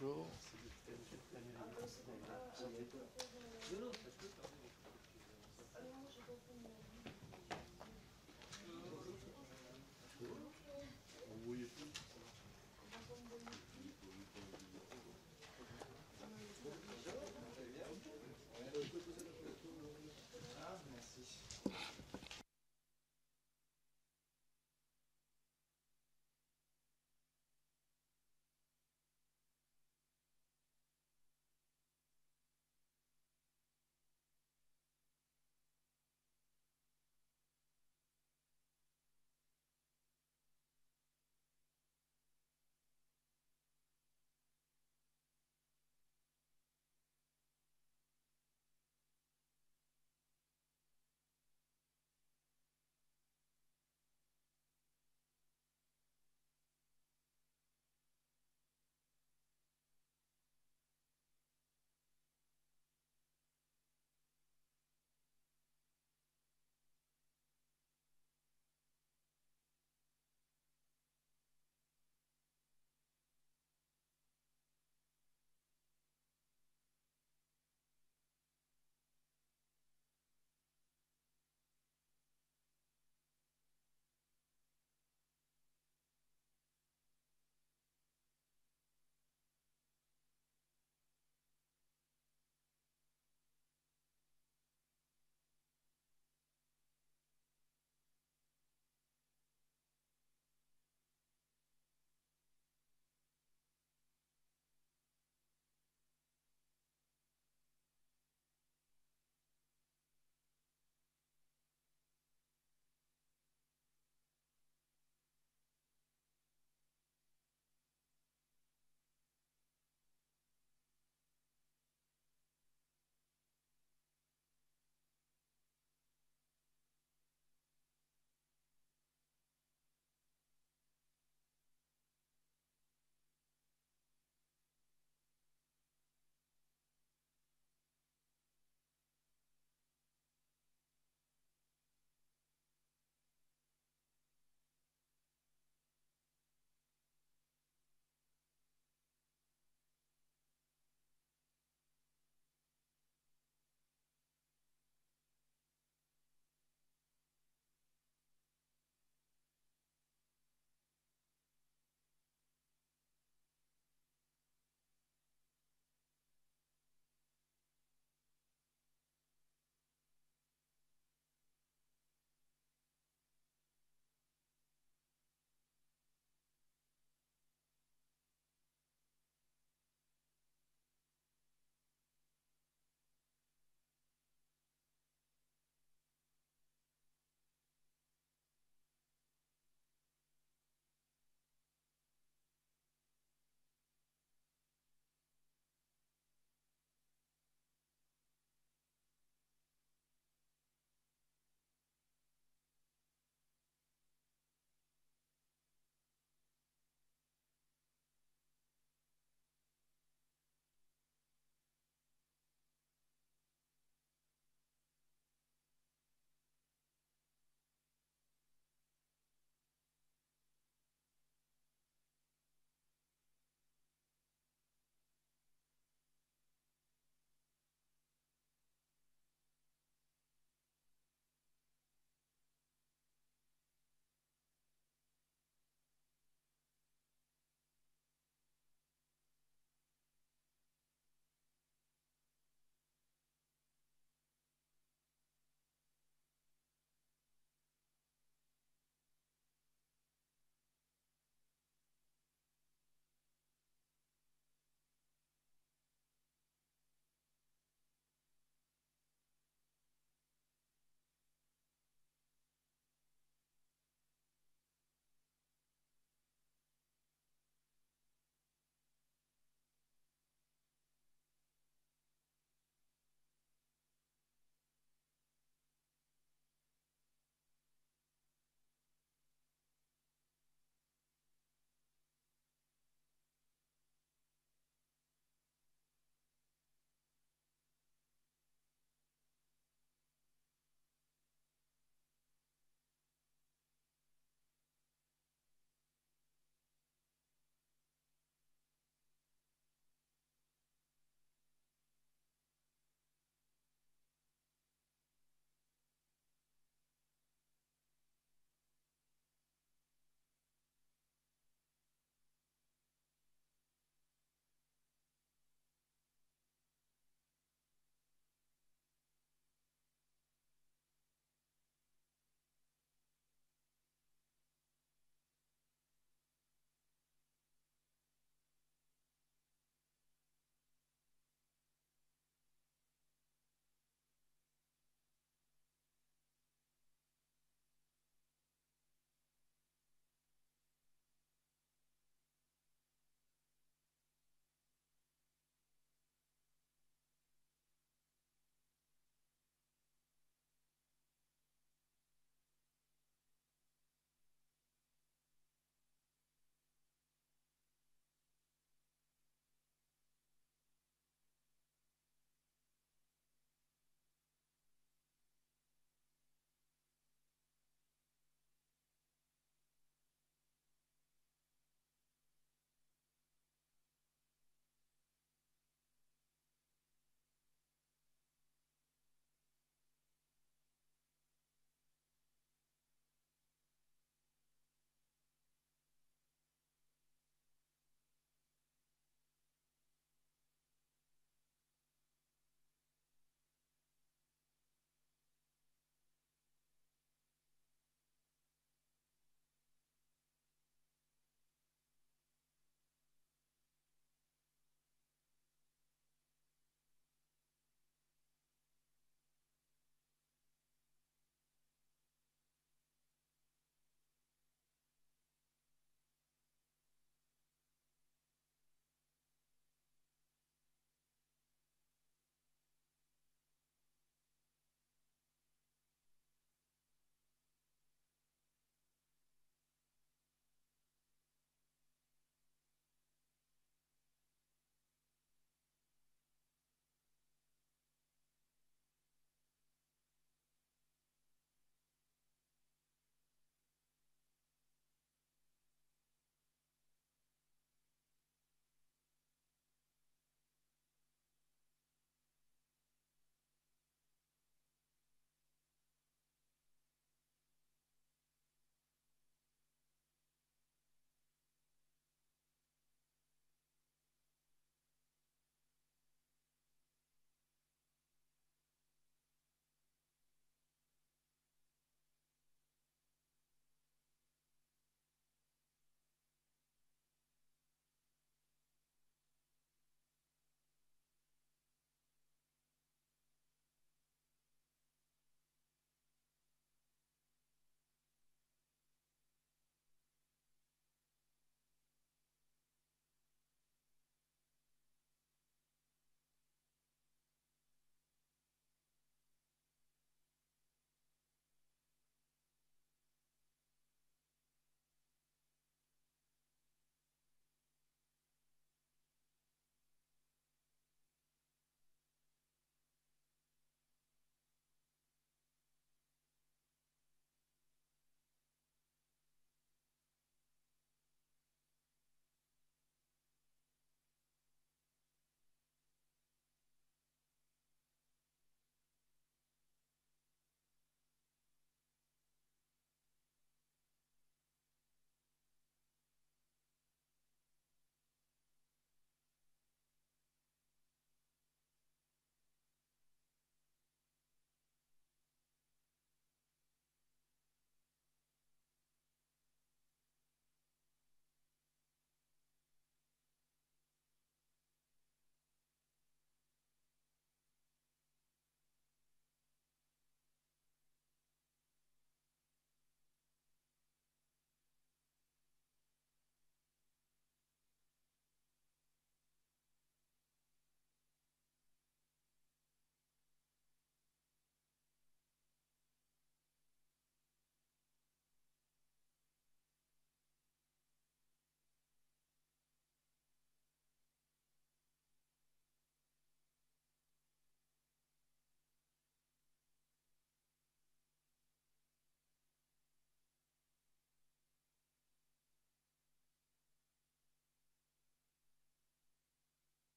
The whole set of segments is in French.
Bonjour.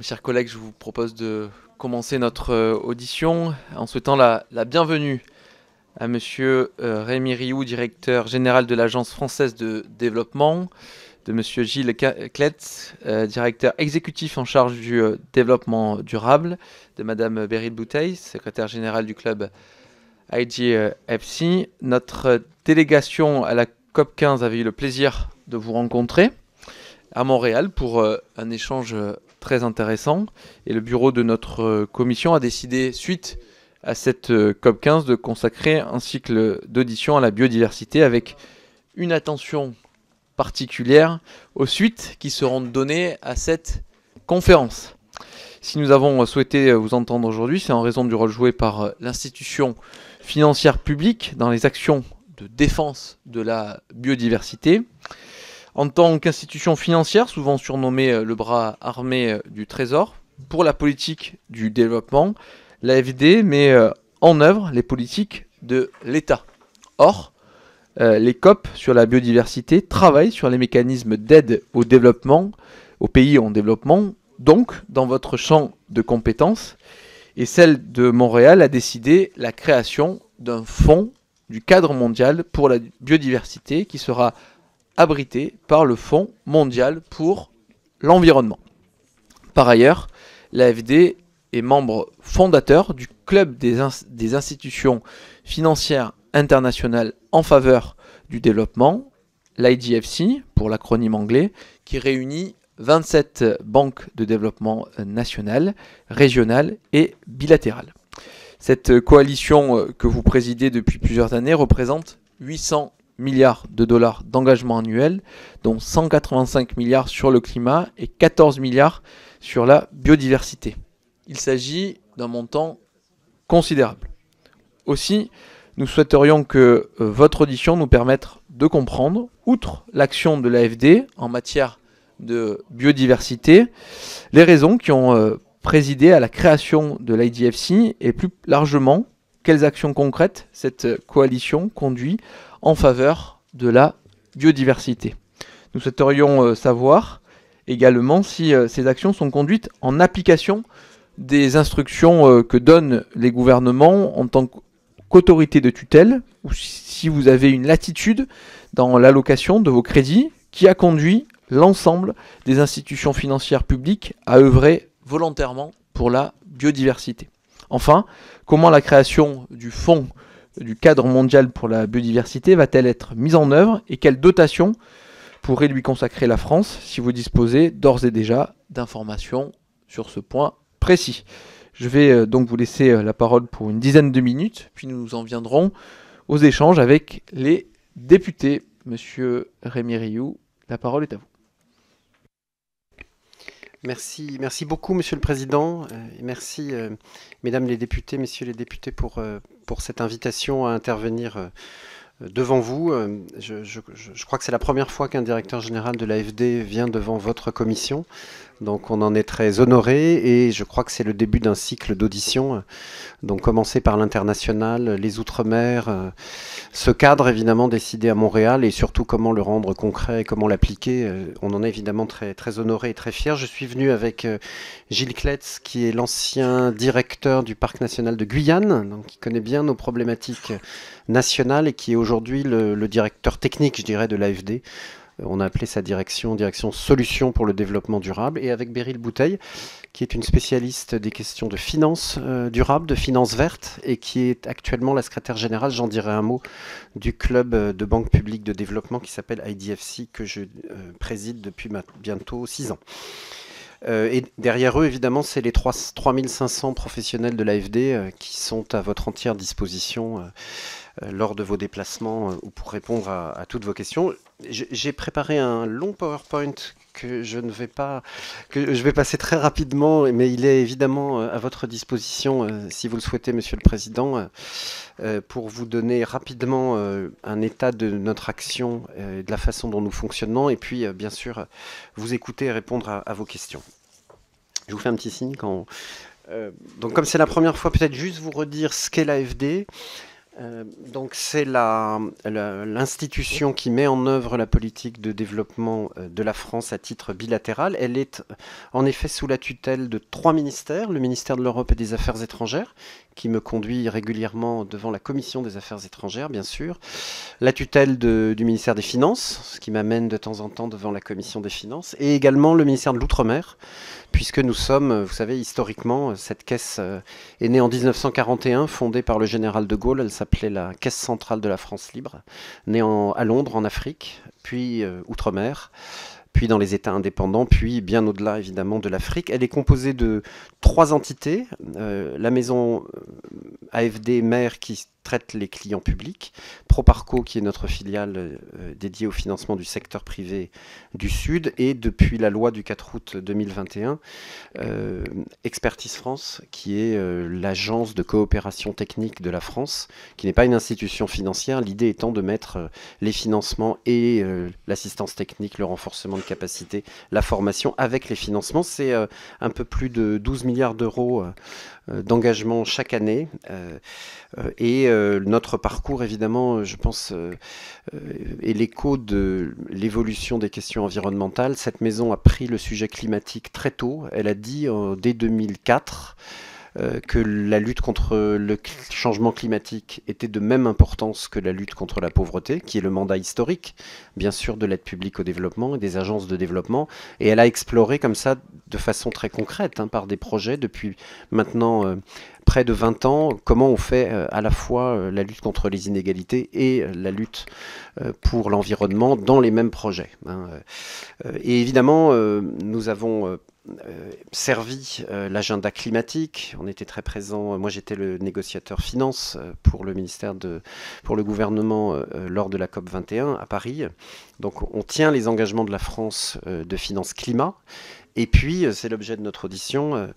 Mes chers collègues, je vous propose de commencer notre euh, audition en souhaitant la, bienvenue à Monsieur euh, Rémi Rioux, directeur général de l'Agence française de développement, de Monsieur Gilles Kletz, euh, directeur exécutif en charge du développement durable, de Madame Beryl Bouteille, secrétaire générale du club IGFC. Notre délégation à la COP15 avait eu le plaisir de vous rencontrer à Montréal pour un échange très intéressant. Et le bureau de notre euh, commission a décidé, suite à cette euh, COP15, de consacrer un cycle d'audition à la biodiversité avec une attention particulière aux suites qui seront données à cette conférence. Si nous avons euh, souhaité vous entendre aujourd'hui, c'est en raison du rôle joué par l'institution financière publique dans les actions de défense de la biodiversité. En tant qu'institution financière, souvent surnommée euh, le bras armé euh, du Trésor, pour la politique du développement, l'AFD met euh, en œuvre les politiques de l'État. Or, les COP sur la biodiversité travaillent sur les mécanismes d'aide au développement, aux pays en développement, donc dans votre champ de compétences. Et celle de Montréal a décidé la création d'un fonds du cadre mondial pour la biodiversité qui sera abritée par le Fonds mondial pour l'environnement. Par ailleurs, l'AFD est membre fondateur du Club des, institutions financières internationales en faveur du développement, l'IDFC pour l'acronyme anglais, qui réunit 27 banques de développement euh, nationales, régionales et bilatérales. Cette euh, coalition euh, que vous présidez depuis plusieurs années représente 800 milliards de dollars d'engagement annuel, dont 185 milliards sur le climat et 14 milliards sur la biodiversité. Il s'agit d'un montant considérable. Aussi, nous souhaiterions que euh, votre audition nous permette de comprendre, outre l'action de l'AFD en matière de biodiversité, les raisons qui ont euh, présidé à la création de l'IDFC et plus largement quelles actions concrètes cette euh, coalition conduit en faveur de la biodiversité. Nous souhaiterions euh, savoir également si euh, ces actions sont conduites en application des instructions euh, que donnent les gouvernements en tant qu'autorité de tutelle, ou si vous avez une latitude dans l'allocation de vos crédits qui a conduit l'ensemble des institutions financières publiques à œuvrer volontairement pour la biodiversité. Enfin, comment la création du fonds du cadre mondial pour la biodiversité va-t-elle être mise en œuvre et quelle dotation pourrait lui consacrer la France si vous disposez d'ores et déjà d'informations sur ce point précis Je vais euh, donc vous laisser euh, la parole pour une dizaine de minutes, puis nous en viendrons aux échanges avec les députés. Monsieur Rémi Rioux, la parole est à vous. Merci, merci beaucoup, Monsieur le Président. Euh, et merci, euh, Mesdames les députés, Messieurs les députés, pour, euh, pour cette invitation à intervenir devant vous. Je, je, crois que c'est la première fois qu'un directeur général de l'AFD vient devant votre commission. Donc on en est très honoré et je crois que c'est le début d'un cycle d'audition. Donc commencer par l'international, les Outre-mer, euh, ce cadre évidemment décidé à Montréal et surtout comment le rendre concret, et comment l'appliquer. Euh, on en est évidemment très, très honoré et très fier. Je suis venu avec euh, Gilles Kletz qui est l'ancien directeur du Parc national de Guyane, donc qui connaît bien nos problématiques nationales et qui est aujourd'hui le, le directeur technique, je dirais, de l'AFD on a appelé sa direction direction Solutions pour le développement durable et avec Beryl Bouteille, qui est une spécialiste des questions de finances euh, durables, de finances vertes et qui est actuellement la secrétaire générale, j'en dirai un mot, du club euh, de banque publique de développement qui s'appelle IDFC que je euh, préside depuis bientôt six ans. et derrière eux, évidemment, c'est les 3500 professionnels de l'AFD qui sont à votre entière disposition euh, lors de vos déplacements euh, ou pour répondre à, toutes vos questions. J'ai préparé un long PowerPoint que je ne vais pas que je vais passer très rapidement, mais il est évidemment euh, à votre disposition si vous le souhaitez, Monsieur le Président, pour vous donner rapidement un état de notre action, et de la façon dont nous fonctionnons, et puis bien sûr vous écouter et répondre à, vos questions. Je vous fais un petit signe Donc comme c'est la première fois, peut-être juste vous redire ce qu'est l'AFD. Euh, donc c'est l'institution qui met en œuvre la politique de développement euh, de la France à titre bilatéral. Elle est en effet sous la tutelle de trois ministères, le ministère de l'Europe et des Affaires étrangères, qui me conduit régulièrement devant la commission des affaires étrangères, bien sûr, la tutelle du ministère des Finances, ce qui m'amène de temps en temps devant la commission des Finances, et également le ministère de l'Outre-mer, puisque nous sommes, vous savez, historiquement, cette caisse euh, est née en 1941, fondée par le général de Gaulle, elle s'appelait la Caisse centrale de la France libre, née à Londres, en Afrique, puis euh, Outre-mer puis dans les États indépendants, puis bien au-delà évidemment de l'Afrique. Elle est composée de trois entités. Euh, la maison euh, AFD mère qui traite les clients publics. Proparco, qui est notre filiale euh, dédiée au financement du secteur privé du Sud, et depuis la loi du 4 août 2021, euh, Expertise France, qui est euh, l'agence de coopération technique de la France, qui n'est pas une institution financière, l'idée étant de mettre les financements et l'assistance technique, le renforcement de capacité, la formation avec les financements. C'est un peu plus de 12 milliards d'euros euh, d'engagement chaque année. Euh, euh, et notre parcours, évidemment, je pense, est l'écho de l'évolution des questions environnementales. Cette maison a pris le sujet climatique très tôt. Elle a dit dès 2004 euh, que la lutte contre le changement climatique était de même importance que la lutte contre la pauvreté, qui est le mandat historique, bien sûr, de l'aide publique au développement et des agences de développement. Et elle a exploré comme ça, de façon très concrète, hein, par des projets depuis maintenant euh, près de 20 ans, comment on fait euh, à la fois la lutte contre les inégalités et la lutte pour l'environnement dans les mêmes projets. Hein, et évidemment, nous avons euh, servi euh, l'agenda climatique. On était très présent. Euh, moi, j'étais le négociateur finance pour le ministère de, pour le gouvernement lors de la COP 21 à Paris. Donc, on tient les engagements de la France de finance climat. Et puis, c'est l'objet de notre audition.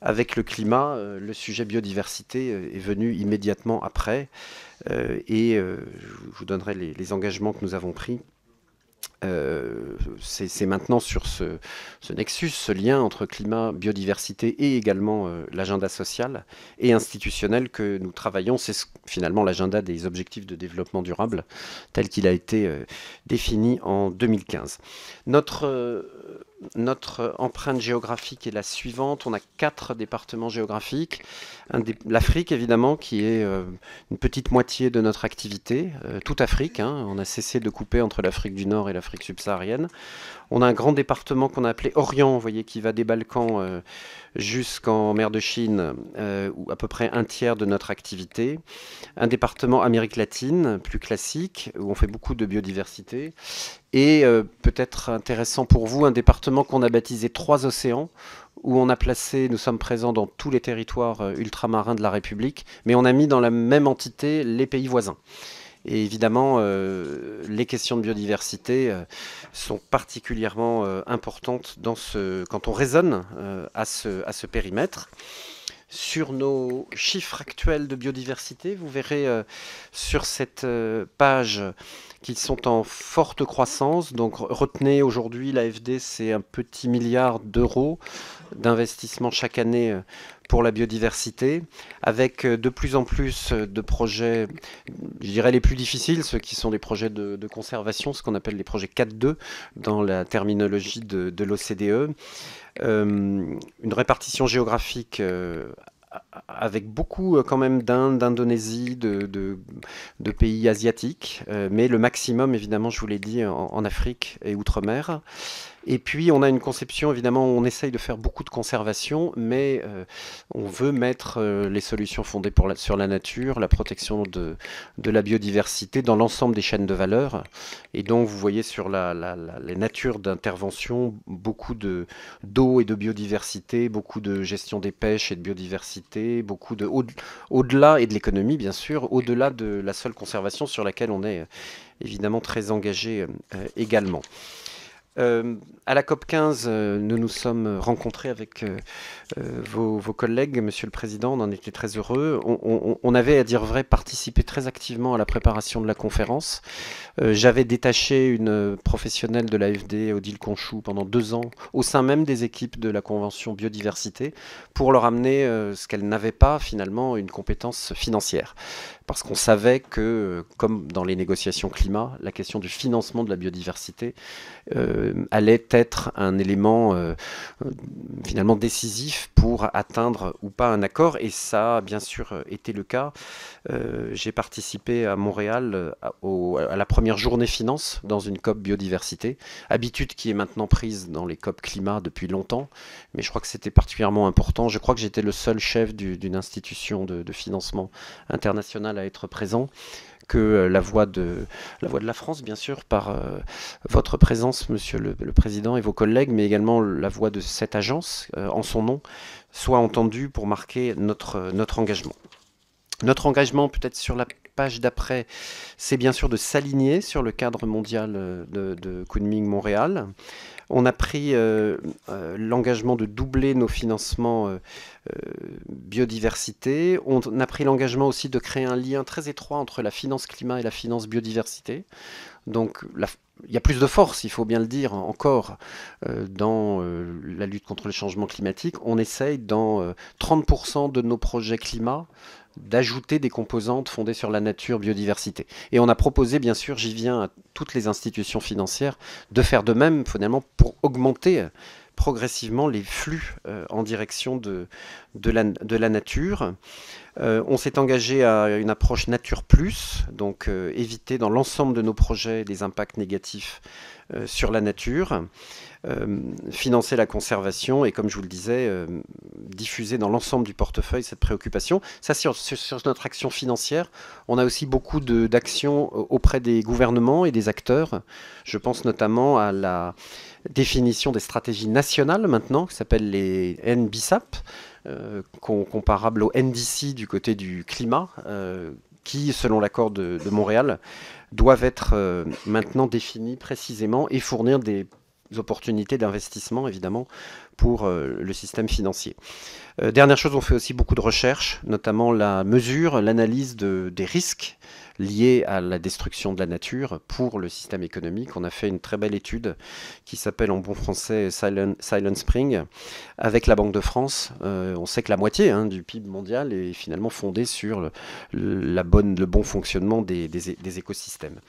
Avec le climat, le sujet biodiversité est venu immédiatement après. Et je vous donnerai les, les engagements que nous avons pris euh, c'est maintenant sur ce, nexus, ce lien entre climat, biodiversité et également euh, l'agenda social et institutionnel que nous travaillons. C'est finalement l'agenda des objectifs de développement durable tel qu'il a été euh, défini en 2015. Notre notre empreinte géographique est la suivante. On a quatre départements géographiques. L'Afrique, évidemment, qui est euh, une petite moitié de notre activité. Euh, toute Afrique. Hein. On a cessé de couper entre l'Afrique du Nord et l'Afrique subsaharienne. On a un grand département qu'on a appelé Orient, vous voyez, qui va des Balkans euh, jusqu'en mer de Chine, euh, où à peu près un tiers de notre activité. Un département Amérique latine, plus classique, où on fait beaucoup de biodiversité. Et euh, peut-être intéressant pour vous, un département qu'on a baptisé Trois Océans, où on a placé, nous sommes présents dans tous les territoires euh, ultramarins de la République, mais on a mis dans la même entité les pays voisins. Et évidemment, euh, les questions de biodiversité euh, sont particulièrement euh, importantes quand on raisonne à, ce, périmètre. Sur nos chiffres actuels de biodiversité, vous verrez sur cette page qui sont en forte croissance. Donc retenez aujourd'hui, l'AFD, c'est un petit milliard d'euros d'investissement chaque année euh, pour la biodiversité, avec euh, de plus en plus euh, de projets, je dirais les plus difficiles, ceux qui sont des projets de, conservation, ce qu'on appelle les projets 4-2 dans la terminologie de, l'OCDE. E. une répartition géographique avec beaucoup euh, quand même d'Inde, d'Indonésie, de, pays asiatiques, euh, mais le maximum évidemment, je vous l'ai dit, en Afrique et outre-mer. Et puis on a une conception, évidemment, on essaye de faire beaucoup de conservation, mais euh, on veut mettre euh, les solutions fondées sur la nature, la protection de, la biodiversité dans l'ensemble des chaînes de valeur. Et donc vous voyez sur la, la, les natures d'intervention beaucoup d'eau et de biodiversité, beaucoup de gestion des pêches et de biodiversité, beaucoup de au, delà et de l'économie bien sûr, au-delà de la seule conservation sur laquelle on est euh, évidemment très engagé également. Euh, à la COP 15, euh, nous nous sommes rencontrés avec euh, vos, collègues, Monsieur le Président, on en était très heureux. On, avait, à dire vrai, participé très activement à la préparation de la conférence. J'avais détaché une professionnelle de l'AFD, Odile Conchou, pendant deux ans, au sein même des équipes de la Convention biodiversité, pour leur amener ce qu'elle n'avait pas, finalement, une compétence financière. Parce qu'on savait que, comme dans les négociations climat, la question du financement de la biodiversité, euh, allait être un élément euh, euh, finalement décisif pour atteindre ou pas un accord. Et ça a bien sûr été le cas. J'ai participé à Montréal à, la première journée finance dans une COP biodiversité, habitude qui est maintenant prise dans les COP climat depuis longtemps, mais je crois que c'était particulièrement important. Je crois que j'étais le seul chef d'une institution de, de financement international à être présent que euh, la voix de la, voix de la France, bien sûr, par euh, votre présence, Monsieur le, Président et vos collègues, mais également la voix de cette agence euh, en son nom, soit entendue pour marquer notre, engagement. Notre engagement, peut-être sur la page d'après, c'est bien sûr de s'aligner sur le cadre mondial de Kunming Montréal. On a pris euh, euh, l'engagement de doubler nos financements euh, biodiversité. On a pris l'engagement aussi de créer un lien très étroit entre la finance climat et la finance biodiversité. Donc il y a plus de force, il faut bien le dire, encore dans la lutte contre le changement climatique. On essaye dans 30% de nos projets climat d'ajouter des composantes fondées sur la nature, biodiversité. Et on a proposé, bien sûr, j'y viens, à toutes les institutions financières de faire de même, finalement, pour augmenter euh, progressivement les flux euh, en direction de, de, la, de la nature. Euh, on s'est engagé à une approche nature plus, donc euh, éviter dans l'ensemble de nos projets des impacts négatifs euh, sur la nature, financer la conservation et, comme je vous le disais, diffuser dans l'ensemble du portefeuille cette préoccupation. Ça, sur, notre action financière, on a aussi beaucoup d'actions auprès des gouvernements et des acteurs. Je pense notamment à la définition des stratégies nationales maintenant, qui s'appellent les NBISAP euh, comparable au NDC du côté du climat, euh, qui, selon l'accord de, Montréal, doivent être euh, maintenant définis précisément et fournir des opportunités d'investissement, évidemment, pour le système financier. dernière chose, on fait aussi beaucoup de recherches, notamment la mesure, l'analyse des risques lié à la destruction de la nature pour le système économique. On a fait une très belle étude qui s'appelle en bon français Silent, Spring avec la Banque de France. Euh, on sait que la moitié hein, du PIB mondial est finalement fondée sur le, la bonne, le bon fonctionnement des, des écosystèmes.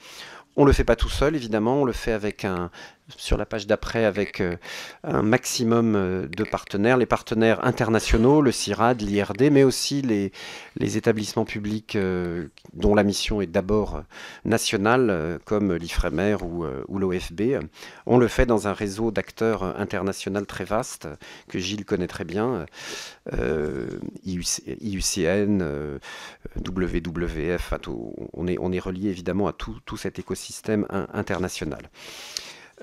On ne le fait pas tout seul, évidemment, on le fait avec un, sur la page d'après avec euh, un maximum euh, de partenaires, les partenaires internationaux, le CIRAD, l'IRD, mais aussi les, établissements publics euh, dont la mission est d'abord nationale, comme l'IFREMER ou, l'OFB. On le fait dans un réseau d'acteurs internationaux très vaste que Gilles connaît très bien, IUCN, WWF, on est, on relié évidemment à tout, tout cet écosystème international.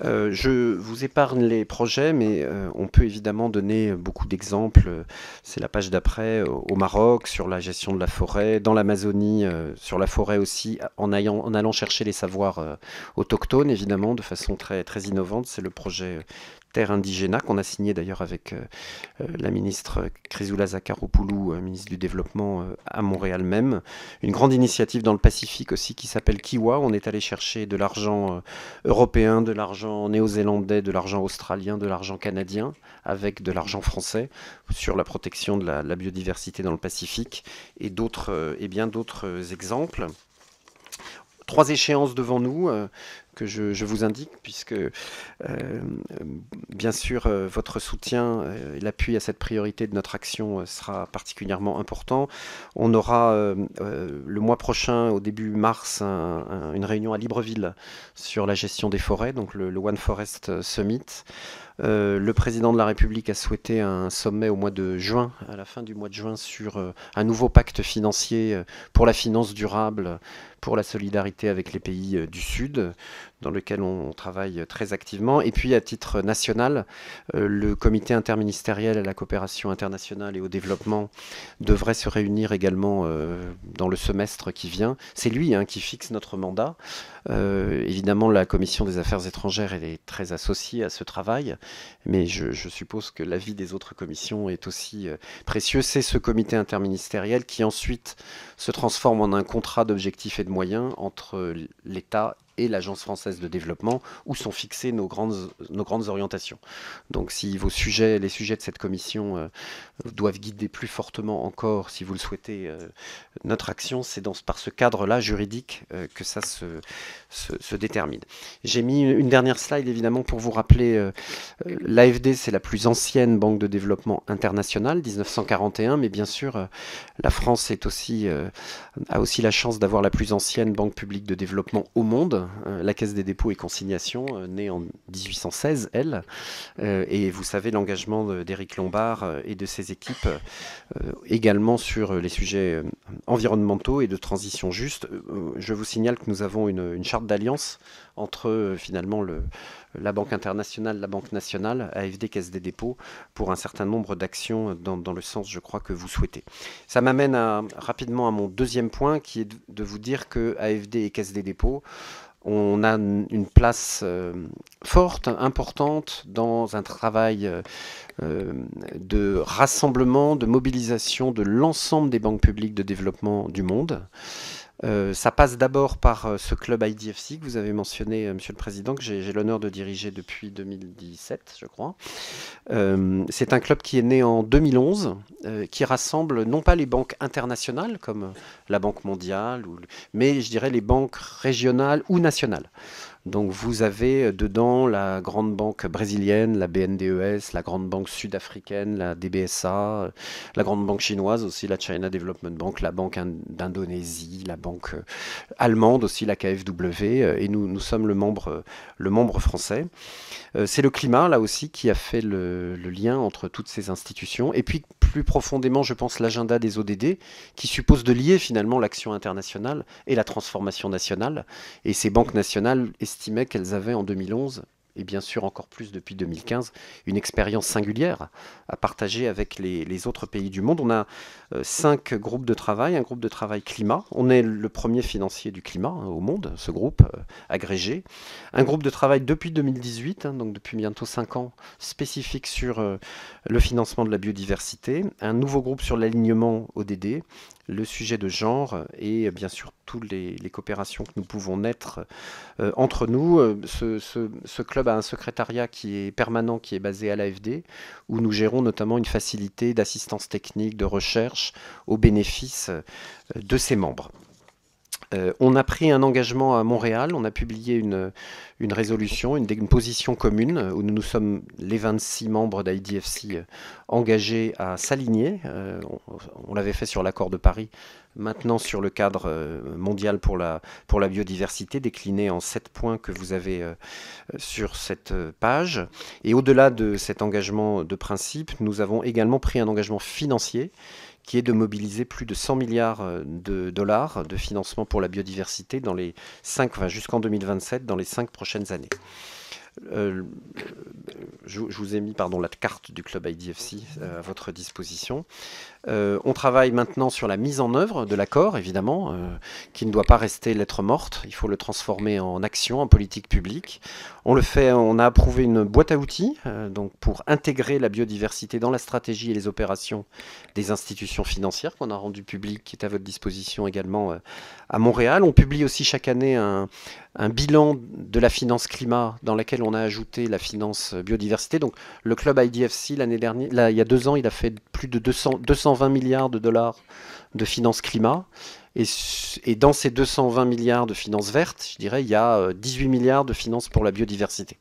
Euh, je vous épargne les projets, mais euh, on peut évidemment donner beaucoup d'exemples. C'est la page d'après euh, au Maroc sur la gestion de la forêt, dans l'Amazonie sur la forêt aussi, en, en allant chercher les savoirs autochtones évidemment de façon très, très innovante. C'est le projet Terre indigènes qu'on a signé d'ailleurs avec euh, euh, la ministre Chrysoula Zakharopoulou, euh, ministre du Développement à Montréal même. Une grande initiative dans le Pacifique aussi qui s'appelle Kiwa. On est allé chercher de l'argent européen, de l'argent néo-zélandais, de l'argent australien, de l'argent canadien, avec de l'argent français sur la protection de la, la biodiversité dans le Pacifique et, d'autres, et bien d'autres exemples trois échéances devant nous que je, vous indique, puisque euh, bien sûr euh, votre soutien euh, et l'appui à cette priorité de notre action sera particulièrement important. On aura le mois prochain, au début mars, une réunion à Libreville sur la gestion des forêts, donc le, One Forest Summit. le président de la République a souhaité un sommet au mois de juin, à la fin du mois de juin, sur un nouveau pacte financier pour la finance durable pour la solidarité avec les pays euh, du Sud, dans lequel on travaille euh, très activement. Et puis, à titre national, euh, le comité interministériel à la coopération internationale et au développement devrait se réunir également dans le semestre qui vient. C'est lui hein, qui fixe notre mandat. évidemment, la commission des affaires étrangères, est très associée à ce travail, mais je suppose que l'avis des autres commissions est aussi précieux. C'est ce comité interministériel qui ensuite se transforme en un contrat d'objectifs et de moyens entre l'État et l'Agence française de développement où sont fixées nos grandes, nos grandes orientations. Donc si vos sujets, les sujets de cette commission euh, doivent guider plus fortement encore, si vous le souhaitez, euh, notre action, c'est par ce cadre-là juridique euh, que ça se, se, détermine. J'ai mis une dernière slide évidemment pour vous rappeler, l'AFD c'est la plus ancienne banque de développement internationale, 1941, mais bien sûr la France a aussi la chance d'avoir la plus ancienne banque publique de développement au monde. Euh, la Caisse des dépôts et consignations, euh, née en 1816, elle. Euh, et vous savez l'engagement d'Éric Lombard et de ses équipes également sur les sujets environnementaux et de transition juste. Je vous signale que nous avons une, charte d'alliance entre finalement la Banque internationale, la Banque nationale, AFD, Caisse des dépôts, pour un certain nombre d'actions dans, le sens, je crois, que vous souhaitez. Ça m'amène rapidement à mon deuxième point, qui est de vous dire que AFD et Caisse des dépôts on a une place euh, forte, importante dans un travail euh, euh, de rassemblement, de mobilisation de l'ensemble des banques publiques de développement du monde. Euh, ça passe d'abord par euh, ce club IDFC que vous avez mentionné, euh, Monsieur le Président, que j'ai l'honneur de diriger depuis 2017, je crois. c'est un club qui est né en 2011, qui rassemble non pas les banques internationales comme la Banque mondiale, mais je dirais les banques régionales ou nationales. Donc vous avez euh, dedans la grande banque brésilienne, la BNDES, la grande banque sud-africaine, la DBSA, euh, la grande banque chinoise aussi, la China Development Bank, la banque d'Indonésie, la banque euh, allemande aussi, la KfW, et nous, sommes le membre français. Euh, c'est le climat, là aussi, qui a fait le, lien entre toutes ces institutions. Et puis, plus profondément, je pense, l'agenda des ODD, qui suppose de lier finalement l'action internationale et la transformation nationale. Et ces banques nationales estimaient qu'elles avaient en 2011 et bien sûr encore plus depuis 2015, une expérience singulière à partager avec les, autres pays du monde. On a euh, cinq groupes de travail, un groupe de travail climat, on est le premier financier du climat hein, au monde, ce groupe euh, agrégé, un groupe de travail depuis 2018, hein, donc depuis bientôt cinq ans, spécifique sur euh, le financement de la biodiversité, un nouveau groupe sur l'alignement ODD, le sujet de genre et bien sûr toutes les, coopérations que nous pouvons naître entre nous. Ce, ce, ce club un secrétariat qui est permanent, qui est basé à l'AFD, où nous gérons notamment une facilité d'assistance technique, de recherche au bénéfice euh, de ses membres. Euh, on a pris un engagement à Montréal, on a publié une, résolution, une, position commune, euh, où nous, nous sommes les 26 membres d'IDFC engagés à s'aligner. on l'avait fait sur l'accord de Paris, maintenant sur le cadre euh, mondial pour la, pour la biodiversité, décliné en sept points que vous avez euh, sur cette euh, page. Et au-delà de cet engagement de principe, nous avons également pris un engagement financier qui est de mobiliser plus de 100 milliards de dollars de financement pour la biodiversité dans les 5, enfin jusqu'en 2027, dans les cinq prochaines années. je, vous ai mis pardon, la carte du club IDFC à votre disposition. Euh, on travaille maintenant sur la mise en œuvre de l'accord, évidemment, euh, qui ne doit pas rester lettre morte. Il faut le transformer en action, en politique publique. On le fait, on a approuvé une boîte à outils euh, donc pour intégrer la biodiversité dans la stratégie et les opérations des institutions financières qu'on a rendu public, qui est à votre disposition également à Montréal. On publie aussi chaque année un, bilan de la finance climat dans laquelle on a ajouté la finance biodiversité. Donc le club IDFC l'année dernière, il y a deux ans, il a fait plus de 200, 200 220 milliards de dollars de finances climat. Et, dans ces 220 milliards de finances vertes, je dirais, il y a 18 euh, milliards de finances pour la biodiversité.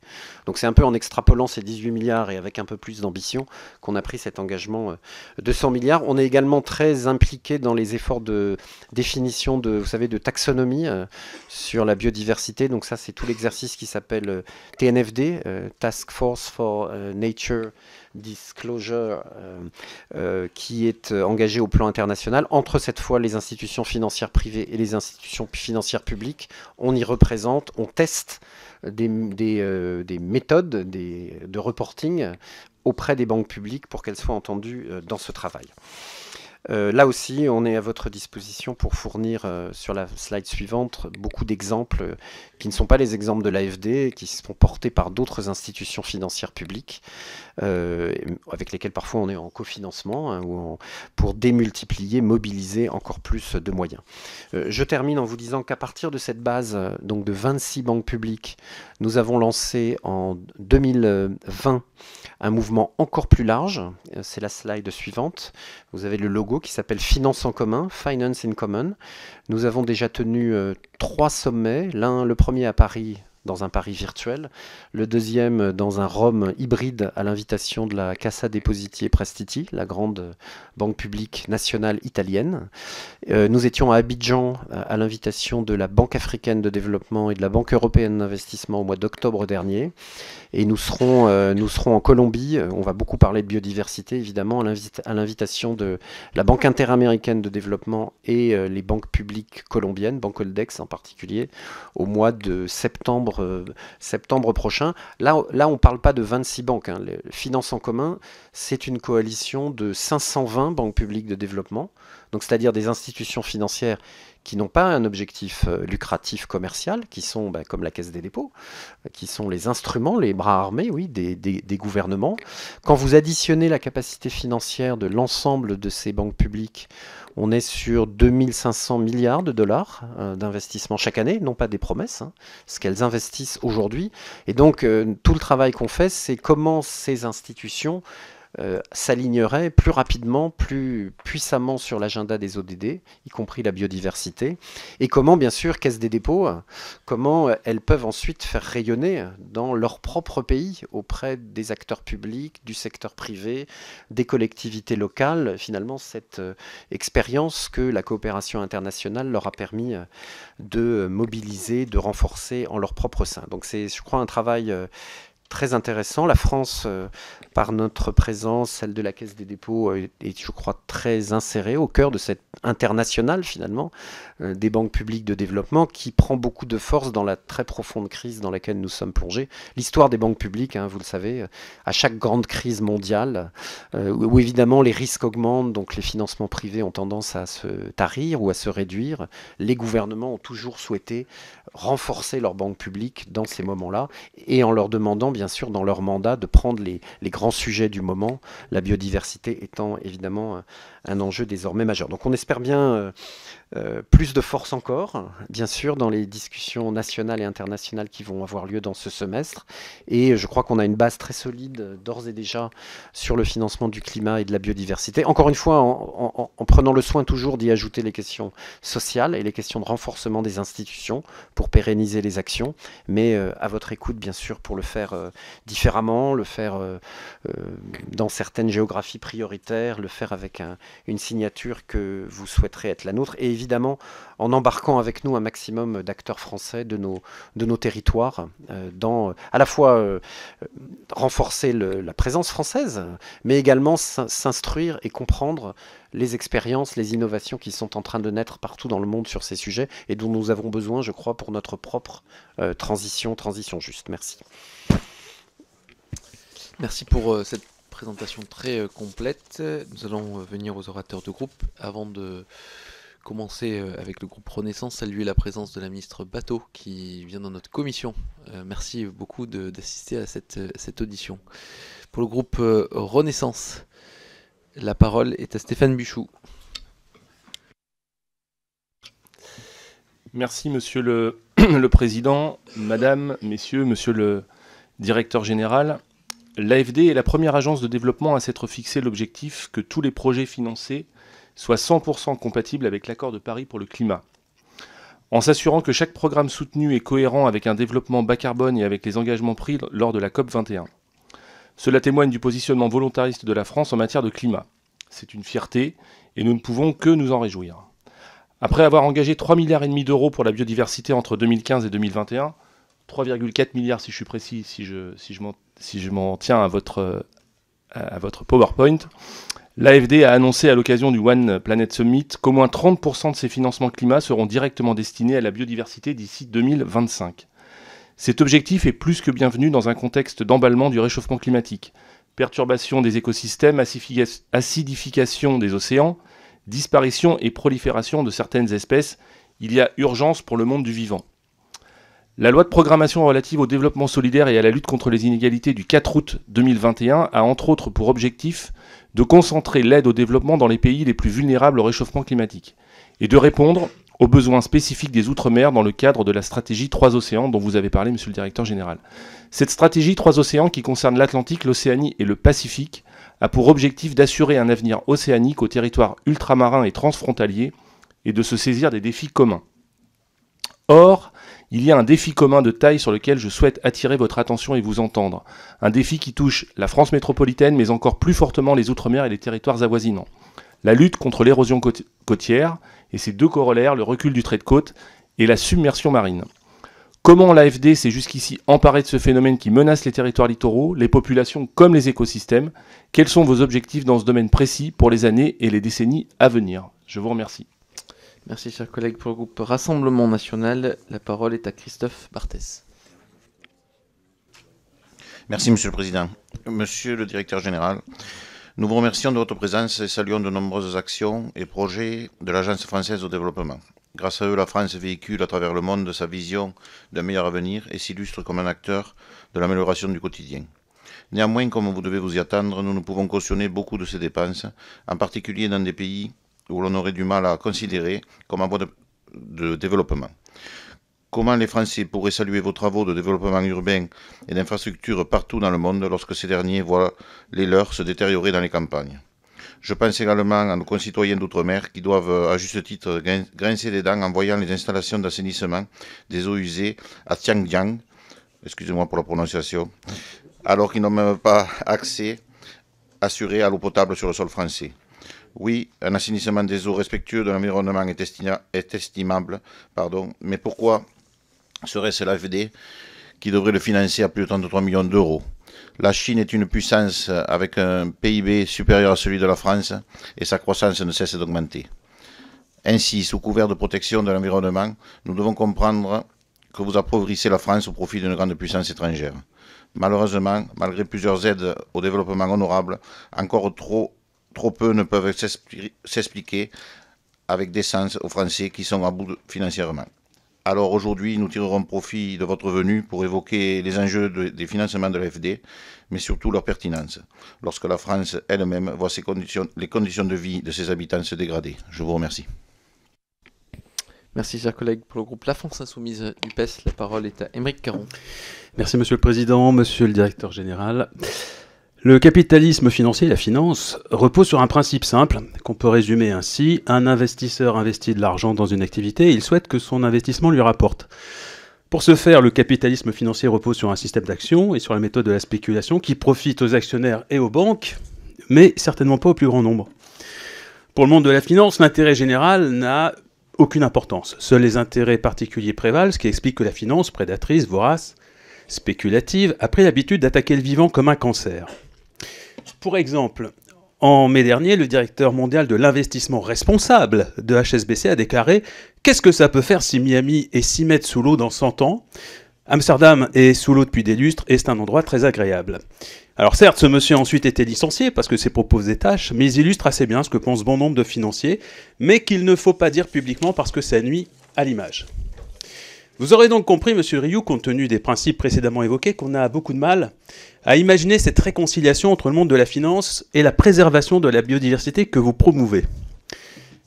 Donc c'est un peu en extrapolant ces 18 milliards et avec un peu plus d'ambition qu'on a pris cet engagement 200 euh, milliards. On est également très impliqué dans les efforts de définition de, vous savez, de taxonomie euh, sur la biodiversité. Donc ça, c'est tout l'exercice qui s'appelle TNFD, Task Force for Nature disclosure euh, euh, qui est euh, engagé au plan international entre cette fois les institutions financières privées et les institutions financières publiques. On y représente, on teste des, méthodes de reporting auprès des banques publiques pour qu'elles soient entendues dans ce travail. Euh, là aussi, on est à votre disposition pour fournir euh, sur la slide suivante beaucoup d'exemples euh, qui ne sont pas les exemples de l'AFD, qui sont portés par d'autres institutions financières publiques, avec lesquelles parfois on est en cofinancement, hein, ou pour démultiplier, mobiliser encore plus de moyens. je termine en vous disant qu'à partir de cette base, donc de 26 banques publiques, nous avons lancé en 2020 un mouvement encore plus large. C'est la slide suivante. Vous avez le logo qui s'appelle Finance en commun, Finance in Common. Nous avons déjà tenu euh, trois sommets, l'un le premier à Paris dans un Paris virtuel, le deuxième dans un Rome hybride à l'invitation de la Cassa Depositi e Prestiti, la grande banque publique nationale italienne. Euh, nous étions à Abidjan à l'invitation de la Banque africaine de développement et de la Banque européenne d'investissement au mois d'octobre dernier. Et nous serons, euh, nous serons en Colombie, on va beaucoup parler de biodiversité évidemment, à l'invitation de la Banque interaméricaine de développement et euh, les banques publiques colombiennes, Banque en particulier, au mois de septembre euh, septembre, prochain. Là, là on ne parle pas de 26 banques. Hein. Finance en commun, c'est une coalition de 520 banques publiques de développement, donc c'est-à-dire des institutions financières qui n'ont pas un objectif euh, lucratif commercial, qui sont, bah, comme la Caisse des dépôts, euh, qui sont les instruments, les bras armés, oui, des, gouvernements. Quand vous additionnez la capacité financière de l'ensemble de ces banques publiques, on est sur 2500 milliards de dollars euh, d'investissement chaque année, non pas des promesses, hein, ce qu'elles investissent aujourd'hui. Et donc, tout le travail qu'on fait, c'est comment ces institutions euh, s'alignerait plus rapidement, plus puissamment sur l'agenda des ODD, y compris la biodiversité, et comment, bien sûr, Caisse des dépôts, comment elles peuvent ensuite faire rayonner dans leur propre pays auprès des acteurs publics, du secteur privé, des collectivités locales, finalement, cette euh, expérience que la coopération internationale leur a permis euh, de mobiliser, de renforcer en leur propre sein. Donc c'est, je crois, un travail très intéressant. La France, euh, par notre présence, celle de la Caisse des dépôts, euh, est, je crois, très insérée au cœur de cette internationale, finalement, euh, des banques publiques de développement qui prend beaucoup de force dans la très profonde crise dans laquelle nous sommes plongés. L'histoire des banques publiques, hein, vous le savez, à chaque grande crise mondiale, où, où évidemment les risques augmentent, donc les financements privés ont tendance à se tarir ou à se réduire, les gouvernements ont toujours souhaité renforcer leurs banques publiques dans ces moments-là et en leur demandant, bien bien sûr, dans leur mandat de prendre les, grands sujets du moment, la biodiversité étant évidemment euh, un enjeu désormais majeur. Donc on espère bien euh, euh, plus de force encore, bien sûr, dans les discussions nationales et internationales qui vont avoir lieu dans ce semestre. Et je crois qu'on a une base très solide d'ores et déjà sur le financement du climat et de la biodiversité. Encore une fois, en, prenant le soin toujours d'y ajouter les questions sociales et les questions de renforcement des institutions pour pérenniser les actions, mais euh, à votre écoute, bien sûr, pour le faire différemment, le faire dans certaines géographies prioritaires, le faire avec un, une signature que vous souhaiterez être la nôtre. Et évidemment, en embarquant avec nous un maximum d'acteurs français de nos, de nos territoires, euh, dans à la fois euh, renforcer la présence française, mais également s'instruire et comprendre les expériences, les innovations qui sont en train de naître partout dans le monde sur ces sujets et dont nous avons besoin, je crois, pour notre propre euh, transition, transition juste. Merci. Merci pour cette cette présentation très euh, complète. Nous allons euh, venir aux orateurs de groupe. Avant de commencer euh, avec le groupe Renaissance, saluer la présence de la ministre Bateau qui vient dans notre commission. merci beaucoup d'assister à cette, cette, audition. Pour le groupe Renaissance, la parole est à Stéphane Buchou. Merci Monsieur le, le Président, Madame, Messieurs, Monsieur le Directeur Général. L'AFD est la première agence de développement à s'être fixé l'objectif que tous les projets financés soient 100% compatibles avec l'accord de Paris pour le climat. En s'assurant que chaque programme soutenu est cohérent avec un développement bas carbone et avec les engagements pris lors de la COP21. Cela témoigne du positionnement volontariste de la France en matière de climat. C'est une fierté et nous ne pouvons que nous en réjouir. Après avoir engagé 3,5 milliards d'euros pour la biodiversité entre 2015 et 2021, 3,4 milliards si je suis précis, si je, si je m'en si tiens à votre, à votre PowerPoint. L'AFD a annoncé à l'occasion du One Planet Summit qu'au moins 30% de ses financements climat seront directement destinés à la biodiversité d'ici 2025. Cet objectif est plus que bienvenu dans un contexte d'emballement du réchauffement climatique, perturbation des écosystèmes, acidification des océans, disparition et prolifération de certaines espèces. Il y a urgence pour le monde du vivant. La loi de programmation relative au développement solidaire et à la lutte contre les inégalités du 4 août 2021 a entre autres pour objectif de concentrer l'aide au développement dans les pays les plus vulnérables au réchauffement climatique et de répondre aux besoins spécifiques des Outre-mer dans le cadre de la stratégie 3 océans dont vous avez parlé, monsieur le directeur général. Cette stratégie Trois océans qui concerne l'Atlantique, l'Océanie et le Pacifique a pour objectif d'assurer un avenir océanique aux territoires ultramarins et transfrontaliers et de se saisir des défis communs. Or, il y a un défi commun de taille sur lequel je souhaite attirer votre attention et vous entendre. Un défi qui touche la France métropolitaine, mais encore plus fortement les Outre-mer et les territoires avoisinants. La lutte contre l'érosion côtière et ses deux corollaires, le recul du trait de côte et la submersion marine. Comment l'AFD s'est jusqu'ici emparée de ce phénomène qui menace les territoires littoraux, les populations comme les écosystèmes Quels sont vos objectifs dans ce domaine précis pour les années et les décennies à venir Je vous remercie. Merci, chers collègues. Pour le groupe Rassemblement national, la parole est à Christophe Barthès. Merci, Monsieur le Président. Monsieur le Directeur Général, nous vous remercions de votre présence et saluons de nombreuses actions et projets de l'Agence française au développement. Grâce à eux, la France véhicule à travers le monde sa vision d'un meilleur avenir et s'illustre comme un acteur de l'amélioration du quotidien. Néanmoins, comme vous devez vous y attendre, nous ne pouvons cautionner beaucoup de ces dépenses, en particulier dans des pays où l'on aurait du mal à considérer comme un voie de, développement. Comment les Français pourraient saluer vos travaux de développement urbain et d'infrastructures partout dans le monde lorsque ces derniers voient les leurs se détériorer dans les campagnes je pense également à nos concitoyens d'outre-mer qui doivent, à juste titre, grincer des dents en voyant les installations d'assainissement des eaux usées à Tiangjiang, excusez-moi pour la prononciation, alors qu'ils n'ont même pas accès assuré à l'eau potable sur le sol français. Oui, un assainissement des eaux respectueux de l'environnement est, estimable, pardon, mais pourquoi serait-ce l'AFD qui devrait le financer à plus de 33 millions d'euros La Chine est une puissance avec un PIB supérieur à celui de la France et sa croissance ne cesse d'augmenter. Ainsi, sous couvert de protection de l'environnement, nous devons comprendre que vous appauvrissez la France au profit d'une grande puissance étrangère. Malheureusement, malgré plusieurs aides au développement honorable, encore trop trop peu ne peuvent s'expliquer avec décence aux Français qui sont à bout financièrement. Alors aujourd'hui, nous tirerons profit de votre venue pour évoquer les enjeux des financements de l'AFD, mais surtout leur pertinence, lorsque la France elle-même voit ses conditions, les conditions de vie de ses habitants se dégrader. Je vous remercie. Merci, chers collègue Pour le groupe La France Insoumise PES. la parole est à Émeric Caron. Merci, Monsieur le Président, Monsieur le Directeur Général. Le capitalisme financier, la finance, repose sur un principe simple qu'on peut résumer ainsi. Un investisseur investit de l'argent dans une activité et il souhaite que son investissement lui rapporte. Pour ce faire, le capitalisme financier repose sur un système d'action et sur la méthode de la spéculation qui profite aux actionnaires et aux banques, mais certainement pas au plus grand nombre. Pour le monde de la finance, l'intérêt général n'a aucune importance. Seuls les intérêts particuliers prévalent, ce qui explique que la finance, prédatrice, vorace, spéculative, a pris l'habitude d'attaquer le vivant comme un cancer. Pour exemple, en mai dernier, le directeur mondial de l'investissement responsable de HSBC a déclaré Qu'est-ce que ça peut faire si Miami est 6 mètres sous l'eau dans 100 ans Amsterdam est sous l'eau depuis des lustres et c'est un endroit très agréable. Alors certes, ce monsieur a ensuite été licencié parce que ses propos tâches, mais il illustre assez bien ce que pensent bon nombre de financiers, mais qu'il ne faut pas dire publiquement parce que ça nuit à l'image. Vous aurez donc compris, monsieur Rioux, compte tenu des principes précédemment évoqués, qu'on a beaucoup de mal à imaginer cette réconciliation entre le monde de la finance et la préservation de la biodiversité que vous promouvez.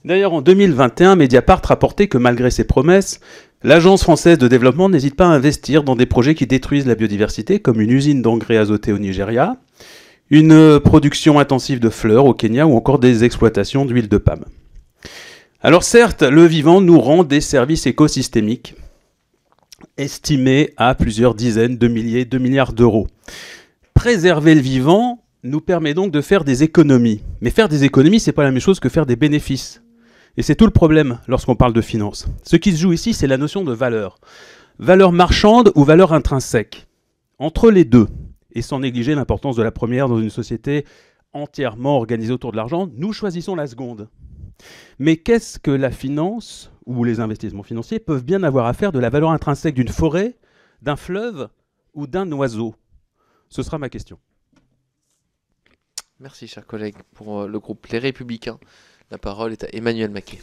D'ailleurs, en 2021, Mediapart rapportait que malgré ses promesses, l'Agence française de développement n'hésite pas à investir dans des projets qui détruisent la biodiversité, comme une usine d'engrais azotés au Nigeria, une production intensive de fleurs au Kenya ou encore des exploitations d'huile de palme. Alors certes, le vivant nous rend des services écosystémiques, estimé à plusieurs dizaines de milliers de milliards d'euros. Préserver le vivant nous permet donc de faire des économies. Mais faire des économies, ce n'est pas la même chose que faire des bénéfices. Et c'est tout le problème lorsqu'on parle de finance. Ce qui se joue ici, c'est la notion de valeur. Valeur marchande ou valeur intrinsèque. Entre les deux, et sans négliger l'importance de la première dans une société entièrement organisée autour de l'argent, nous choisissons la seconde. Mais qu'est-ce que la finance ou les investissements financiers peuvent bien avoir à faire de la valeur intrinsèque d'une forêt, d'un fleuve ou d'un oiseau Ce sera ma question. Merci, cher collègue, pour euh, le groupe Les Républicains. La parole est à Emmanuel Maquet.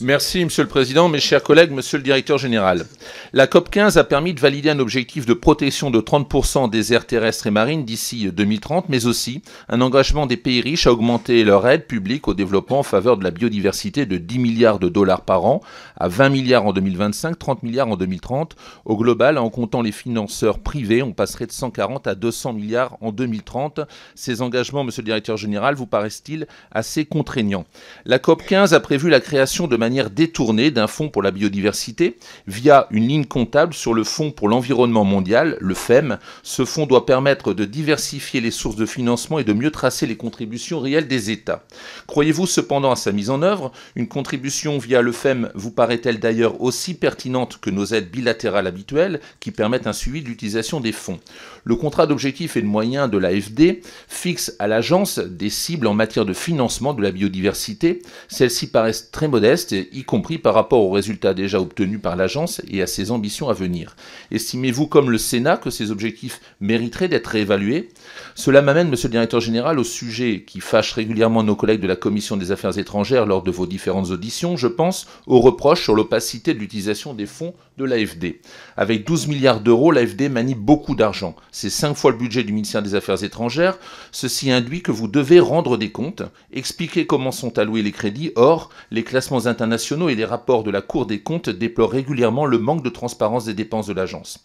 Merci, Monsieur le Président, mes chers collègues, Monsieur le Directeur Général. La COP15 a permis de valider un objectif de protection de 30% des aires terrestres et marines d'ici 2030, mais aussi un engagement des pays riches à augmenter leur aide publique au développement en faveur de la biodiversité de 10 milliards de dollars par an à 20 milliards en 2025, 30 milliards en 2030. Au global, en comptant les financeurs privés, on passerait de 140 à 200 milliards en 2030. Ces engagements, Monsieur le Directeur Général, vous paraissent-ils assez contraignants la COP15 a prévu la création de manière détournée d'un fonds pour la biodiversité via une ligne comptable sur le Fonds pour l'environnement mondial, le FEM. Ce fonds doit permettre de diversifier les sources de financement et de mieux tracer les contributions réelles des États. Croyez-vous cependant à sa mise en œuvre Une contribution via le FEM vous paraît-elle d'ailleurs aussi pertinente que nos aides bilatérales habituelles qui permettent un suivi de l'utilisation des fonds le contrat d'objectifs et de moyens de l'AFD fixe à l'agence des cibles en matière de financement de la biodiversité. Celles-ci paraissent très modestes, y compris par rapport aux résultats déjà obtenus par l'agence et à ses ambitions à venir. Estimez-vous comme le Sénat que ces objectifs mériteraient d'être réévalués cela m'amène, monsieur le directeur général, au sujet qui fâche régulièrement nos collègues de la commission des affaires étrangères lors de vos différentes auditions, je pense aux reproches sur l'opacité de l'utilisation des fonds de l'AFD. Avec 12 milliards d'euros, l'AFD manie beaucoup d'argent. C'est cinq fois le budget du ministère des Affaires étrangères. Ceci induit que vous devez rendre des comptes, expliquer comment sont alloués les crédits. Or, les classements internationaux et les rapports de la Cour des comptes déplorent régulièrement le manque de transparence des dépenses de l'agence.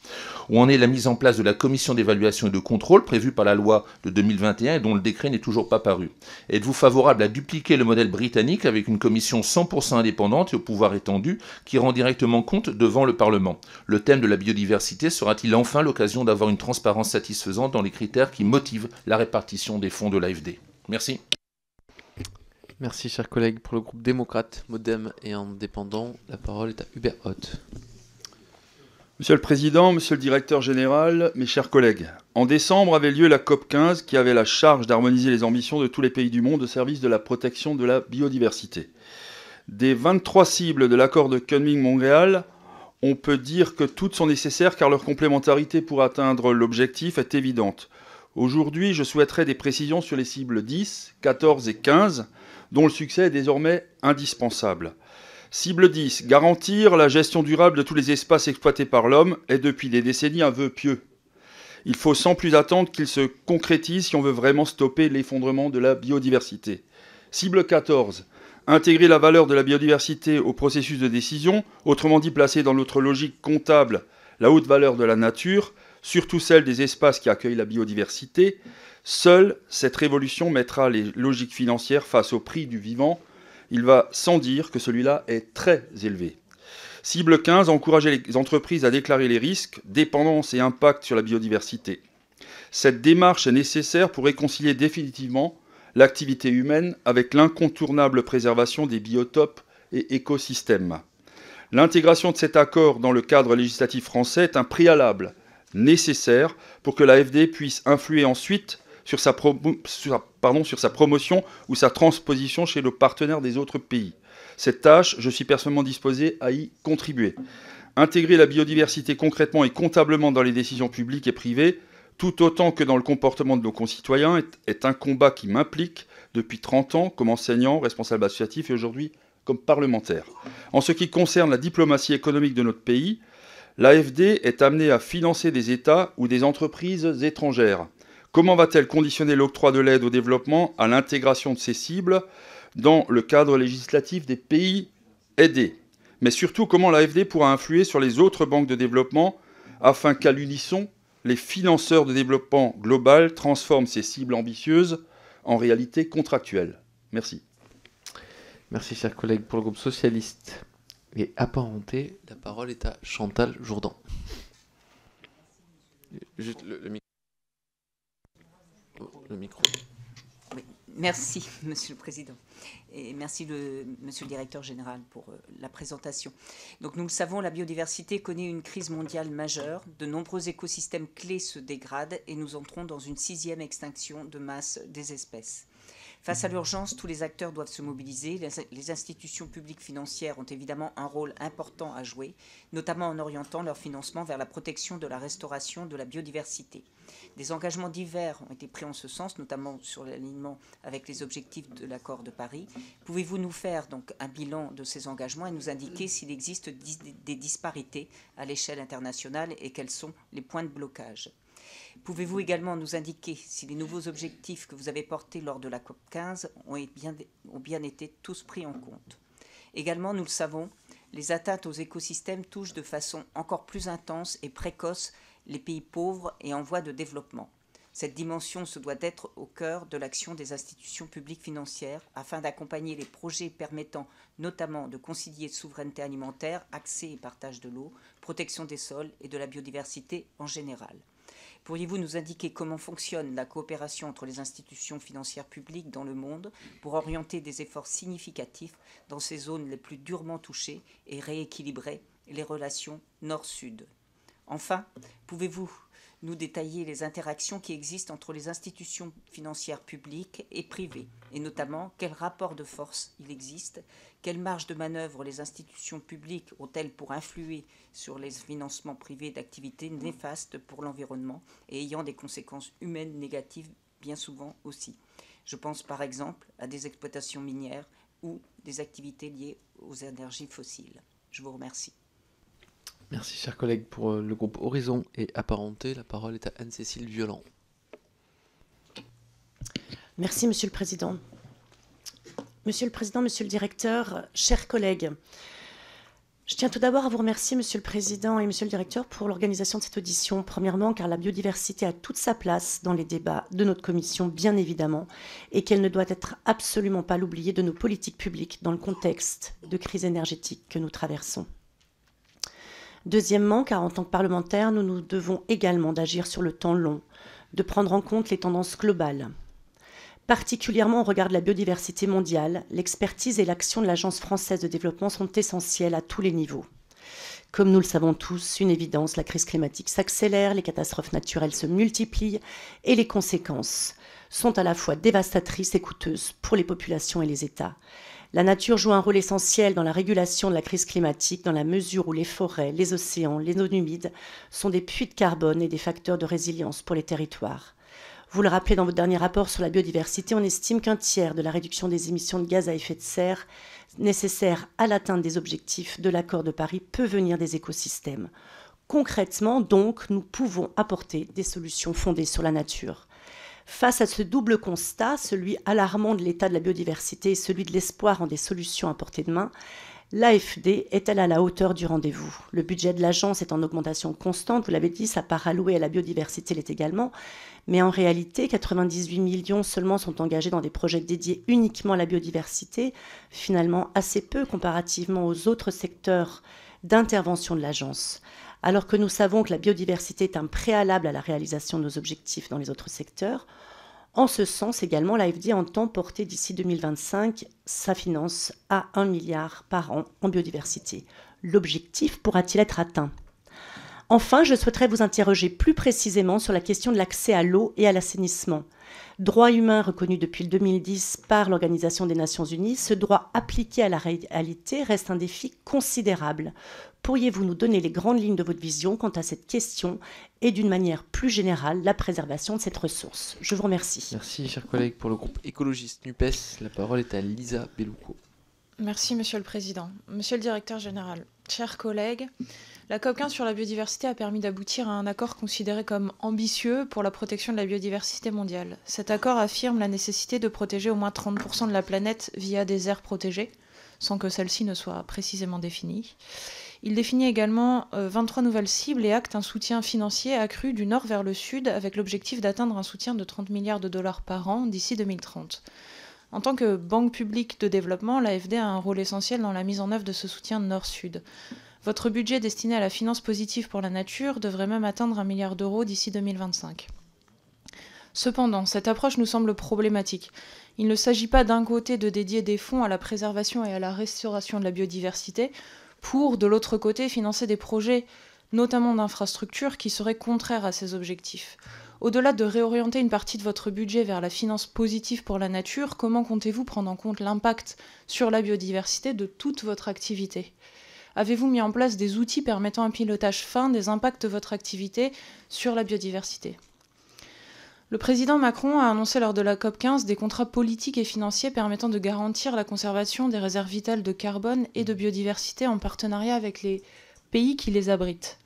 Où en est la mise en place de la commission d'évaluation et de contrôle prévue par la loi de 2021 et dont le décret n'est toujours pas paru. Êtes-vous favorable à dupliquer le modèle britannique avec une commission 100% indépendante et au pouvoir étendu qui rend directement compte devant le Parlement Le thème de la biodiversité sera-t-il enfin l'occasion d'avoir une transparence satisfaisante dans les critères qui motivent la répartition des fonds de l'AFD Merci. Merci, chers collègues. Pour le groupe démocrate, modem et indépendant, la parole est à Hubert Hoth. Monsieur le Président, Monsieur le Directeur Général, mes chers collègues, en décembre avait lieu la COP 15 qui avait la charge d'harmoniser les ambitions de tous les pays du monde au service de la protection de la biodiversité. Des 23 cibles de l'accord de Kunming-Montréal, on peut dire que toutes sont nécessaires car leur complémentarité pour atteindre l'objectif est évidente. Aujourd'hui, je souhaiterais des précisions sur les cibles 10, 14 et 15, dont le succès est désormais indispensable. Cible 10. Garantir la gestion durable de tous les espaces exploités par l'homme est depuis des décennies un vœu pieux. Il faut sans plus attendre qu'il se concrétise si on veut vraiment stopper l'effondrement de la biodiversité. Cible 14. Intégrer la valeur de la biodiversité au processus de décision, autrement dit placer dans notre logique comptable la haute valeur de la nature, surtout celle des espaces qui accueillent la biodiversité. Seule cette révolution mettra les logiques financières face au prix du vivant il va sans dire que celui-là est très élevé. Cible 15, encourager les entreprises à déclarer les risques, dépendances et impacts sur la biodiversité. Cette démarche est nécessaire pour réconcilier définitivement l'activité humaine avec l'incontournable préservation des biotopes et écosystèmes. L'intégration de cet accord dans le cadre législatif français est un préalable nécessaire pour que l'AFD puisse influer ensuite sur sa, pardon, sur sa promotion ou sa transposition chez le partenaire des autres pays. Cette tâche, je suis personnellement disposé à y contribuer. Intégrer la biodiversité concrètement et comptablement dans les décisions publiques et privées, tout autant que dans le comportement de nos concitoyens, est, un combat qui m'implique depuis 30 ans comme enseignant, responsable associatif et aujourd'hui comme parlementaire. En ce qui concerne la diplomatie économique de notre pays, l'AFD est amenée à financer des États ou des entreprises étrangères. Comment va-t-elle conditionner l'octroi de l'aide au développement à l'intégration de ces cibles dans le cadre législatif des pays aidés Mais surtout, comment l'AFD pourra influer sur les autres banques de développement afin qu'à l'unisson, les financeurs de développement global transforment ces cibles ambitieuses en réalité contractuelle Merci. Merci, chers collègues, pour le groupe socialiste et apparenté. La parole est à Chantal Jourdan. Le micro. merci, Monsieur le Président. Et merci, le, Monsieur le Directeur Général, pour euh, la présentation. Donc, nous le savons, la biodiversité connaît une crise mondiale majeure. De nombreux écosystèmes clés se dégradent et nous entrons dans une sixième extinction de masse des espèces. Face à mhm. l'urgence, tous les acteurs doivent se mobiliser. Les institutions publiques financières ont évidemment un rôle important à jouer, notamment en orientant leur financement vers la protection de la restauration de la biodiversité. Des engagements divers ont été pris en ce sens, notamment sur l'alignement avec les objectifs de l'accord de Paris. Pouvez-vous nous faire donc un bilan de ces engagements et nous indiquer s'il existe des disparités à l'échelle internationale et quels sont les points de blocage Pouvez-vous également nous indiquer si les nouveaux objectifs que vous avez portés lors de la COP15 ont bien, été tous pris en compte Également, nous le savons, les atteintes aux écosystèmes touchent de façon encore plus intense et précoce les pays pauvres et en voie de développement. Cette dimension se doit d'être au cœur de l'action des institutions publiques financières afin d'accompagner les projets permettant notamment de concilier souveraineté alimentaire, accès et partage de l'eau, protection des sols et de la biodiversité en général. Pourriez-vous nous indiquer comment fonctionne la coopération entre les institutions financières publiques dans le monde pour orienter des efforts significatifs dans ces zones les plus durement touchées et rééquilibrer les relations nord-sud Enfin, pouvez-vous nous détailler les interactions qui existent entre les institutions financières publiques et privées, et notamment quel rapport de force il existe, quelle marge de manœuvre les institutions publiques ont-elles pour influer sur les financements privés d'activités néfastes pour l'environnement et ayant des conséquences humaines négatives bien souvent aussi. Je pense par exemple à des exploitations minières ou des activités liées aux énergies fossiles. Je vous remercie. Merci, chers collègues, pour euh, le groupe Horizon et Apparenté. La parole est à Anne-Cécile Violent. Merci, Monsieur le Président. Monsieur le Président, Monsieur le Directeur, chers collègues, je tiens tout d'abord à vous remercier, Monsieur le Président et Monsieur le Directeur, pour l'organisation de cette audition. Premièrement, car la biodiversité a toute sa place dans les débats de notre commission, bien évidemment, et qu'elle ne doit être absolument pas l'oublier de nos politiques publiques dans le contexte de crise énergétique que nous traversons. Deuxièmement, car en tant que parlementaires, nous nous devons également d'agir sur le temps long, de prendre en compte les tendances globales. Particulièrement au regard de la biodiversité mondiale, l'expertise et l'action de l'Agence française de développement sont essentielles à tous les niveaux. Comme nous le savons tous, une évidence, la crise climatique s'accélère, les catastrophes naturelles se multiplient et les conséquences sont à la fois dévastatrices et coûteuses pour les populations et les États. La nature joue un rôle essentiel dans la régulation de la crise climatique dans la mesure où les forêts, les océans, les zones humides sont des puits de carbone et des facteurs de résilience pour les territoires. Vous le rappelez dans votre dernier rapport sur la biodiversité, on estime qu'un tiers de la réduction des émissions de gaz à effet de serre nécessaire à l'atteinte des objectifs de l'accord de Paris peut venir des écosystèmes. Concrètement, donc, nous pouvons apporter des solutions fondées sur la nature. Face à ce double constat, celui alarmant de l'état de la biodiversité et celui de l'espoir en des solutions à portée de main, L'AFD est-elle à la hauteur du rendez-vous Le budget de l'agence est en augmentation constante, vous l'avez dit, sa part allouée à la biodiversité l'est également, mais en réalité, 98 millions seulement sont engagés dans des projets dédiés uniquement à la biodiversité, finalement assez peu comparativement aux autres secteurs d'intervention de l'agence. Alors que nous savons que la biodiversité est un préalable à la réalisation de nos objectifs dans les autres secteurs, en ce sens également, l'AFD entend porter d'ici 2025 sa finance à 1 milliard par an en biodiversité. L'objectif pourra-t-il être atteint Enfin, je souhaiterais vous interroger plus précisément sur la question de l'accès à l'eau et à l'assainissement. Droit humain reconnu depuis 2010 par l'Organisation des Nations Unies, ce droit appliqué à la réalité reste un défi considérable. Pourriez-vous nous donner les grandes lignes de votre vision quant à cette question et d'une manière plus générale la préservation de cette ressource Je vous remercie. Merci, chers collègues, pour le groupe écologiste NUPES. La parole est à Lisa Bellouco. Merci, Monsieur le Président. Monsieur le Directeur général, chers collègues, la COP15 sur la biodiversité a permis d'aboutir à un accord considéré comme ambitieux pour la protection de la biodiversité mondiale. Cet accord affirme la nécessité de protéger au moins 30% de la planète via des aires protégées, sans que celle-ci ne soit précisément définie. Il définit également 23 euh, nouvelles cibles et acte un soutien financier accru du nord vers le sud avec l'objectif d'atteindre un soutien de 30 milliards de dollars par an d'ici 2030. En tant que banque publique de développement, l'AFD a un rôle essentiel dans la mise en œuvre de ce soutien nord-sud. Votre budget destiné à la finance positive pour la nature devrait même atteindre un milliard d'euros d'ici 2025. Cependant, cette approche nous semble problématique. Il ne s'agit pas d'un côté de dédier des fonds à la préservation et à la restauration de la biodiversité, pour, de l'autre côté, financer des projets, notamment d'infrastructures, qui seraient contraires à ces objectifs. Au-delà de réorienter une partie de votre budget vers la finance positive pour la nature, comment comptez-vous prendre en compte l'impact sur la biodiversité de toute votre activité Avez-vous mis en place des outils permettant un pilotage fin des impacts de votre activité sur la biodiversité le président Macron a annoncé lors de la COP15 des contrats politiques et financiers permettant de garantir la conservation des réserves vitales de carbone et de biodiversité en partenariat avec les pays qui les abritent.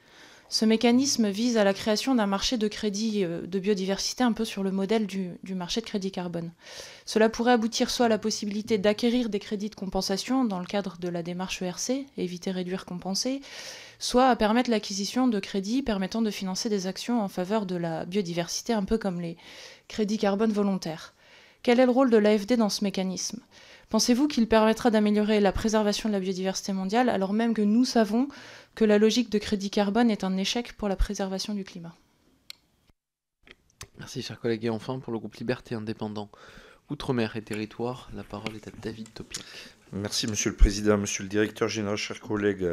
Ce mécanisme vise à la création d'un marché de crédit euh, de biodiversité un peu sur le modèle du, marché de crédit carbone. Cela pourrait aboutir soit à la possibilité d'acquérir des crédits de compensation dans le cadre de la démarche ERC, éviter, réduire, compenser, soit à permettre l'acquisition de crédits permettant de financer des actions en faveur de la biodiversité, un peu comme les crédits carbone volontaires. Quel est le rôle de l'AFD dans ce mécanisme Pensez-vous qu'il permettra d'améliorer la préservation de la biodiversité mondiale alors même que nous savons que la logique de crédit carbone est un échec pour la préservation du climat. Merci, chers collègues. Et enfin, pour le groupe Liberté Indépendant, Outre-mer et Territoire, la parole est à David Topiac. Merci, monsieur le président, monsieur le directeur général, chers collègues.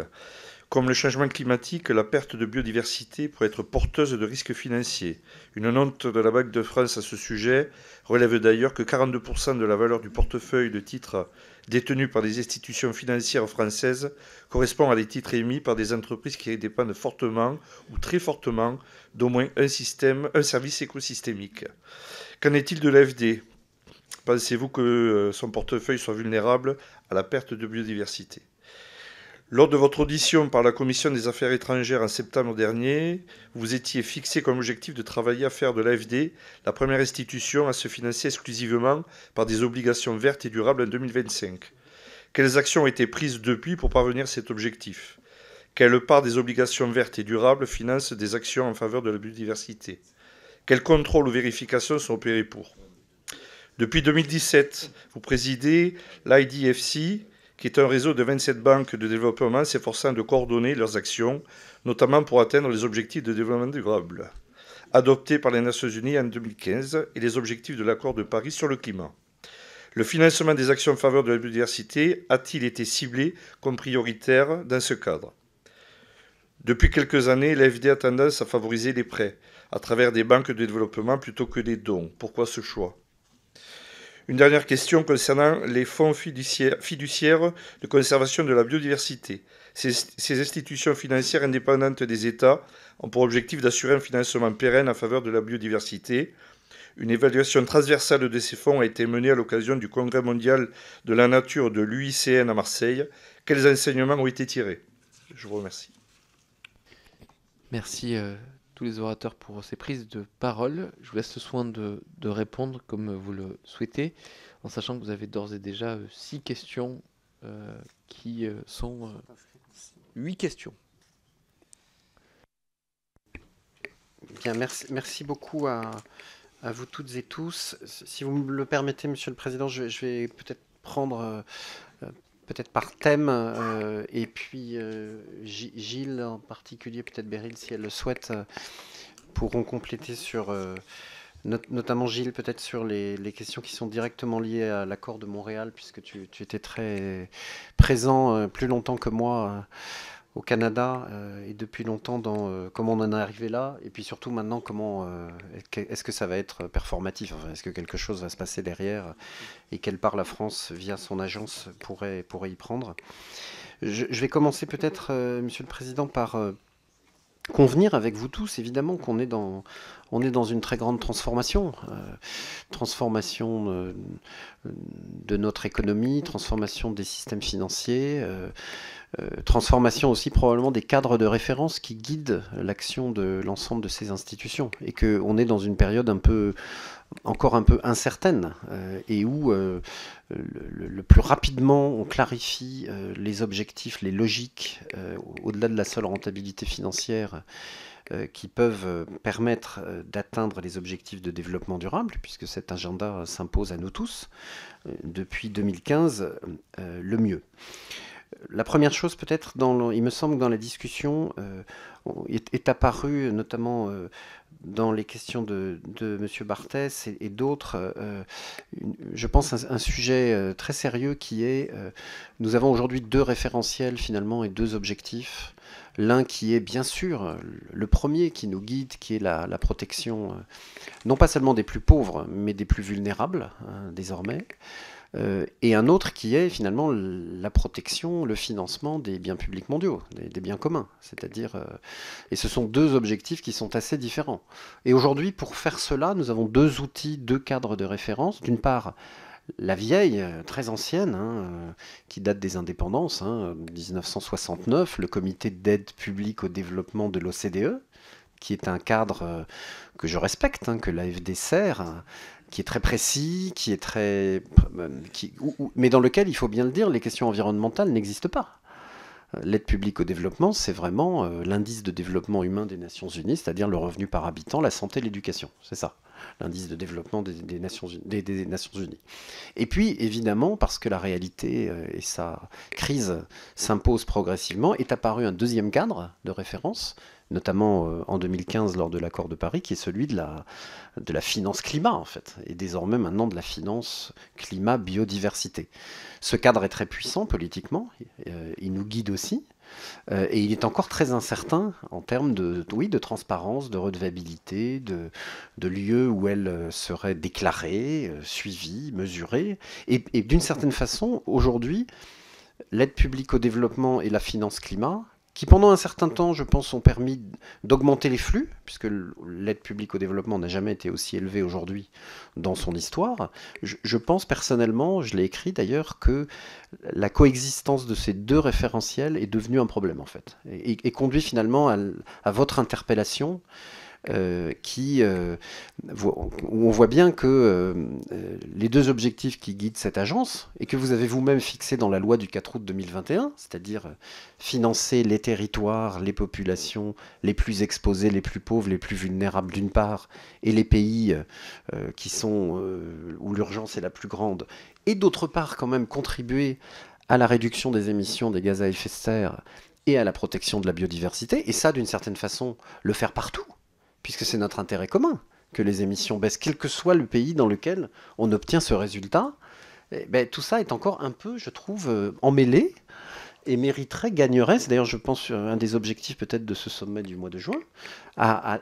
Comme le changement climatique, la perte de biodiversité pourrait être porteuse de risques financiers. Une note de la Banque de France à ce sujet relève d'ailleurs que 42% de la valeur du portefeuille de titres détenus par des institutions financières françaises correspond à des titres émis par des entreprises qui dépendent fortement ou très fortement d'au moins un système, un service écosystémique. Qu'en est-il de l'AFD Pensez-vous que euh, son portefeuille soit vulnérable à la perte de biodiversité lors de votre audition par la Commission des Affaires étrangères en septembre dernier, vous étiez fixé comme objectif de travailler à faire de l'AFD la première institution à se financer exclusivement par des obligations vertes et durables en 2025. Quelles actions ont été prises depuis pour parvenir à cet objectif Quelle part des obligations vertes et durables finance des actions en faveur de la biodiversité Quels contrôles ou vérifications sont opérés pour Depuis 2017, vous présidez l'IDFC, qui est un réseau de 27 banques de développement s'efforçant de coordonner leurs actions, notamment pour atteindre les objectifs de développement durable adoptés par les Nations Unies en 2015 et les objectifs de l'accord de Paris sur le climat. Le financement des actions en faveur de la biodiversité a-t-il été ciblé comme prioritaire dans ce cadre Depuis quelques années, l'AFD a tendance à favoriser les prêts à travers des banques de développement plutôt que des dons. Pourquoi ce choix une dernière question concernant les fonds fiduciaires de conservation de la biodiversité. Ces, institutions financières indépendantes des États ont pour objectif d'assurer un financement pérenne en faveur de la biodiversité. Une évaluation transversale de ces fonds a été menée à l'occasion du Congrès mondial de la nature de l'UICN à Marseille. Quels enseignements ont été tirés Je vous remercie. Merci euh, les orateurs pour ces prises de parole. Je vous laisse le soin de, répondre comme vous le souhaitez, en sachant que vous avez d'ores et déjà euh, six questions euh, qui euh, sont huit questions. Bien, merci, merci beaucoup à, vous toutes et tous. Si vous me le permettez, Monsieur le Président, je, vais peut-être prendre peut-être par thème, euh, et puis euh, Gilles en particulier, peut-être Beryl si elle le souhaite, euh, pourront compléter sur, notamment Gilles, peut-être sur les, questions qui sont directement liées à l'accord de Montréal, puisque tu étais très présent plus longtemps que moi au Canada euh, et depuis longtemps dans euh, comment on en est arrivé là et puis surtout maintenant comment euh, est-ce que ça va être performatif est-ce que quelque chose va se passer derrière et quelle part la France via son agence pourrait pourrait y prendre je, vais commencer peut-être monsieur le président par convenir avec vous tous, évidemment, qu'on est dans, on est dans une très grande transformation. transformation de notre économie, transformation des systèmes financiers, euh, transformation aussi probablement des cadres de référence qui guident l'action de l'ensemble de ces institutions et qu'on est dans une période un peu encore un peu incertaine euh, et où euh, le, plus rapidement on clarifie les objectifs, les logiques, au-delà de la seule rentabilité financière qui peuvent permettre d'atteindre les objectifs de développement durable, puisque cet agenda s'impose à nous tous depuis 2015 le mieux. La première chose, peut-être, il me semble que dans la discussion, euh, est, apparue notamment euh, dans les questions de, M. Barthès et, d'autres, euh, je pense, un, sujet très sérieux qui est, nous avons aujourd'hui deux référentiels finalement et deux objectifs. L'un qui est bien sûr le premier qui nous guide, qui est la, protection, non pas seulement des plus pauvres, mais des plus vulnérables, hein, désormais. Euh, et un autre qui est finalement la protection, le financement des biens publics mondiaux, des, biens communs. C'est-à-dire, euh, et ce sont deux objectifs qui sont assez différents. Et aujourd'hui, pour faire cela, nous avons deux outils, deux cadres de référence. D'une part, la vieille, euh, très ancienne, hein, qui date des indépendances, 1969, hein, le comité d'aide publique au développement de l'OCDE, qui est un cadre que je respecte, hein, que l'AFD sert, qui est très précis, qui est très, euh, mais dans lequel il faut bien le dire, les questions environnementales n'existent pas. Euh, l'aide publique au développement, c'est vraiment euh, l'indice de développement humain des Nations Unies, c'est-à-dire le revenu par habitant, la santé, l'éducation. C'est ça, l'indice de développement des, Nations, des, Nations, Unies. Et puis, évidemment, parce que la réalité et sa crise s'imposent progressivement, est apparu un deuxième cadre de référence notamment euh, en 2015 lors de l'accord de Paris, qui est celui de la, finance climat, en fait, et désormais maintenant de la finance climat-biodiversité. Ce cadre est très puissant politiquement, euh, il nous guide aussi, euh, et il est encore très incertain en termes de, oui, de transparence, de redevabilité, de, de lieu où elle serait déclarée, suivie, mesurée. et d'une certaine façon, aujourd'hui, l'aide publique au développement et la finance climat qui pendant un certain temps, je pense, ont permis d'augmenter les flux, puisque l'aide publique au développement n'a jamais été aussi élevée aujourd'hui dans son histoire. Je, pense personnellement, je l'ai écrit d'ailleurs, que la coexistence de ces deux référentiels est devenue un problème en fait, et, conduit finalement à, à votre interpellation euh, qui, euh, où on voit bien que euh, les deux objectifs qui guident cette agence, et que vous avez vous-même fixé dans la loi du 4 août 2021, c'est-à-dire financer les territoires, les populations les plus exposées, les plus pauvres, les plus vulnérables d'une part, et les pays qui sont où l'urgence est la plus grande, et d'autre part quand même contribuer à la réduction des émissions des gaz à effet de serre et à la protection de la biodiversité, et ça d'une certaine façon le faire partout, puisque c'est notre intérêt commun que les émissions baissent, quel que soit le pays dans lequel on obtient ce résultat, eh ben, tout ça est encore un peu, je trouve, euh, emmêlé et mériterait, gagnerait, c'est d'ailleurs, je pense, euh, un des objectifs peut-être de ce sommet du mois de juin, à,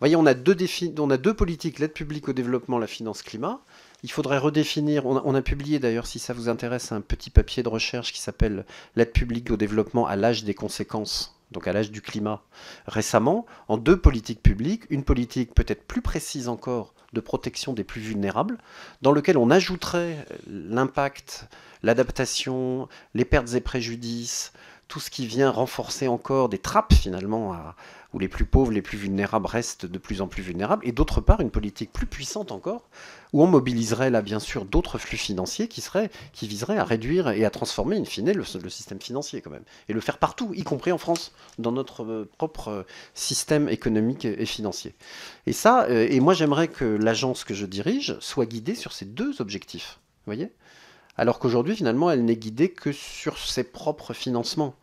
Voyez, on a deux, on a deux politiques, l'aide publique au développement, la finance climat. Il faudrait redéfinir, on a publié d'ailleurs, si ça vous intéresse, un petit papier de recherche qui s'appelle L'aide publique au développement à l'âge des conséquences donc à l'âge du climat, récemment, en deux politiques publiques, une politique peut-être plus précise encore de protection des plus vulnérables, dans lequel on ajouterait euh, l'impact, l'adaptation, les pertes et préjudices, tout ce qui vient renforcer encore des trappes finalement à, où les plus pauvres, les plus vulnérables restent de plus en plus vulnérables, et d'autre part une politique plus puissante encore, où on mobiliserait là bien sûr d'autres flux financiers qui, seraient, qui viseraient à réduire et à transformer in fine le, système financier quand même, et le faire partout, y compris en France, dans notre euh, propre euh, système économique et financier. Et ça, euh, et moi j'aimerais que l'agence que je dirige soit guidée sur ces deux objectifs, voyez alors qu'aujourd'hui, finalement, elle n'est guidée que sur ses propres financements.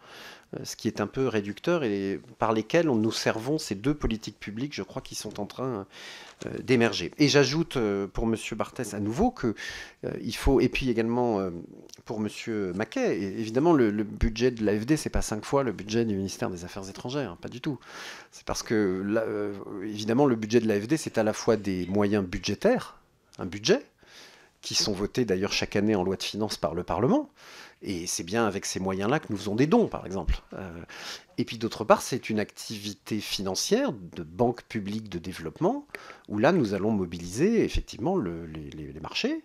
Euh, ce qui est un peu réducteur et par lesquels nous servons ces deux politiques publiques, je crois, qui sont en train euh, d'émerger. Et j'ajoute euh, pour M. Barthès à nouveau que il faut, et puis également pour M. Maquet, évidemment, le, budget de l'AFD, c'est pas cinq fois le budget du ministère des Affaires étrangères, hein, pas du tout. C'est parce que, évidemment, le budget de l'AFD, c'est à la fois des moyens budgétaires, un budget, qui sont votés d'ailleurs chaque année en loi de finances par le Parlement, et c'est bien avec ces moyens-là que nous faisons des dons, par exemple. Euh, et puis d'autre part, c'est une activité financière de banque publique de développement, où là, nous allons mobiliser effectivement les, marchés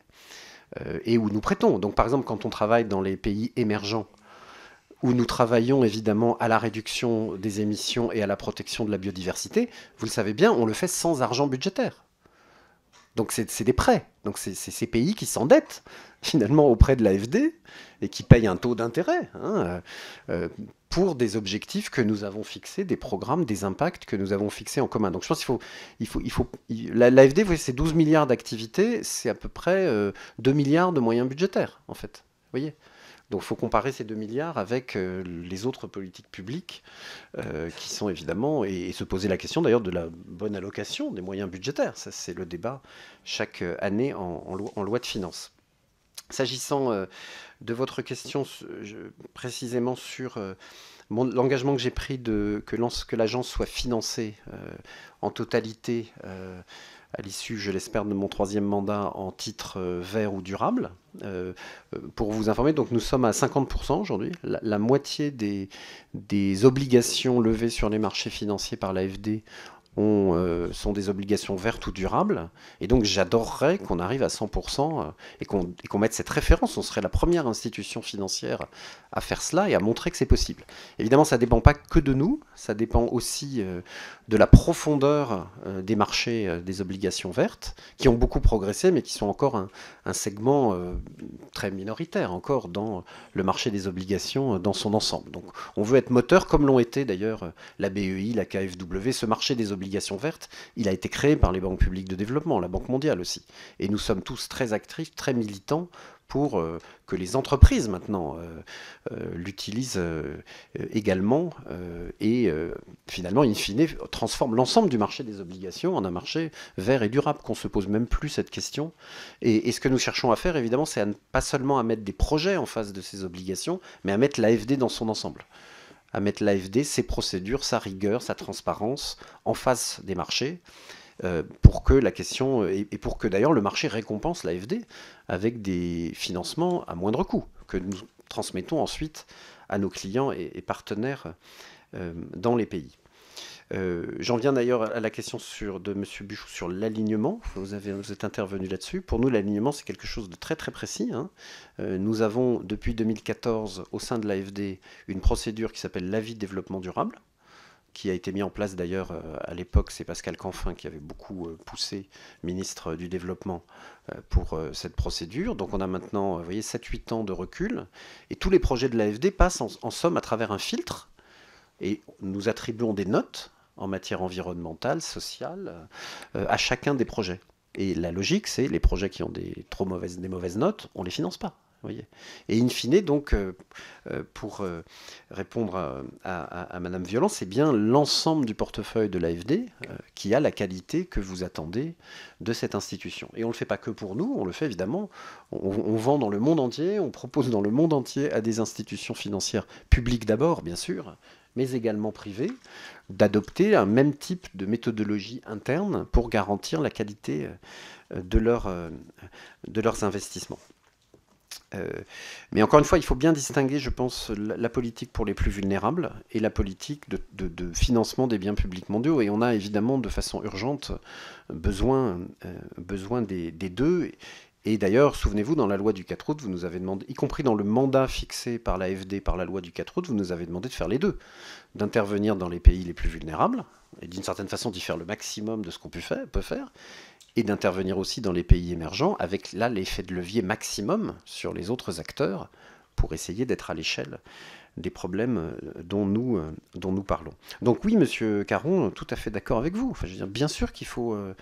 euh, et où nous prêtons. Donc par exemple, quand on travaille dans les pays émergents, où nous travaillons évidemment à la réduction des émissions et à la protection de la biodiversité, vous le savez bien, on le fait sans argent budgétaire. Donc c'est des prêts. Donc c'est ces pays qui s'endettent finalement auprès de l'AFD et qui payent un taux d'intérêt hein, euh, euh, pour des objectifs que nous avons fixés, des programmes, des impacts que nous avons fixés en commun. Donc je pense qu'il faut, il faut, il faut l'AFD, vous voyez, c'est 12 milliards d'activités, c'est à peu près 2 euh, milliards de moyens budgétaires en fait. Vous voyez donc il faut comparer ces 2 milliards avec euh, les autres politiques publiques euh, qui sont évidemment, et, se poser la question d'ailleurs de la bonne allocation des moyens budgétaires. Ça, c'est le débat chaque euh, année en, loi, de finances. S'agissant de votre question précisément sur l'engagement que j'ai pris de que, l'agence soit financée en totalité à l'issue, je l'espère, de mon troisième mandat en titre euh, vert ou durable. Euh, euh, pour vous informer, donc nous sommes à 50% aujourd'hui. La, moitié des, des, obligations levées sur les marchés financiers par l'AFD euh, sont des obligations vertes ou durables. Et donc j'adorerais qu'on arrive à 100% euh, et qu'on mette cette référence. On serait la première institution financière à faire cela et à montrer que c'est possible. Évidemment, ça ne dépend pas que de nous, ça dépend aussi euh, de la profondeur des marchés des obligations vertes, qui ont beaucoup progressé, mais qui sont encore un, un segment euh, très minoritaire encore dans le marché des obligations euh, dans son ensemble. Donc on veut être moteur, comme l'ont été d'ailleurs euh, la BEI, la KfW. Ce marché des obligations vertes, il a été créé par les banques publiques de développement, la Banque mondiale aussi. Et nous sommes tous très actifs, très militants pour euh, que les entreprises maintenant euh, euh, l'utilisent également et finalement, in fine, transforment l'ensemble du marché des obligations en un marché vert et durable, qu'on ne se pose même plus cette question. Et, ce que nous cherchons à faire, évidemment, c'est pas seulement à mettre des projets en face de ces obligations, mais à mettre l'AFD dans son ensemble à mettre l'AFD, ses procédures, sa rigueur, sa transparence en face des marchés. pour que la question et, et pour que d'ailleurs le marché récompense l'AFD avec des financements à moindre coût que nous transmettons ensuite à nos clients et, partenaires euh, dans les pays. Euh, j'en viens d'ailleurs à la question de M. Buchou sur l'alignement. Vous, êtes intervenu là-dessus. Pour nous, l'alignement, c'est quelque chose de très très précis. Hein. Euh, nous avons, depuis 2014, au sein de l'AFD, une procédure qui s'appelle l'avis de développement durable, qui a été mis en place d'ailleurs euh, à l'époque, c'est Pascal Canfin qui avait beaucoup euh, poussé, ministre euh, du Développement, pour cette procédure. Donc on a maintenant, voyez, 7-8 ans de recul, et tous les projets de l'AFD passent en, somme à travers un filtre, et nous attribuons des notes en matière environnementale, sociale, à chacun des projets. Et la logique, c'est les projets qui ont des trop mauvaises, des mauvaises notes, on ne les finance pas. Et in fine, donc, euh, euh, pour euh, répondre à, Madame Violent, c'est bien l'ensemble du portefeuille de l'AFD qui a la qualité que vous attendez de cette institution. Et on ne le fait pas que pour nous, on le fait évidemment, on, vend dans le monde entier, on propose dans le monde entier à des institutions financières publiques d'abord, bien sûr, mais également privées, d'adopter un même type de méthodologie interne pour garantir la qualité de leurs investissements. Euh, mais encore une fois, il faut bien distinguer, je pense, la, politique pour les plus vulnérables et la politique de, financement des biens publics mondiaux. Et on a évidemment de façon urgente besoin, euh, besoin des, des deux. Et d'ailleurs, souvenez-vous, dans la loi du 4 août, vous nous avez demandé, y compris dans le mandat fixé par l'AFD, par la loi du 4 août, vous nous avez demandé de faire les deux, d'intervenir dans les pays les plus vulnérables, et d'une certaine façon d'y faire le maximum de ce qu'on peut faire, et d'intervenir aussi dans les pays émergents avec là l'effet de levier maximum sur les autres acteurs pour essayer d'être à l'échelle des problèmes euh, dont nous, euh, dont nous parlons. Donc oui, Monsieur Caron, tout à fait d'accord avec vous. Enfin, je veux dire, bien sûr qu'il faut euh,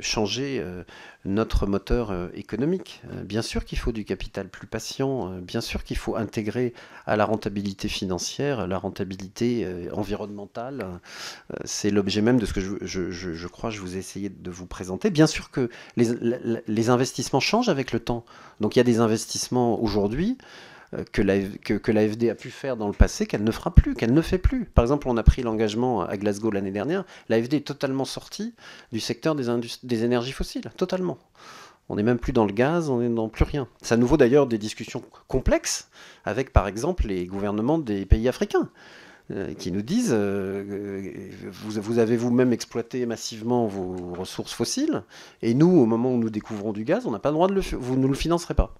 changer notre moteur économique. bien sûr qu'il faut du capital plus patient. bien sûr qu'il faut intégrer à la rentabilité financière la rentabilité environnementale. C'est l'objet même de ce que je, je, je, crois je vous ai essayé de vous présenter. Bien sûr que les, les investissements changent avec le temps. Donc il y a des investissements aujourd'hui euh, que l'AFD a pu faire dans le passé qu'elle ne fera plus, qu'elle ne fait plus. Par exemple, on a pris l'engagement à Glasgow l'année dernière, l'AFD est totalement sortie du secteur des, énergies fossiles, totalement. On n'est même plus dans le gaz, on n'est dans plus rien. Ça nous vaut d'ailleurs des discussions complexes avec, par exemple, les gouvernements des pays africains euh, qui nous disent euh, vous, avez vous-même exploité massivement vos ressources fossiles, et nous, au moment où nous découvrons du gaz, on n'a pas le droit de le vous ne le financerez pas.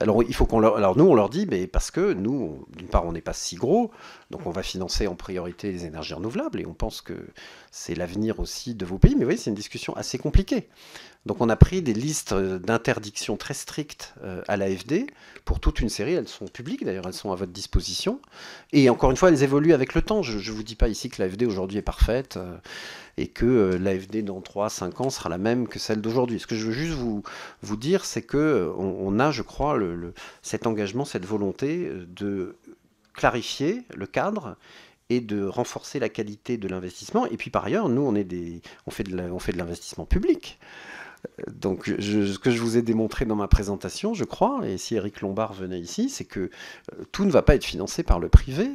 Alors il faut qu'on nous on leur dit mais parce que nous d'une part on n'est pas si gros donc on va financer en priorité les énergies renouvelables et on pense que c'est l'avenir aussi de vos pays mais vous voyez c'est une discussion assez compliquée donc on a pris des listes euh, d'interdictions très strictes euh, à l'AFD pour toute une série. Elles sont publiques d'ailleurs, elles sont à votre disposition. Et encore une fois, elles évoluent avec le temps. Je ne vous dis pas ici que l'AFD aujourd'hui est parfaite euh, et que l'AFD dans 3-5 ans sera la même que celle d'aujourd'hui. Ce que je veux juste vous, vous dire, c'est que on, a, je crois, cet engagement, cette volonté de clarifier le cadre et de renforcer la qualité de l'investissement. Et puis par ailleurs, nous, on, est des, on fait de l'investissement public. Donc, ce que je vous ai démontré dans ma présentation, je crois, et si Eric Lombard venait ici, c'est que euh, tout ne va pas être financé par le privé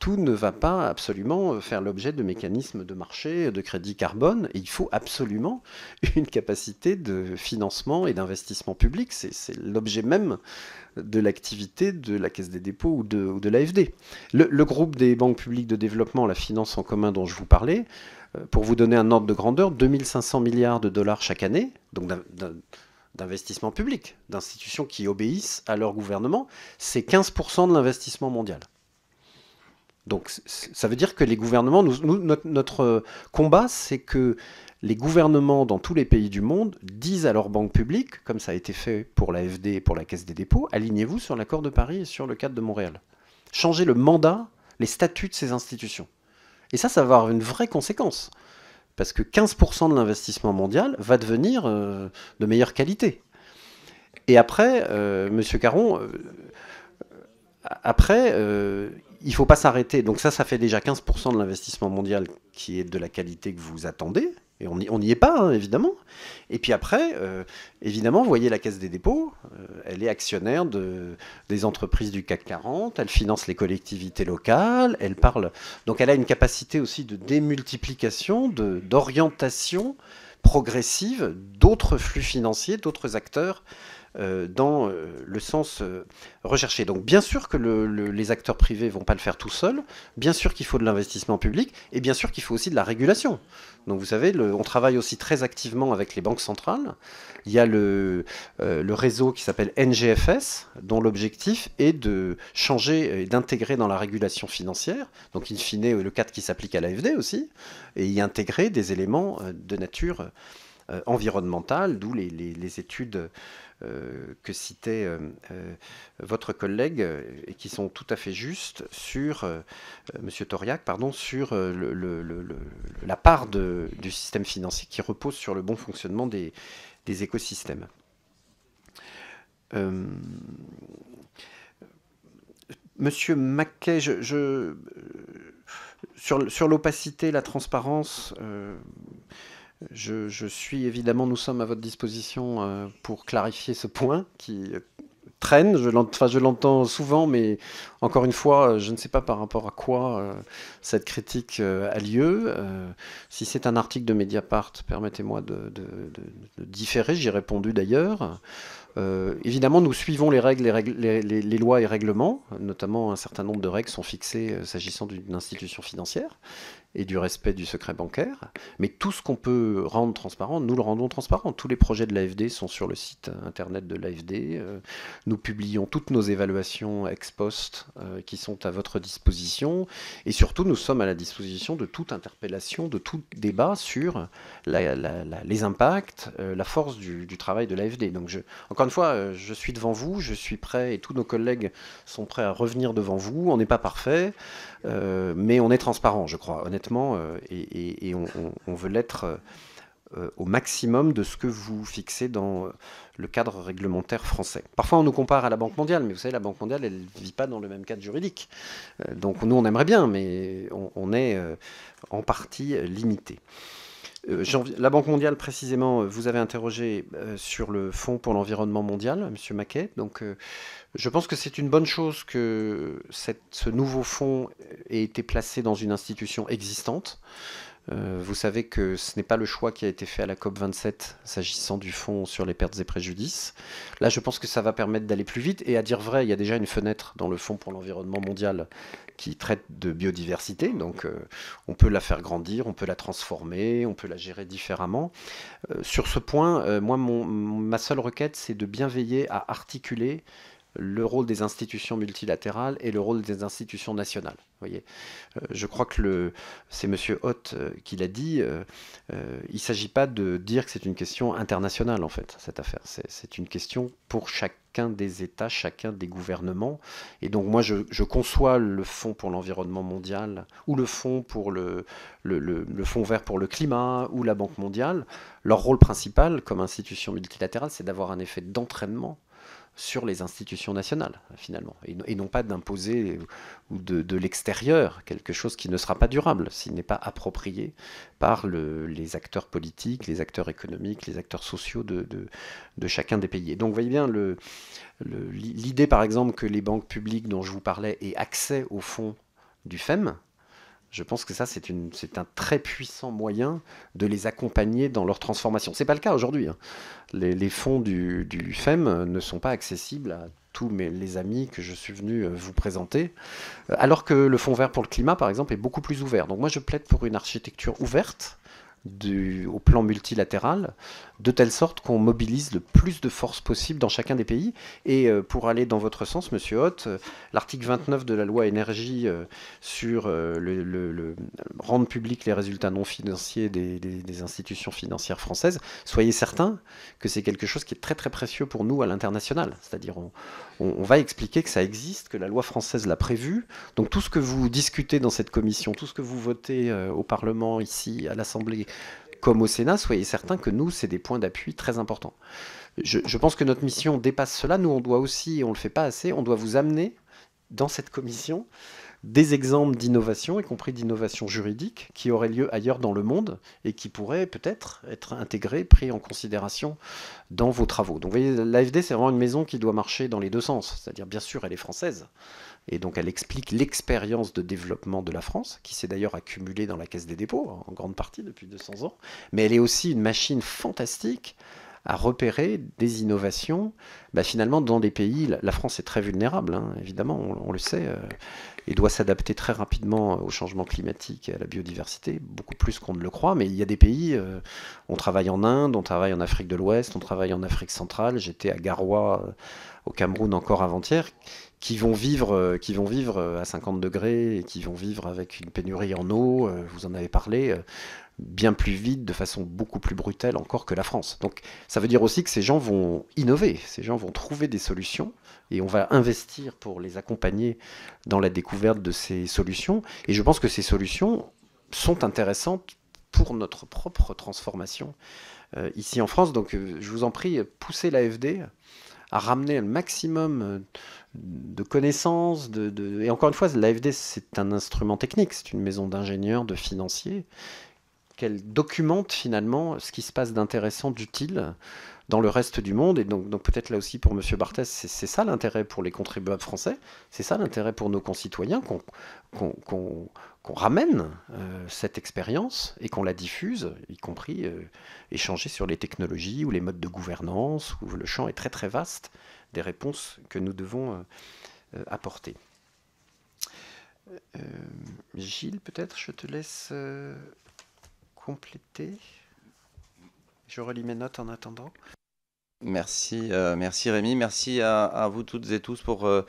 tout ne va pas absolument euh, faire l'objet de mécanismes de marché, de crédit carbone, il faut absolument une capacité de financement et d'investissement public. C'est l'objet même de l'activité de la Caisse des dépôts ou de, l'AFD. le, groupe des banques publiques de développement, la finance en commun dont je vous parlais, euh, pour vous donner un ordre de grandeur, 2500 milliards de dollars chaque année, donc d'investissement public, d'institutions qui obéissent à leur gouvernement, c'est 15% de l'investissement mondial. Donc ça veut dire que les gouvernements, nous, notre, notre, euh, combat, c'est que les gouvernements dans tous les pays du monde disent à leurs banques publiques, comme ça a été fait pour l'AFD et pour la Caisse des dépôts, alignez-vous sur l'accord de Paris et sur le cadre de Montréal. Changez le mandat, les statuts de ces institutions. Et ça, ça va avoir une vraie conséquence. Parce que 15% de l'investissement mondial va devenir euh, de meilleure qualité. Et après, euh, Monsieur Caron, euh, après, il ne faut pas s'arrêter. Donc ça, ça fait déjà 15% de l'investissement mondial qui est de la qualité que vous attendez, et on n'y est pas, hein, évidemment. Et puis après, euh, évidemment, vous voyez la Caisse des dépôts, euh, elle est actionnaire de, des entreprises du CAC 40, elle finance les collectivités locales, elle parle. Donc elle a une capacité aussi de démultiplication, d'orientation progressive d'autres flux financiers, d'autres acteurs euh, dans euh, le sens euh, recherché. Donc bien sûr que les acteurs privés vont pas le faire tout seuls, bien sûr qu'il faut de l'investissement public, et bien sûr qu'il faut aussi de la régulation. Donc vous savez, on travaille aussi très activement avec les banques centrales. Il y a le, réseau qui s'appelle NGFS, dont l'objectif est de changer et d'intégrer dans la régulation financière, donc in fine le cadre qui s'applique à l'AFD aussi, et y intégrer des éléments de nature environnementale, d'où les, études euh, que citait euh, euh, votre collègue et qui sont tout à fait justes sur Monsieur Toriac, pardon, sur la part du système financier qui repose sur le bon fonctionnement des, écosystèmes. Monsieur Mackay, sur, sur l'opacité, la transparence, je, suis évidemment, nous sommes à votre disposition euh, pour clarifier ce point qui euh, traîne. Je l'entends souvent, mais encore une fois, euh, je ne sais pas par rapport à quoi cette critique a lieu. si c'est un article de Mediapart, permettez-moi de, différer, j'y ai répondu d'ailleurs. évidemment, nous suivons les règles, les, les, lois et règlements, notamment un certain nombre de règles sont fixées s'agissant d'une institution financière et du respect du secret bancaire. Mais tout ce qu'on peut rendre transparent, nous le rendons transparent. Tous les projets de l'AFD sont sur le site euh, internet de l'AFD. Euh, nous publions toutes nos évaluations ex post euh, qui sont à votre disposition. Et surtout, nous sommes à la disposition de toute interpellation, de tout débat sur les impacts, la force du, travail de l'AFD. Donc, je, encore une fois, je suis devant vous, je suis prêt et tous nos collègues sont prêts à revenir devant vous. On n'est pas parfait. Euh, mais on est transparent, je crois, honnêtement, euh, et, on, veut l'être euh, au maximum de ce que vous fixez dans le cadre réglementaire français. Parfois, on nous compare à la Banque mondiale, mais vous savez, la Banque mondiale, elle ne vit pas dans le même cadre juridique. donc, nous, on aimerait bien, mais on est en partie limité. Euh, la Banque mondiale, précisément, euh, vous avez interrogé euh, sur le Fonds pour l'environnement mondial, M. Maquet. Donc, je pense que c'est une bonne chose que ce nouveau fonds ait été placé dans une institution existante. Euh, vous savez que ce n'est pas le choix qui a été fait à la COP27 s'agissant du fonds sur les pertes et préjudices. Là, je pense que ça va permettre d'aller plus vite. Et à dire vrai, il y a déjà une fenêtre dans le Fonds pour l'environnement mondial qui traite de biodiversité. Donc, euh, on peut la faire grandir, on peut la transformer, on peut la gérer différemment. Euh, sur ce point, moi, ma seule requête, c'est de bien veiller à articuler le rôle des institutions multilatérales et le rôle des institutions nationales. Voyez. Euh, je crois que c'est M. Hoth euh, qui l'a dit, euh, il ne s'agit pas de dire que c'est une question internationale, en fait, cette affaire. C'est une question pour chacun des États, chacun des gouvernements. Et donc moi, je, conçois le Fonds pour l'environnement mondial, ou le Fonds, pour le, le, le Fonds vert pour le climat, ou la Banque mondiale. Leur rôle principal comme institution multilatérale, c'est d'avoir un effet d'entraînement sur les institutions nationales, finalement, et, non pas d'imposer ou de, l'extérieur quelque chose qui ne sera pas durable, s'il n'est pas approprié par les acteurs politiques, les acteurs économiques, les acteurs sociaux de, chacun des pays. Et donc, vous voyez bien, l'idée, le, l'idée par exemple, que les banques publiques dont je vous parlais aient accès aux fonds du FEM, je pense que ça, c'est, un très puissant moyen de les accompagner dans leur transformation. Ce n'est pas le cas aujourd'hui. Hein. Les, fonds du, FEM ne sont pas accessibles à tous mes, les amis que je suis venu euh, vous présenter, euh, alors que le Fonds vert pour le climat, par exemple, est beaucoup plus ouvert. Donc moi, je plaide pour une architecture ouverte du, au plan multilatéral, de telle sorte qu'on mobilise le plus de forces possible dans chacun des pays. Et euh, pour aller dans votre sens, Monsieur Hoth, euh, l'article 29 de la loi énergie euh, sur le, rendre public les résultats non financiers des, institutions financières françaises, soyez certains que c'est quelque chose qui est très très précieux pour nous à l'international. C'est-à-dire on va expliquer que ça existe, que la loi française l'a prévu. Donc tout ce que vous discutez dans cette commission, tout ce que vous votez au Parlement ici, à l'Assemblée, comme au Sénat, soyez certains que nous, c'est des points d'appui très importants. Je, pense que notre mission dépasse cela. Nous, on doit aussi, et on ne le fait pas assez, on doit vous amener dans cette commission des exemples d'innovation, y compris d'innovation juridique, qui auraient lieu ailleurs dans le monde et qui pourraient peut-être être intégrés, pris en considération dans vos travaux. Donc vous voyez, l'AFD, c'est vraiment une maison qui doit marcher dans les deux sens. C'est-à-dire, bien sûr, elle est française, et donc elle explique l'expérience de développement de la France, qui s'est d'ailleurs accumulée dans la Caisse des dépôts hein, en grande partie depuis 200 ans. Mais elle est aussi une machine fantastique à repérer des innovations. Bah, finalement, dans des pays, la France est très vulnérable, hein, évidemment, on, le sait, euh, et doit s'adapter très rapidement au changement climatique et à la biodiversité, beaucoup plus qu'on ne le croit. Mais il y a des pays, euh, on travaille en Inde, on travaille en Afrique de l'Ouest, on travaille en Afrique centrale. J'étais à Garoua, euh, au Cameroun, encore avant-hier, qui vont vivre, euh, qui vont vivre euh, à 50 degrés et qui vont vivre avec une pénurie en eau, euh, vous en avez parlé, bien plus vite, de façon beaucoup plus brutale encore que la France. Donc ça veut dire aussi que ces gens vont innover, ces gens vont trouver des solutions et on va investir pour les accompagner dans la découverte de ces solutions. Et je pense que ces solutions sont intéressantes pour notre propre transformation ici en France. Donc je vous en prie, poussez l'AFD à ramener un maximum euh, de connaissances. De, Et encore une fois, l'AFD, c'est un instrument technique, c'est une maison d'ingénieurs, de financiers, qu'elle documente finalement ce qui se passe d'intéressant, d'utile dans le reste du monde. Et donc, peut-être là aussi pour M. Barthès, c'est ça l'intérêt pour les contribuables français, c'est ça l'intérêt pour nos concitoyens, qu'on ramène euh, cette expérience et qu'on la diffuse, y compris euh, échanger sur les technologies ou les modes de gouvernance, où le champ est très très vaste des réponses que nous devons euh, apporter. Gilles, peut-être, je te laisse compléter. Je relis mes notes en attendant. Merci, euh, merci Rémi, merci à, à, vous toutes et tous pour euh,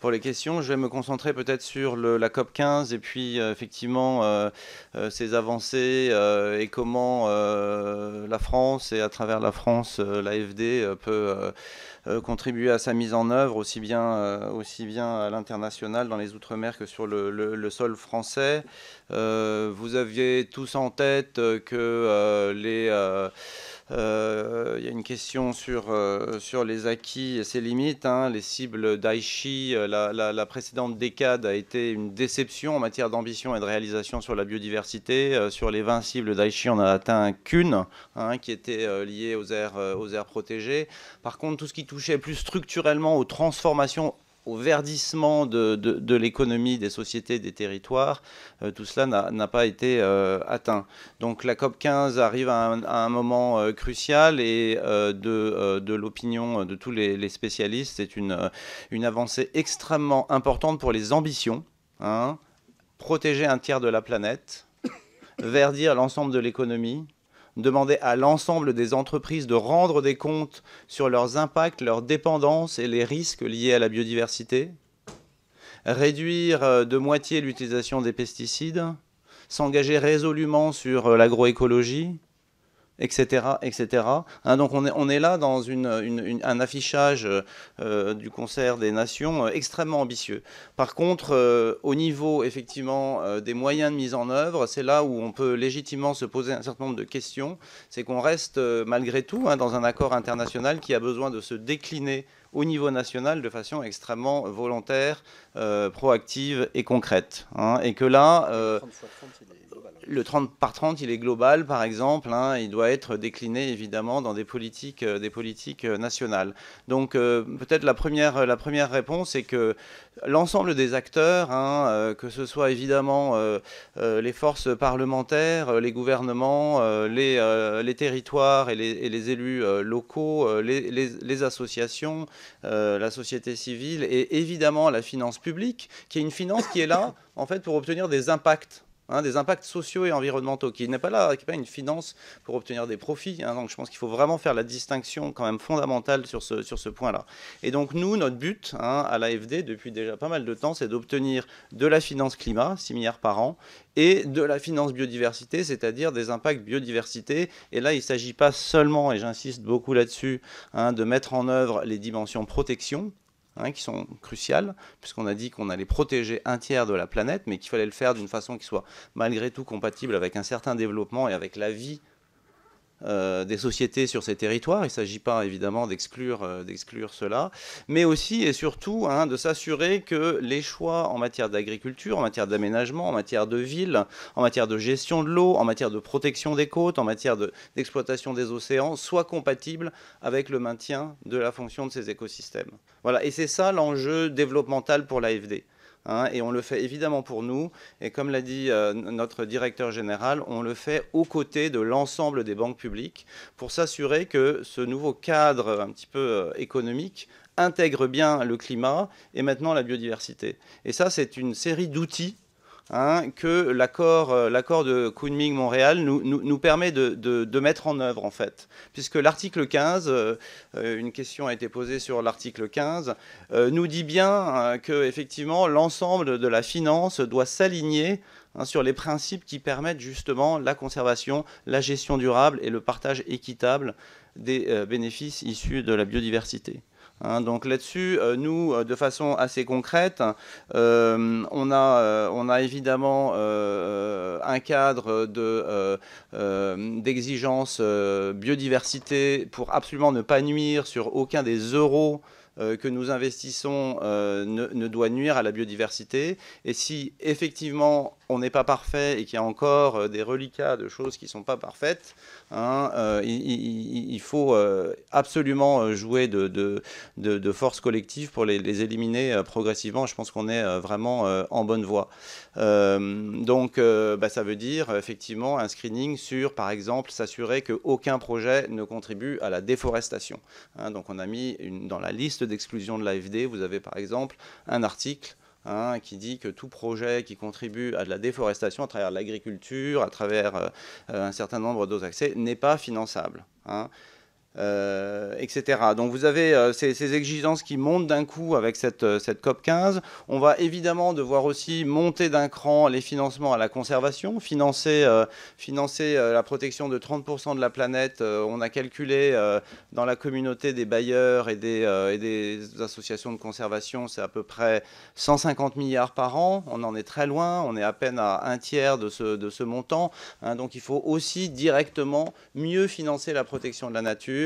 pour les questions. Je vais me concentrer peut-être sur la COP 15 et puis euh, effectivement ses euh, euh, avancées et comment la France et à travers la France l'AFD peut contribuer à sa mise en œuvre aussi bien, aussi bien à l'international dans les Outre-mer que sur le, sol français. vous aviez tous en tête que les... Il y a une question sur, sur les acquis et ses limites, hein, les cibles d'Aichi, la, précédente décade a été une déception en matière d'ambition et de réalisation sur la biodiversité. Euh, sur les 20 cibles d'Aichi, on n'a atteint qu'une, hein, qui était euh, liée aux aires, euh, aux aires protégées. Par contre, tout ce qui touchait plus structurellement aux transformations au verdissement de, l'économie, des sociétés, des territoires, euh, tout cela n'a pas été euh, atteint. Donc la COP15 arrive à un, moment euh, crucial et de, l'opinion de tous les, spécialistes, c'est une, avancée extrêmement importante pour les ambitions. Hein. protéger un tiers de la planète, verdir l'ensemble de l'économie, demander à l'ensemble des entreprises de rendre des comptes sur leurs impacts, leurs dépendances et les risques liés à la biodiversité, réduire euh, de moitié l'utilisation des pesticides, s'engager résolument sur euh, l'agroécologie, etc. etc. Hein, donc on est, on est là dans un affichage euh, du concert des nations euh, extrêmement ambitieux. Par contre, euh, au niveau effectivement des moyens de mise en œuvre, c'est là où on peut légitimement se poser un certain nombre de questions. C'est qu'on reste malgré tout hein, dans un accord international qui a besoin de se décliner au niveau national de façon extrêmement volontaire, proactive et concrète. Hein. et que là le 30 par 30, il est global, par exemple. Hein, il doit être décliné, évidemment, dans des politiques, euh, des politiques euh, nationales. Donc, euh, peut-être la première, la première réponse est que l'ensemble des acteurs, hein, que ce soit évidemment les forces parlementaires, les gouvernements, les, territoires et les, élus locaux, les associations, la société civile et évidemment la finance publique, qui est une finance qui est là, en fait, pour obtenir des impacts Hein, des impacts sociaux et environnementaux, qui n'est pas là, qui n'est pas une finance pour obtenir des profits. Hein. donc je pense qu'il faut vraiment faire la distinction quand même fondamentale sur ce, point-là. Et donc nous, notre but hein, à l'AFD depuis déjà pas mal de temps, c'est d'obtenir de la finance climat, 6 milliards par an, et de la finance biodiversité, c'est-à-dire des impacts biodiversité. Et là, il ne s'agit pas seulement, et j'insiste beaucoup là-dessus, hein, de mettre en œuvre les dimensions protection, Hein, qui sont cruciales, puisqu'on a dit qu'on allait protéger un tiers de la planète, mais qu'il fallait le faire d'une façon qui soit malgré tout compatible avec un certain développement et avec la vie euh, des sociétés sur ces territoires. Il ne s'agit pas évidemment euh, d'exclure cela, mais aussi et surtout hein, de s'assurer que les choix en matière d'agriculture, en matière d'aménagement, en matière de ville, en matière de gestion de l'eau, en matière de protection des côtes, en matière d'exploitation des océans soient compatibles avec le maintien de la fonction de ces écosystèmes. Voilà, et c'est ça l'enjeu développemental pour l'AFD. Hein, et on le fait évidemment pour nous. Et comme l'a dit euh, notre directeur général, on le fait aux côtés de l'ensemble des banques publiques pour s'assurer que ce nouveau cadre un petit peu euh, économique intègre bien le climat et maintenant la biodiversité. Et ça, c'est une série d'outils Hein, que l'accord euh, de Kunming-Montréal nous, permet de, mettre en œuvre, en fait. Puisque l'article 15, euh, euh, une question a été posée sur l'article 15, nous dit bien hein, que, effectivement, l'ensemble de la finance doit s'aligner hein, sur les principes qui permettent justement la conservation, la gestion durable et le partage équitable des bénéfices issus de la biodiversité. Hein, donc là-dessus, euh, nous, euh, de façon assez concrète, euh, on, a, évidemment un cadre d'exigence biodiversité pour absolument ne pas nuire sur aucun des euros que nous investissons ne, ne, doit nuire à la biodiversité. Et si effectivement on n'est pas parfait et qu'il y a encore des reliquats de choses qui ne sont pas parfaites, Hein, euh, il, faut euh, absolument euh, jouer de, de, de, force collective pour les, éliminer progressivement. Je pense qu'on est vraiment en bonne voie. donc, bah, ça veut dire effectivement un screening sur, par exemple, s'assurer qu'aucun projet ne contribue à la déforestation. Hein. donc, on a mis une, dans la liste d'exclusion de l'AFD, vous avez par exemple un article Hein, qui dit que tout projet qui contribue à de la déforestation à travers l'agriculture, à travers euh, euh, un certain nombre d'autres accès, n'est pas finançable. Hein. Euh, etc. Donc vous avez euh, ces, exigences qui montent d'un coup avec cette, euh, cette, COP 15. On va évidemment devoir aussi monter d'un cran les financements à la conservation, financer, financer la protection de 30% de la planète. on a calculé dans la communauté des bailleurs et des, associations de conservation, c'est à peu près 150 milliards par an. On en est très loin, on est à peine à un tiers de ce, de ce montant. Hein. donc il faut aussi directement mieux financer la protection de la nature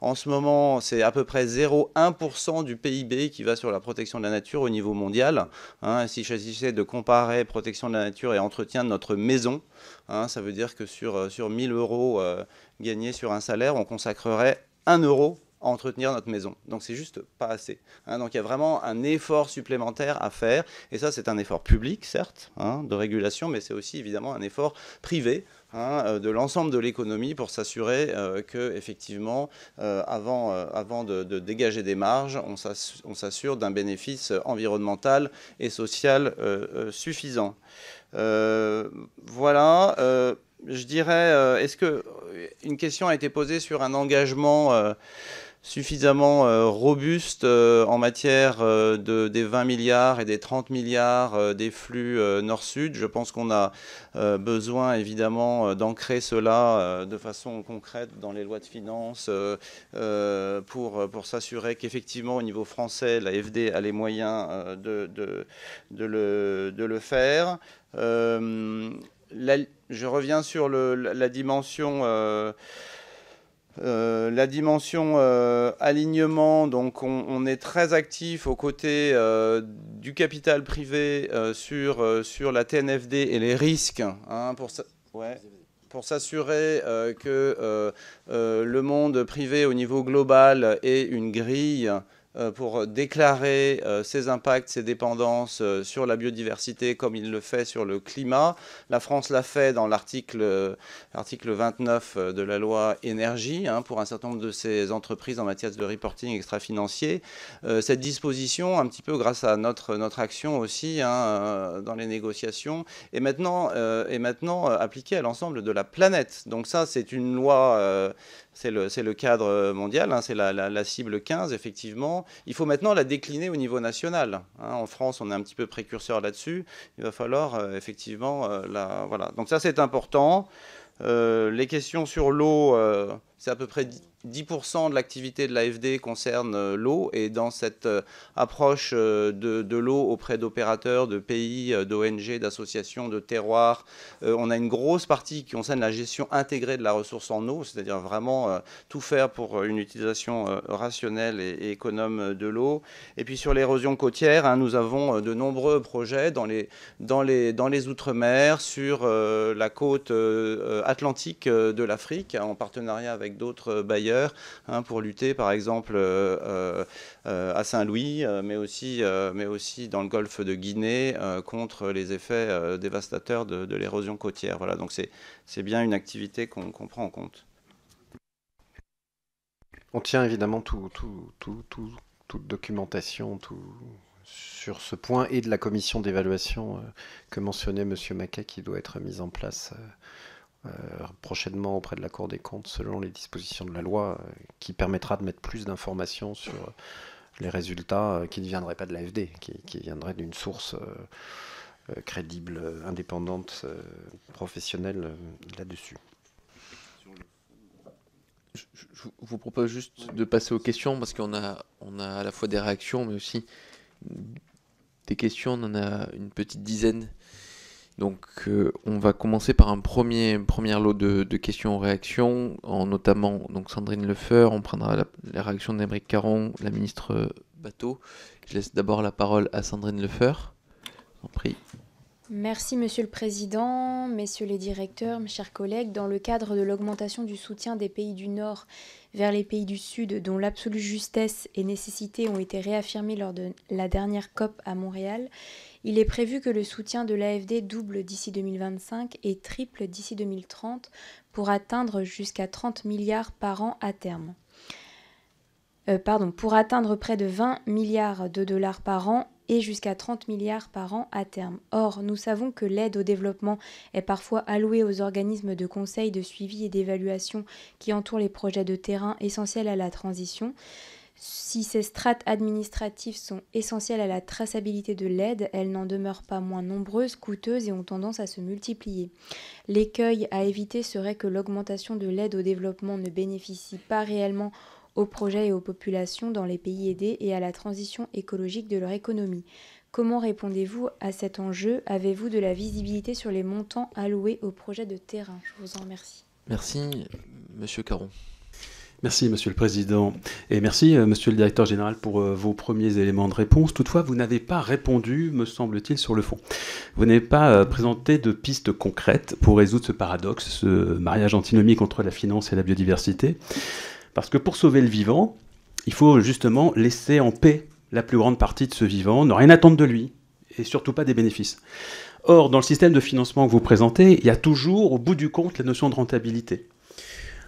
en ce moment, c'est à peu près 0,1% du PIB qui va sur la protection de la nature au niveau mondial. Hein, si choisissais de comparer protection de la nature et entretien de notre maison, hein, ça veut dire que sur, euh, sur 1000 euros euh, gagnés sur un salaire, on consacrerait 1 euro entretenir notre maison. Donc c'est juste pas assez. Hein. donc il y a vraiment un effort supplémentaire à faire. Et ça, c'est un effort public, certes, hein, de régulation, mais c'est aussi évidemment un effort privé hein, euh, de l'ensemble de l'économie pour s'assurer euh, que effectivement, euh, avant, avant de, dégager des marges, on s'assure d'un bénéfice environnemental et social suffisant. voilà. je dirais, est-ce que une question a été posée sur un engagement suffisamment euh, robuste euh, en matière euh, de, des 20 milliards et des 30 milliards des flux nord-sud. Je pense qu'on a besoin évidemment d'ancrer cela de façon concrète dans les lois de finances pour, pour s'assurer qu'effectivement au niveau français, la FD a les moyens de, de, le, faire. je reviens sur la dimension euh, la dimension euh, alignement, donc on, est très actif aux côtés euh, du capital privé sur, sur la TNFD et les risques hein, pour, pour s'assurer que le monde privé au niveau global ait une grille euh, pour déclarer euh, ses impacts, ses dépendances euh, sur la biodiversité comme il le fait sur le climat. La France l'a fait dans l'article 29 de la loi énergie hein, pour un certain nombre de ses entreprises en matière de reporting extra-financier. cette disposition, un petit peu grâce à notre, notre action aussi hein, dans les négociations, est maintenant, est maintenant appliquée à l'ensemble de la planète. Donc ça, c'est une loi... C'est le, cadre euh, mondial, hein, c'est la, cible 15, effectivement. Il faut maintenant la décliner au niveau national. Hein. En France, on est un petit peu précurseur là-dessus. Il va falloir, euh, effectivement, euh, la, voilà. Donc ça, c'est important. les questions sur l'eau, c'est à peu près 10% de l'activité de l'AFD concerne euh, l'eau et dans cette euh, approche euh, de, l'eau auprès d'opérateurs, de pays, d'ONG, d'associations, de terroirs, on a une grosse partie qui concerne la gestion intégrée de la ressource en eau, c'est-à-dire vraiment tout faire pour une utilisation rationnelle et, économe de l'eau. Et puis sur l'érosion côtière, hein, nous avons de nombreux projets dans les, dans les Outre-mer, sur la côte atlantique de l'Afrique, hein, en partenariat avec d'autres bailleurs Hein, pour lutter par exemple euh, euh, euh, à Saint-Louis, mais, aussi, mais aussi dans le golfe de Guinée contre les effets dévastateurs de, l'érosion côtière. Voilà, donc c'est bien une activité qu'on prend en compte. On tient évidemment toute documentation sur ce point et de la commission d'évaluation que mentionnait M. Maquet qui doit être mise en place euh, prochainement auprès de la Cour des comptes selon les dispositions de la loi euh, qui permettra de mettre plus d'informations sur euh, les résultats qui ne viendraient pas de l'AFD, qui, qui viendraient d'une source crédible, indépendante, professionnelle là-dessus. Je vous propose juste de passer aux questions parce qu'on a, on a à la fois des réactions mais aussi des questions. On en a une petite dizaine donc euh, on va commencer par un premier, premier lot de, questions-réactions, en notamment donc Sandrine Lefeur, on prendra la, réaction Caron, la ministre euh, Bateau. Je laisse d'abord la parole à Sandrine Lefeur. Merci Monsieur le Président, Messieurs les directeurs, mes chers collègues. Dans le cadre de l'augmentation du soutien des pays du Nord vers les pays du Sud, dont l'absolue justesse et nécessité ont été réaffirmées lors de la dernière COP à Montréal, il est prévu que le soutien de l'AFD double d'ici 2025 et triple d'ici 2030 pour atteindre jusqu'à 30 milliards par an à terme. Euh, pardon, pour atteindre près de 20 milliards de dollars par an et jusqu'à 30 milliards par an à terme. Or, nous savons que l'aide au développement est parfois allouée aux organismes de conseil, de suivi et d'évaluation qui entourent les projets de terrain essentiels à la transition. Si ces strates administratives sont essentielles à la traçabilité de l'aide, elles n'en demeurent pas moins nombreuses, coûteuses et ont tendance à se multiplier. L'écueil à éviter serait que l'augmentation de l'aide au développement ne bénéficie pas réellement aux projets et aux populations dans les pays aidés et à la transition écologique de leur économie. Comment répondez-vous à cet enjeu Avez-vous de la visibilité sur les montants alloués aux projets de terrain Je vous en remercie. Merci, Monsieur Caron. Merci, Monsieur le Président. Et merci, euh, Monsieur le Directeur Général, pour euh, vos premiers éléments de réponse. Toutefois, vous n'avez pas répondu, me semble-t-il, sur le fond. Vous n'avez pas euh, présenté de pistes concrètes pour résoudre ce paradoxe, ce mariage antinomique entre la finance et la biodiversité. Parce que pour sauver le vivant, il faut justement laisser en paix la plus grande partie de ce vivant, ne rien attendre de lui, et surtout pas des bénéfices. Or, dans le système de financement que vous présentez, il y a toujours, au bout du compte, la notion de rentabilité.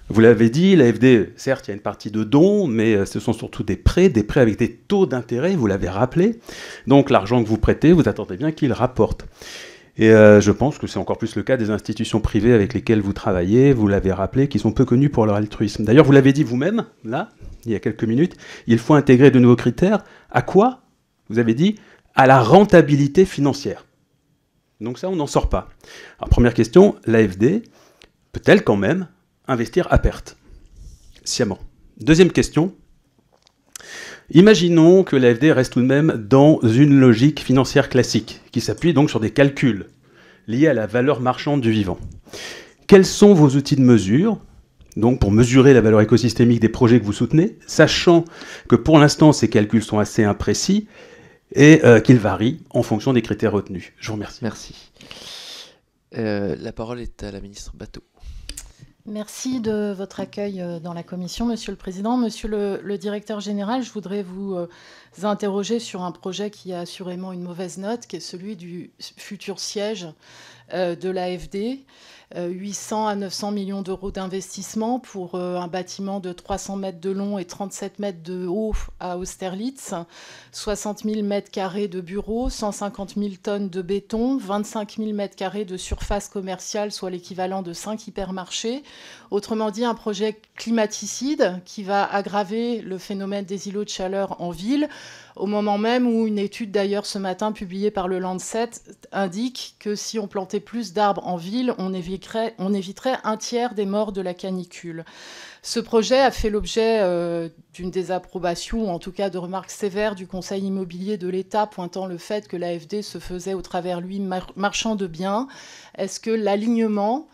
Vous l'avez dit, l'AFD, certes, il y a une partie de dons, mais euh, ce sont surtout des prêts, des prêts avec des taux d'intérêt, vous l'avez rappelé. Donc l'argent que vous prêtez, vous attendez bien qu'il rapporte. Et euh, je pense que c'est encore plus le cas des institutions privées avec lesquelles vous travaillez, vous l'avez rappelé, qui sont peu connues pour leur altruisme. D'ailleurs, vous l'avez dit vous-même, là, il y a quelques minutes, il faut intégrer de nouveaux critères. À quoi Vous avez dit à la rentabilité financière. Donc ça, on n'en sort pas. Alors, première question, l'AFD peut-elle quand même investir à perte, sciemment. Deuxième question. Imaginons que l'AFD reste tout de même dans une logique financière classique, qui s'appuie donc sur des calculs liés à la valeur marchande du vivant. Quels sont vos outils de mesure donc pour mesurer la valeur écosystémique des projets que vous soutenez, sachant que pour l'instant ces calculs sont assez imprécis et euh, qu'ils varient en fonction des critères retenus. Je vous remercie. Merci. Euh, la parole est à la ministre Bateau. Merci de votre accueil euh, dans la commission, Monsieur le Président. Monsieur le, le Directeur général, je voudrais vous euh, interroger sur un projet qui a assurément une mauvaise note, qui est celui du futur siège euh, de l'AFD. 800 euh, à 900 millions d'euros d'investissement pour euh, un bâtiment de 300 mètres de long et 37 mètres de haut à Austerlitz, 60 000 mètres carrés de bureaux, 150 000 tonnes de béton, 25 000 mètres carrés de surface commerciale, soit l'équivalent de 5 hypermarchés. Autrement dit, un projet climaticide qui va aggraver le phénomène des îlots de chaleur en ville, au moment même où une étude d'ailleurs ce matin publiée par le Lancet indique que si on plantait plus d'arbres en ville, on éviterait, un tiers des morts de la canicule. Ce projet a fait l'objet euh, d'une désapprobation, ou en tout cas de remarques sévères du Conseil immobilier de l'État pointant le fait que l'AFD se faisait au travers lui marchand de biens. Est-ce que l'alignement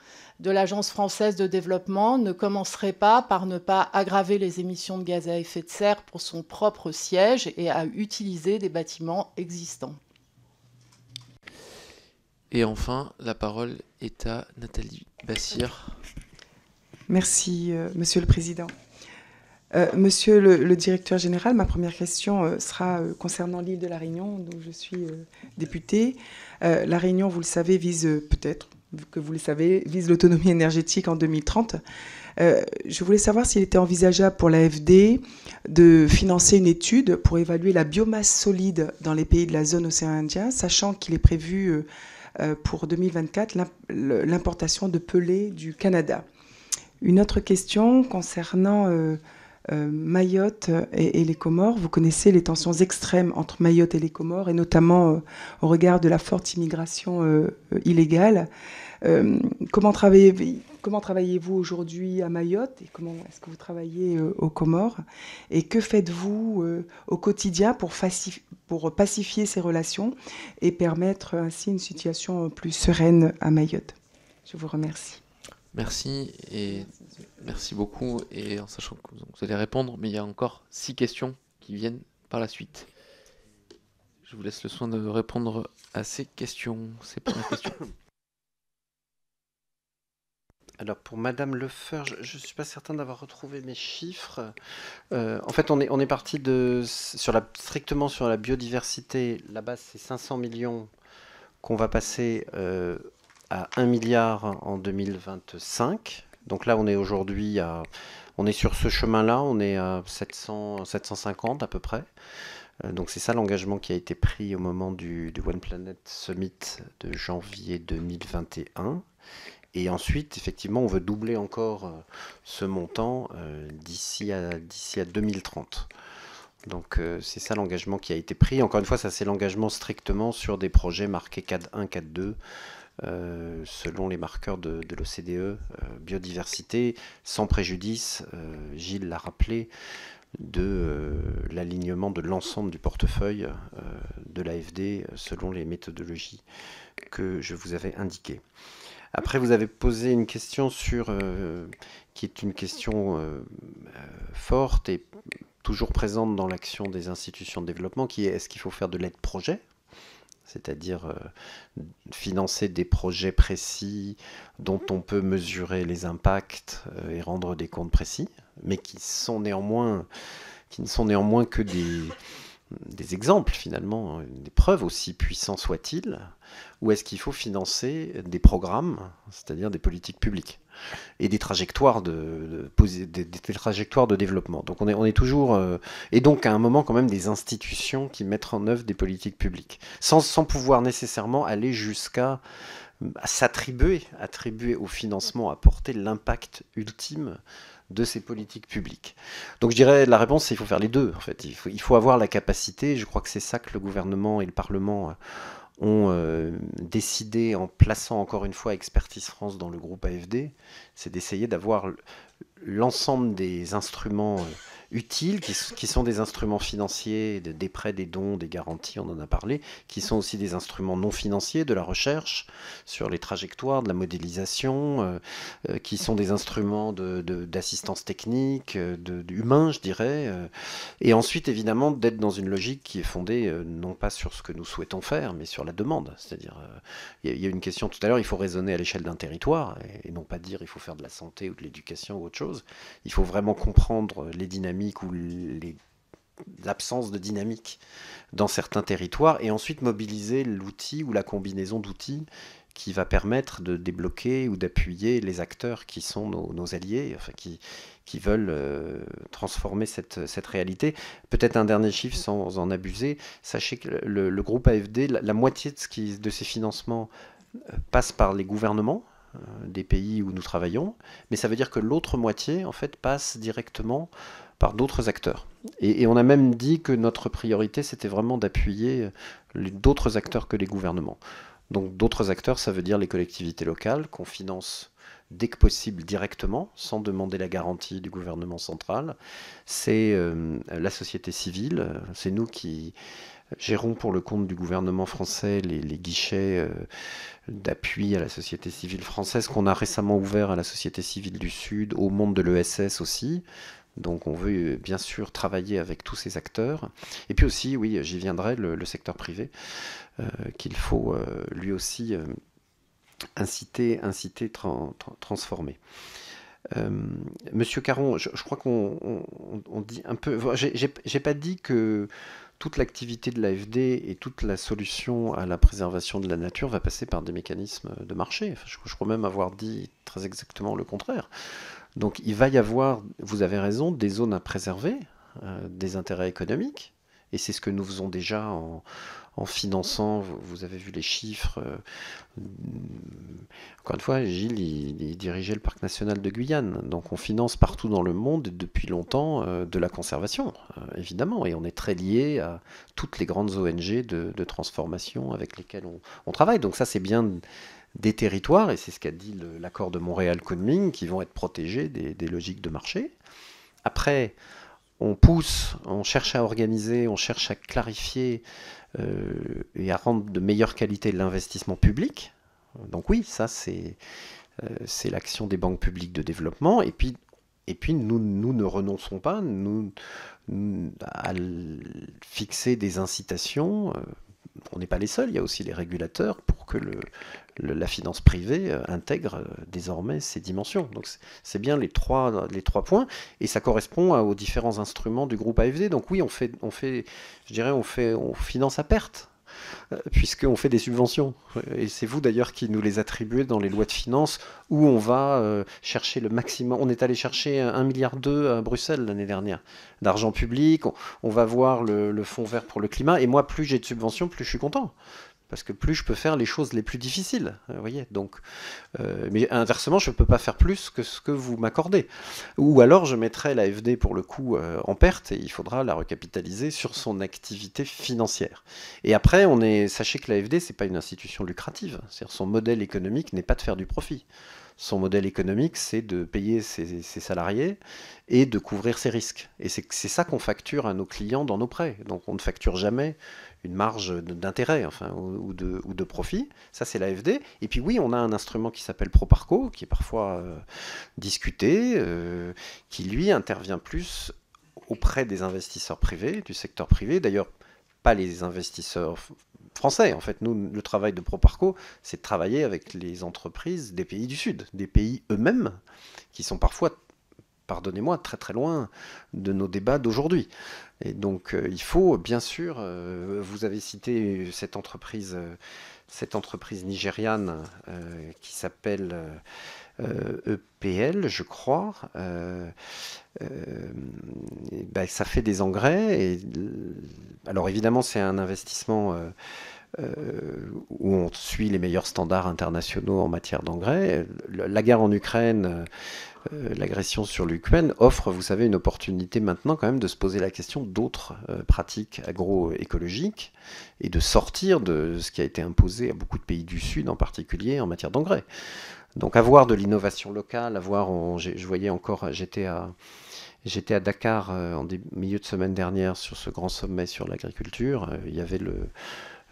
de l'Agence française de développement ne commencerait pas par ne pas aggraver les émissions de gaz à effet de serre pour son propre siège et à utiliser des bâtiments existants. Et enfin, la parole est à Nathalie Bassir. Merci, euh, Monsieur le Président. Euh, monsieur le, directeur général, ma première question euh, sera euh, concernant l'île de la Réunion, dont je suis députée. la Réunion, vous le savez, vise peut-être, que vous le savez, vise l'autonomie énergétique en 2030. Euh, je voulais savoir s'il était envisageable pour l'AFD de financer une étude pour évaluer la biomasse solide dans les pays de la zone océan Indien, sachant qu'il est prévu euh, euh, pour 2024 l'importation de pelés du Canada. Une autre question concernant Mayotte et, et, les Comores. Vous connaissez les tensions extrêmes entre Mayotte et les Comores, et notamment au regard de la forte immigration illégale. Euh, comment travaillez-vous aujourd'hui à Mayotte et comment est-ce que vous travaillez euh, au aux Comores Et que faites-vous euh, au quotidien pour, pour, pacifier ces relations et permettre ainsi une situation plus sereine à Mayotte Je vous remercie. Merci et merci, beaucoup. Et en sachant que vous, vous allez répondre, mais il y a encore six questions qui viennent par la suite. Je vous laisse le soin de répondre à ces questions, ces premières questions. Alors pour Madame Lefeur, je ne suis pas certain d'avoir retrouvé mes chiffres. Euh, en fait, on est, parti de, strictement sur la biodiversité. La base, c'est 500 millions qu'on va passer euh, à 1 milliard en 2025. Donc là, on est aujourd'hui On est sur ce chemin-là, on est à 700, 750 à peu près. Euh, donc c'est ça l'engagement qui a été pris au moment du, du One Planet Summit de janvier 2021. Et ensuite, effectivement, on veut doubler encore euh, ce montant euh, d'ici à, à 2030. Donc euh, c'est ça l'engagement qui a été pris. Encore une fois, ça c'est l'engagement strictement sur des projets marqués CAD 1, CAD 2, selon les marqueurs de, l'OCDE, e, biodiversité, sans préjudice, Gilles l'a rappelé, de l'alignement de l'ensemble du portefeuille de l'AFD selon les méthodologies que je vous avais indiquées. Après, vous avez posé une question sur, euh, qui est une question euh, euh, forte et toujours présente dans l'action des institutions de développement, qui est est-ce qu'il faut faire de l'aide projet c'est-à-dire financer des projets précis dont on peut mesurer les impacts et rendre des comptes précis, mais qui sont néanmoins qui ne sont néanmoins que des des exemples finalement, hein, des preuves aussi puissants soient-ils, où est-ce qu'il faut financer des programmes, c'est-à-dire des politiques publiques et des trajectoires de, des, trajectoires de développement. Donc on est, toujours euh, et donc à un moment quand même des institutions qui mettent en œuvre des politiques publiques, sans, sans pouvoir nécessairement aller jusqu'à euh, s'attribuer, attribuer au financement apporter l'impact ultime de ces politiques publiques. Donc je dirais la réponse, c'est qu'il faut faire les deux. En fait, il faut, avoir la capacité. Je crois que c'est ça que le gouvernement et le Parlement euh, ont euh, décidé en plaçant encore une fois Expertise France dans le groupe AFD, c'est d'essayer d'avoir l'ensemble des instruments. Euh, utiles, qui, sont des instruments financiers, des prêts, des dons, des garanties, on en a parlé, qui sont aussi des instruments non financiers, de la recherche sur les trajectoires, de la modélisation, euh, euh, qui sont des instruments d'assistance euh, de, technique, de, humain, je dirais, et ensuite évidemment d'être dans une logique qui est fondée non pas sur ce que nous souhaitons faire, mais sur la demande. C'est-à-dire, il y, a une question tout à l'heure, il faut raisonner à l'échelle d'un territoire, et, et non pas dire il faut faire de la santé ou de l'éducation ou autre chose. Il faut vraiment comprendre les dynamiques ou l'absence de dynamique dans certains territoires, et ensuite mobiliser l'outil ou la combinaison d'outils qui va permettre de débloquer ou d'appuyer les acteurs qui sont nos, alliés, qui, veulent euh, transformer cette, cette réalité. Peut-être un dernier chiffre sans en abuser. Sachez que le, groupe AFD, la, moitié de, ce de ses financements euh, passe par les gouvernements euh, des pays où nous travaillons, mais ça veut dire que l'autre moitié en fait passe directement par d'autres acteurs. Et, on a même dit que notre priorité, c'était vraiment d'appuyer euh, d'autres acteurs que les gouvernements. Donc d'autres acteurs, ça veut dire les collectivités locales qu'on finance dès que possible directement, sans demander la garantie du gouvernement central. C'est euh, la société civile, c'est nous qui gérons pour le compte du gouvernement français les, guichets euh, d'appui à la société civile française qu'on a récemment ouvert à la société civile du Sud, au monde de l'ESS aussi. Donc on veut euh, bien sûr travailler avec tous ces acteurs. Et puis aussi, oui, j'y viendrai, le, secteur privé, euh, qu'il faut euh, lui aussi inciter, inciter, transformer. Monsieur Caron, je, crois qu'on dit un peu. J'ai pas dit que toute l'activité de l'AFD et toute la solution à la préservation de la nature va passer par des mécanismes de marché. je, crois même avoir dit très exactement le contraire. Donc il va y avoir, vous avez raison, des zones à préserver, euh, des intérêts économiques, et c'est ce que nous faisons déjà en, finançant, vous, avez vu les chiffres. Euh, encore une fois, Gilles, il, dirigeait le parc national de Guyane. Donc on finance partout dans le monde depuis longtemps euh, de la conservation, évidemment. Et on est très lié à toutes les grandes ONG de, transformation avec lesquelles on, on travaille. Donc ça, c'est bien des territoires, et c'est ce qu'a dit l'accord de Montréal-Kunming, qui vont être protégés des, logiques de marché. Après, on pousse, on cherche à organiser, on cherche à clarifier euh, et à rendre de meilleure qualité l'investissement public. Donc oui, ça euh, c'est l'action des banques publiques de développement. Et puis, et puis nous, nous ne renonçons pas nous, à fixer des incitations. Euh, on n'est pas les seuls, il y a aussi les régulateurs pour que le, la finance privée euh, intègre euh, désormais ces dimensions. Donc c'est bien les trois, les trois points, et ça correspond aux différents instruments du groupe AFD. Donc oui, on fait, on fait je dirais, on, fait, on finance à perte euh, puisqu'on fait des subventions. Et c'est vous d'ailleurs qui nous les attribuez dans les lois de finances où on va chercher le maximum. On est allé chercher 1,2 milliard à Bruxelles l'année dernière d'argent public. On, va voir le, le, Fonds vert pour le climat. Et moi, plus j'ai de subventions, plus je suis content parce que plus je peux faire les choses les plus difficiles, vous voyez. Donc, euh, mais inversement, je ne peux pas faire plus que ce que vous m'accordez. Ou alors, je mettrai l'AFD pour le coup euh, en perte et il faudra la recapitaliser sur son activité financière. Et après, on est, sachez que l'AFD, ce n'est pas une institution lucrative, son modèle économique n'est pas de faire du profit. Son modèle économique, c'est de payer ses, ses, salariés et de couvrir ses risques. Et c'est ça qu'on facture à nos clients dans nos prêts. Donc on ne facture jamais une marge d'intérêt enfin, ou, de, ou, de, profit. Ça, c'est l'AFD. Et puis oui, on a un instrument qui s'appelle Proparco, qui est parfois euh, discuté, euh, qui lui intervient plus auprès des investisseurs privés, du secteur privé. D'ailleurs, pas les investisseurs français. En fait, nous, le travail de Proparco, c'est de travailler avec les entreprises des pays du Sud, des pays eux-mêmes, qui sont parfois pardonnez-moi, très très loin de nos débats d'aujourd'hui. Et donc euh, il faut bien sûr, euh, vous avez cité cette entreprise, euh, cette entreprise nigériane qui s'appelle EPL, e je crois. Ben, ça fait des engrais. alors évidemment c'est un investissement euh, où on suit les meilleurs standards internationaux en matière d'engrais. La guerre en Ukraine, euh, l'agression sur l'Ukraine offre, vous savez, une opportunité maintenant quand même de se poser la question d'autres euh, pratiques agroécologiques et de sortir de ce qui a été imposé à beaucoup de pays du Sud en particulier en matière d'engrais. Donc avoir de l'innovation locale, avoir, je voyais encore, j'étais à, j'étais à Dakar en milieu de semaine dernière sur ce grand sommet sur l'agriculture, il y avait le,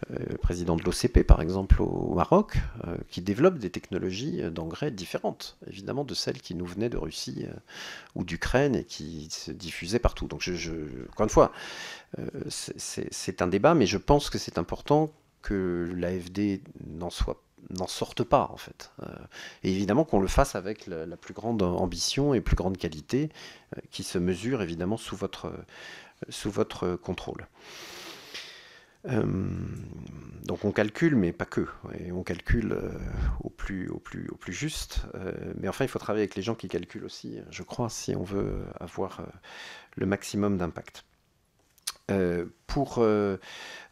euh, président de l'OCP par exemple au, Maroc, euh, qui développe des technologies d'engrais différentes, évidemment de celles qui nous venaient de Russie euh, ou d'Ukraine et qui se diffusaient partout. Donc encore une fois, c'est un débat, mais je pense que c'est important que l'AFD n'en n'en sorte pas en fait. et évidemment qu'on le fasse avec la, plus grande ambition et plus grande qualité qui se mesure évidemment sous votre contrôle. Euh, donc on calcule, mais pas que. on calcule euh, au, plus, au, plus, au plus juste. Euh, mais enfin, il faut travailler avec les gens qui calculent aussi, je crois, si on veut avoir le maximum d'impact. pour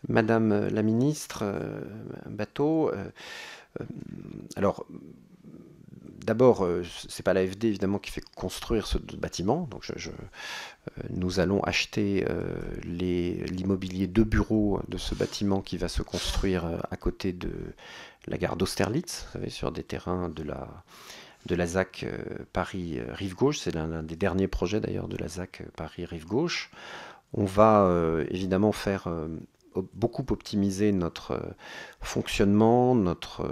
Madame la ministre Bateau, alors d'abord, euh, ce n'est pas l'AFD évidemment qui fait construire ce bâtiment. Donc, euh, nous allons acheter euh, l'immobilier de bureaux de ce bâtiment qui va se construire à côté de la gare d'Austerlitz, sur des terrains de la de ZAC Paris Rive Gauche. C'est l'un des derniers projets d'ailleurs de la ZAC Paris Rive Gauche. On va évidemment faire beaucoup optimiser notre fonctionnement, notre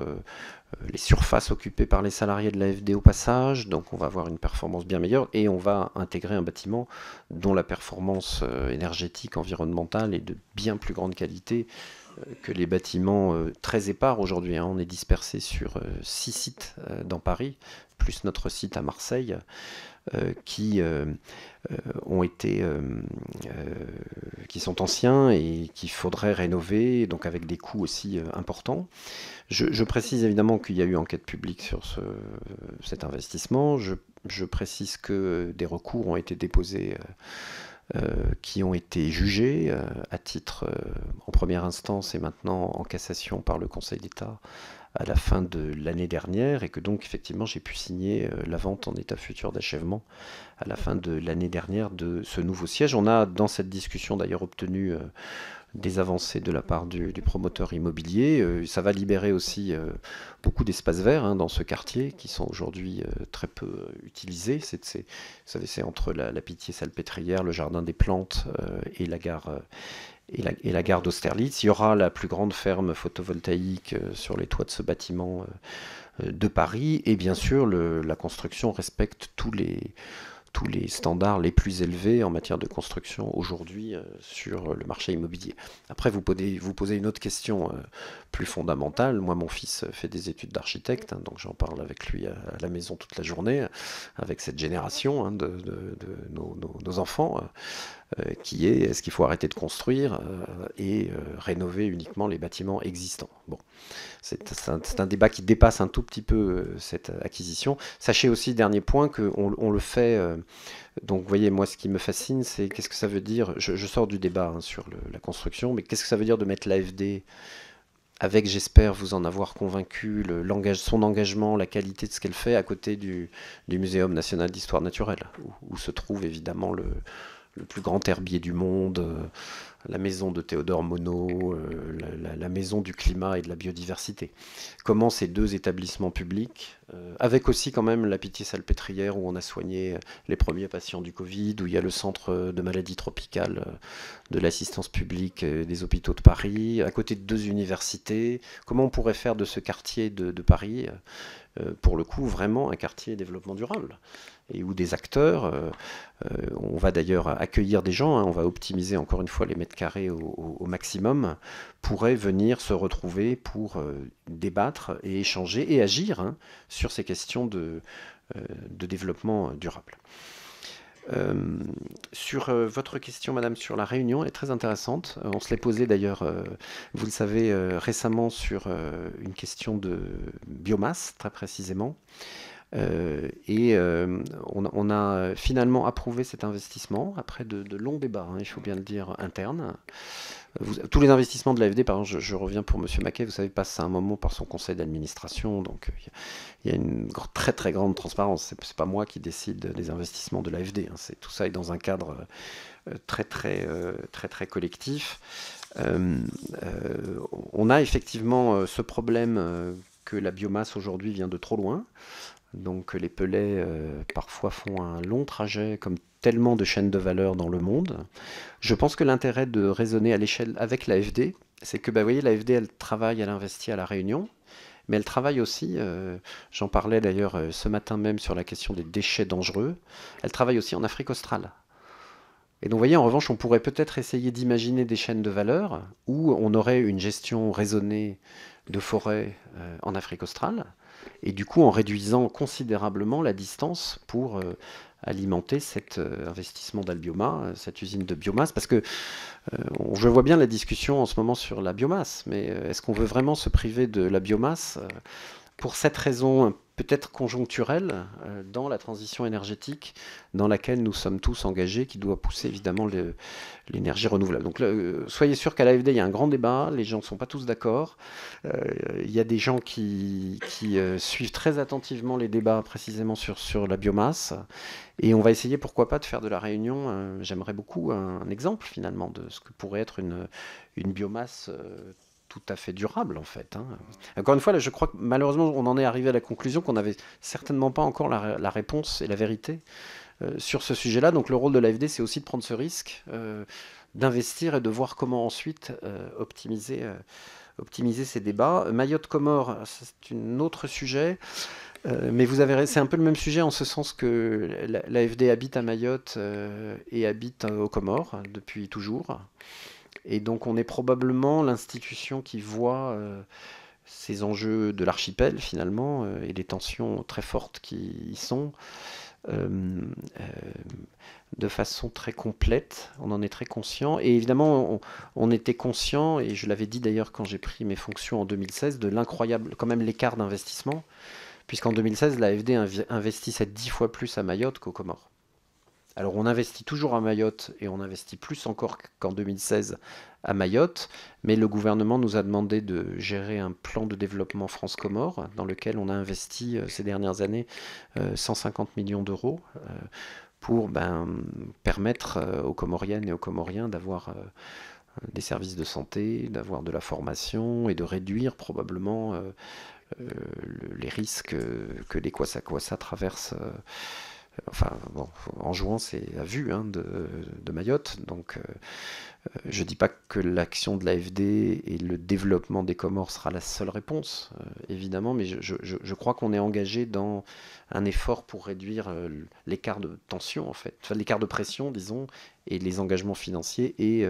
euh, les surfaces occupées par les salariés de l'AFD au passage, donc on va avoir une performance bien meilleure et on va intégrer un bâtiment dont la performance euh, énergétique, environnementale est de bien plus grande qualité euh, que les bâtiments très épars aujourd'hui. Hein. On est dispersé sur six sites dans Paris, plus notre site à Marseille, qui euh, ont été, euh, euh, qui sont anciens et qu'il faudrait rénover, donc avec des coûts aussi importants. Je, précise évidemment qu'il y a eu enquête publique sur cet investissement. Je, précise que des recours ont été déposés. qui ont été jugés à titre en première instance et maintenant en cassation par le Conseil d'État à la fin de l'année dernière et que donc effectivement j'ai pu signer euh, la vente en état futur d'achèvement à la fin de l'année dernière de ce nouveau siège. On a dans cette discussion d'ailleurs obtenu euh, des avancées de la part du, promoteur immobilier. Euh, ça va libérer aussi beaucoup d'espaces verts hein, dans ce quartier qui sont aujourd'hui très peu utilisés. C'est, vous c'est entre la, pitié salpêtrière, le jardin des plantes et la gare et la, gare d'Austerlitz. Il y aura la plus grande ferme photovoltaïque euh, sur les toits de ce bâtiment euh, euh, de Paris. Et bien sûr, la construction respecte tous les, standards les plus élevés en matière de construction aujourd'hui sur le marché immobilier. Après, vous posez, une autre question plus fondamentale. Moi, mon fils fait des études d'architecte, hein, donc j'en parle avec lui à, la maison toute la journée, avec cette génération hein, de, nos enfants. Euh, qui est est-ce qu'il faut arrêter de construire euh, et euh, rénover uniquement les bâtiments existants Bon, c'est un, débat qui dépasse un tout petit peu cette acquisition. Sachez aussi, dernier point, qu'on on le fait. donc, vous voyez, moi, ce qui me fascine, c'est qu'est-ce que ça veut dire je, sors du débat hein, sur la construction, mais qu'est-ce que ça veut dire de mettre l'AFD avec, j'espère, vous en avoir convaincu, son engagement, la qualité de ce qu'elle fait à côté du, du Muséum national d'histoire naturelle, où, se trouve évidemment le, le plus grand herbier du monde, euh, la maison de Théodore Monod, euh, la, maison du climat et de la biodiversité. Comment ces deux établissements publics, euh, avec aussi quand même la Pitié-Salpêtrière où on a soigné les premiers patients du Covid, où il y a le centre de maladies tropicales de l'assistance publique des hôpitaux de Paris, à côté de deux universités, comment on pourrait faire de ce quartier de Paris, pour le coup, vraiment un quartier développement durable et ou des acteurs. Euh, euh, on va d'ailleurs accueillir des gens, hein. on va optimiser encore une fois les mètres carrés au, maximum, pourraient venir se retrouver pour euh, débattre et échanger et agir hein, sur ces questions de, développement durable. sur votre question, Madame, sur la Réunion, est très intéressante. on se l'est posée d'ailleurs, vous le savez, récemment sur une question de biomasse, très précisément. Euh, et euh, on, a finalement approuvé cet investissement après de, longs débats, hein, il faut bien le dire, internes. tous les investissements de l'AFD, par exemple, je, reviens pour M. Maquet, vous savez, passe un moment par son conseil d'administration, donc euh, il y, a une très très grande transparence. C'est, n'est pas moi qui décide des investissements de l'AFD, hein, c'est, tout ça est dans un cadre très très très très collectif. on a effectivement ce problème que la biomasse aujourd'hui vient de trop loin. Donc les Pelets euh, parfois font un long trajet comme tellement de chaînes de valeur dans le monde. Je pense que l'intérêt de raisonner à l'échelle avec l'AFD, c'est que bah, vous voyez, l'AFD, elle travaille, elle investit à La Réunion, mais elle travaille aussi, euh, j'en parlais d'ailleurs euh, ce matin même sur la question des déchets dangereux, elle travaille aussi en Afrique australe. Et donc, vous voyez, en revanche, on pourrait peut-être essayer d'imaginer des chaînes de valeur où on aurait une gestion raisonnée de forêts en Afrique australe, et du coup en réduisant considérablement la distance pour euh, alimenter cet euh, investissement d'Albioma, euh, cette usine de biomasse, parce que je vois bien la discussion en ce moment sur la biomasse, mais est-ce qu'on veut vraiment se priver de la biomasse pour cette raison peut-être conjoncturelle euh, dans la transition énergétique dans laquelle nous sommes tous engagés, qui doit pousser évidemment l'énergie renouvelable. Donc euh, soyez sûr qu'à l'AFD, il y a un grand débat, les gens ne sont pas tous d'accord. Euh, il y a des gens qui, suivent très attentivement les débats précisément sur, la biomasse. Et on va essayer, pourquoi pas, de faire de la réunion, j'aimerais beaucoup, un, exemple finalement de ce que pourrait être une biomasse tout à fait durable en fait. Hein. Encore une fois, je crois que malheureusement, on en est arrivé à la conclusion qu'on n'avait certainement pas encore la, réponse et la vérité euh, sur ce sujet-là. Donc le rôle de l'AFD, c'est aussi de prendre ce risque, euh, d'investir et de voir comment ensuite euh, optimiser, optimiser ces débats. Mayotte-Comore, c'est un autre sujet. mais vous avez, c'est un peu le même sujet en ce sens que l'AFD habite à Mayotte et habite aux Comores depuis toujours. Et donc on est probablement l'institution qui voit euh, ces enjeux de l'archipel finalement euh, et les tensions très fortes qui y sont euh, de façon très complète. On en est très conscient. Et évidemment, on, était conscient, et je l'avais dit d'ailleurs quand j'ai pris mes fonctions en 2016, de l'incroyable, quand même l'écart d'investissement, puisqu'en 2016, l'AFD investissait dix fois plus à Mayotte qu'aux Comores. Alors on investit toujours à Mayotte et on investit plus encore qu'en 2016 à Mayotte, mais le gouvernement nous a demandé de gérer un plan de développement France-Comores dans lequel on a investi euh, ces dernières années 150 euh, millions d'euros euh, pour ben, permettre aux Comoriennes et aux Comoriens d'avoir des services de santé, d'avoir de la formation et de réduire probablement les risques que les Kwasa Kwasa traversent Enfin, bon, en jouant, c'est à vue hein, de, Mayotte. Donc, euh, euh, je ne dis pas que l'action de l'AFD et le développement des Comores sera la seule réponse, euh, évidemment, mais je, crois qu'on est engagé dans un effort pour réduire l'écart de tension, en fait, l'écart de pression, disons, et les engagements financiers, et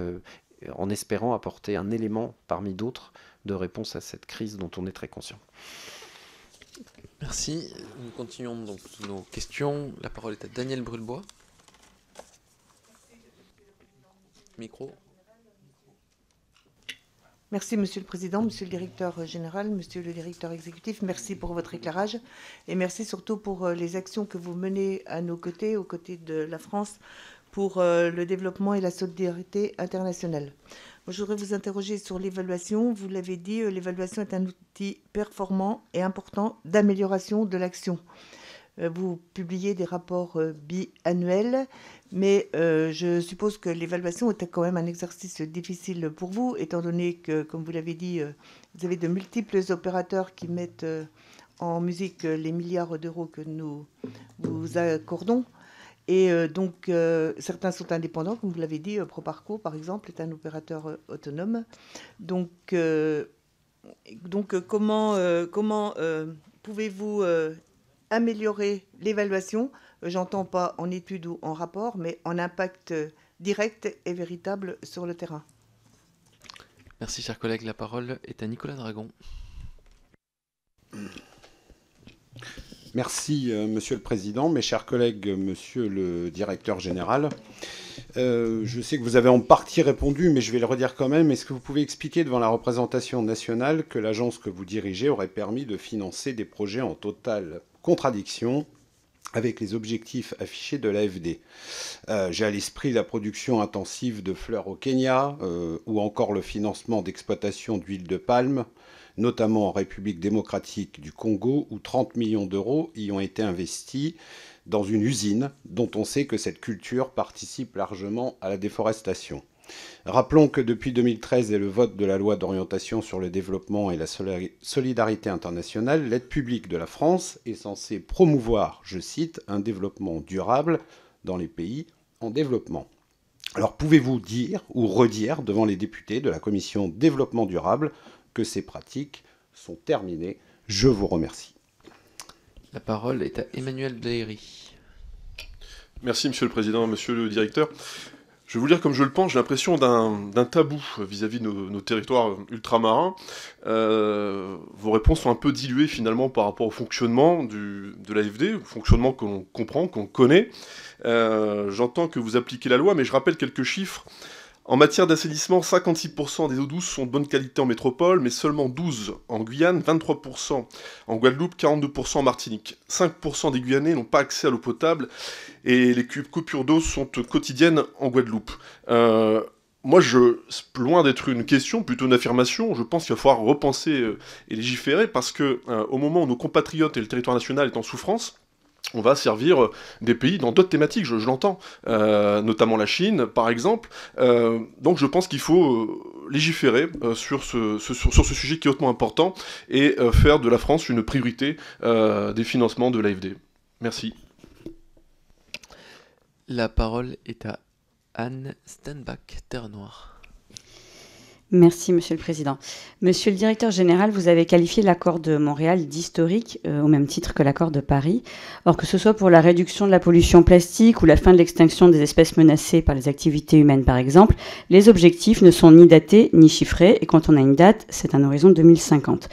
en espérant apporter un élément parmi d'autres de réponse à cette crise dont on est très conscient. Merci. Nous continuons donc nos questions. La parole est à Daniel Brulbois. Micro. Merci, Monsieur le Président, Monsieur le Directeur général, Monsieur le Directeur exécutif. Merci pour votre éclairage et merci surtout pour euh, les actions que vous menez à nos côtés, aux côtés de la France, pour euh, le développement et la solidarité internationale. Je voudrais vous interroger sur l'évaluation. Vous l'avez dit, euh, l'évaluation est un outil performant et important d'amélioration de l'action. Euh, vous publiez des rapports euh, biannuels, mais je suppose que l'évaluation était quand même un exercice difficile pour vous, étant donné que, comme vous l'avez dit, vous avez de multiples opérateurs qui mettent en musique les milliards d'euros que nous vous accordons. Et euh, donc, euh, certains sont indépendants, comme vous l'avez dit, euh, Proparco, par exemple, est un opérateur autonome. Donc, comment, comment pouvez-vous améliorer l'évaluation J'entends pas en étude ou en rapport, mais en impact direct et véritable sur le terrain. Merci, chers collègues. La parole est à Nicolas Dragon. Merci, euh, Monsieur le Président, mes chers collègues, Monsieur le Directeur général. Euh, je sais que vous avez en partie répondu, mais je vais le redire quand même. Est-ce que vous pouvez expliquer devant la représentation nationale que l'agence que vous dirigez aurait permis de financer des projets en totale contradiction avec les objectifs affichés de l'AFD. Euh, j'ai à l'esprit la production intensive de fleurs au Kenya ou encore le financement d'exploitation d'huile de palme notamment en République démocratique du Congo, où 30 millions d'euros y ont été investis dans une usine dont on sait que cette culture participe largement à la déforestation. Rappelons que depuis 2013 et le vote de la loi d'orientation sur le développement et la solidarité internationale, l'aide publique de la France est censée promouvoir, je cite, un développement durable dans les pays en développement. Alors pouvez-vous dire ou redire devant les députés de la commission développement durable que ces pratiques sont terminées. Je vous remercie. La parole est à Emmanuel Dehéry. Merci, Monsieur le Président, Monsieur le Directeur. Je vais vous dire comme je le pense, j'ai l'impression d'un tabou vis-à-vis de nos, territoires ultramarins. Euh, vos réponses sont un peu diluées finalement par rapport au fonctionnement du, de l'AFD, fonctionnement qu'on comprend, qu'on connaît. Euh, j'entends que vous appliquez la loi, mais je rappelle quelques chiffres en matière d'assainissement, 56% des eaux douces sont de bonne qualité en métropole, mais seulement 12% en Guyane, 23% en Guadeloupe, 42% en Martinique. 5% des Guyanais n'ont pas accès à l'eau potable et les coupures d'eau sont quotidiennes en Guadeloupe. Euh, moi, je, loin d'être une question, plutôt une affirmation, je pense qu'il va falloir repenser euh, et légiférer parce que euh, au moment où nos compatriotes et le territoire national est en souffrance, on va servir euh, des pays dans d'autres thématiques, je, l'entends, euh, notamment la Chine, par exemple. Euh, donc je pense qu'il faut légiférer sur, ce, sur, ce sujet qui est hautement important et faire de la France une priorité des financements de l'AFD. Merci. La parole est à Anne Stenbach, Terre Noire. Merci, Monsieur le Président. Monsieur le Directeur général, vous avez qualifié l'accord de Montréal d'historique, euh, au même titre que l'accord de Paris. Or, que ce soit pour la réduction de la pollution plastique ou la fin de l'extinction des espèces menacées par les activités humaines, par exemple, les objectifs ne sont ni datés ni chiffrés. Et quand on a une date, c'est un horizon 2050.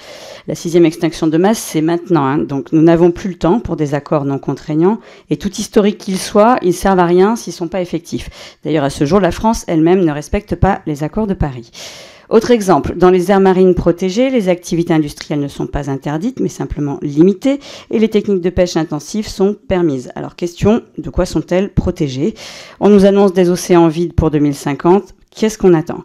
La sixième extinction de masse, c'est maintenant. Hein. donc, nous n'avons plus le temps pour des accords non contraignants. Et tout historique qu'ils soient, ils servent à rien s'ils ne sont pas effectifs. D'ailleurs, à ce jour, la France elle-même ne respecte pas les accords de Paris. Autre exemple, dans les aires marines protégées, les activités industrielles ne sont pas interdites, mais simplement limitées, et les techniques de pêche intensives sont permises. Alors question, de quoi sont-elles protégées On nous annonce des océans vides pour 2050. Qu'est-ce qu'on attend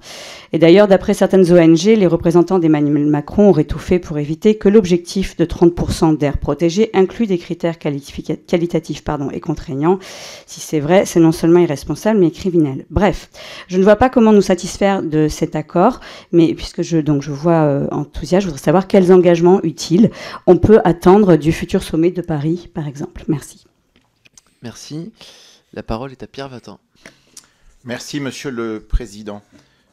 Et d'ailleurs, d'après certaines ONG, les représentants d'Emmanuel Macron auraient tout fait pour éviter que l'objectif de 30% d'air protégé inclue des critères qualitatifs pardon, et contraignants. Si c'est vrai, c'est non seulement irresponsable, mais criminel. Bref, je ne vois pas comment nous satisfaire de cet accord, mais puisque je, donc, je vois enthousiaste, enthousiasme, je voudrais savoir quels engagements utiles on peut attendre du futur sommet de Paris, par exemple. Merci. Merci. La parole est à Pierre Vatan. Merci, Monsieur le Président.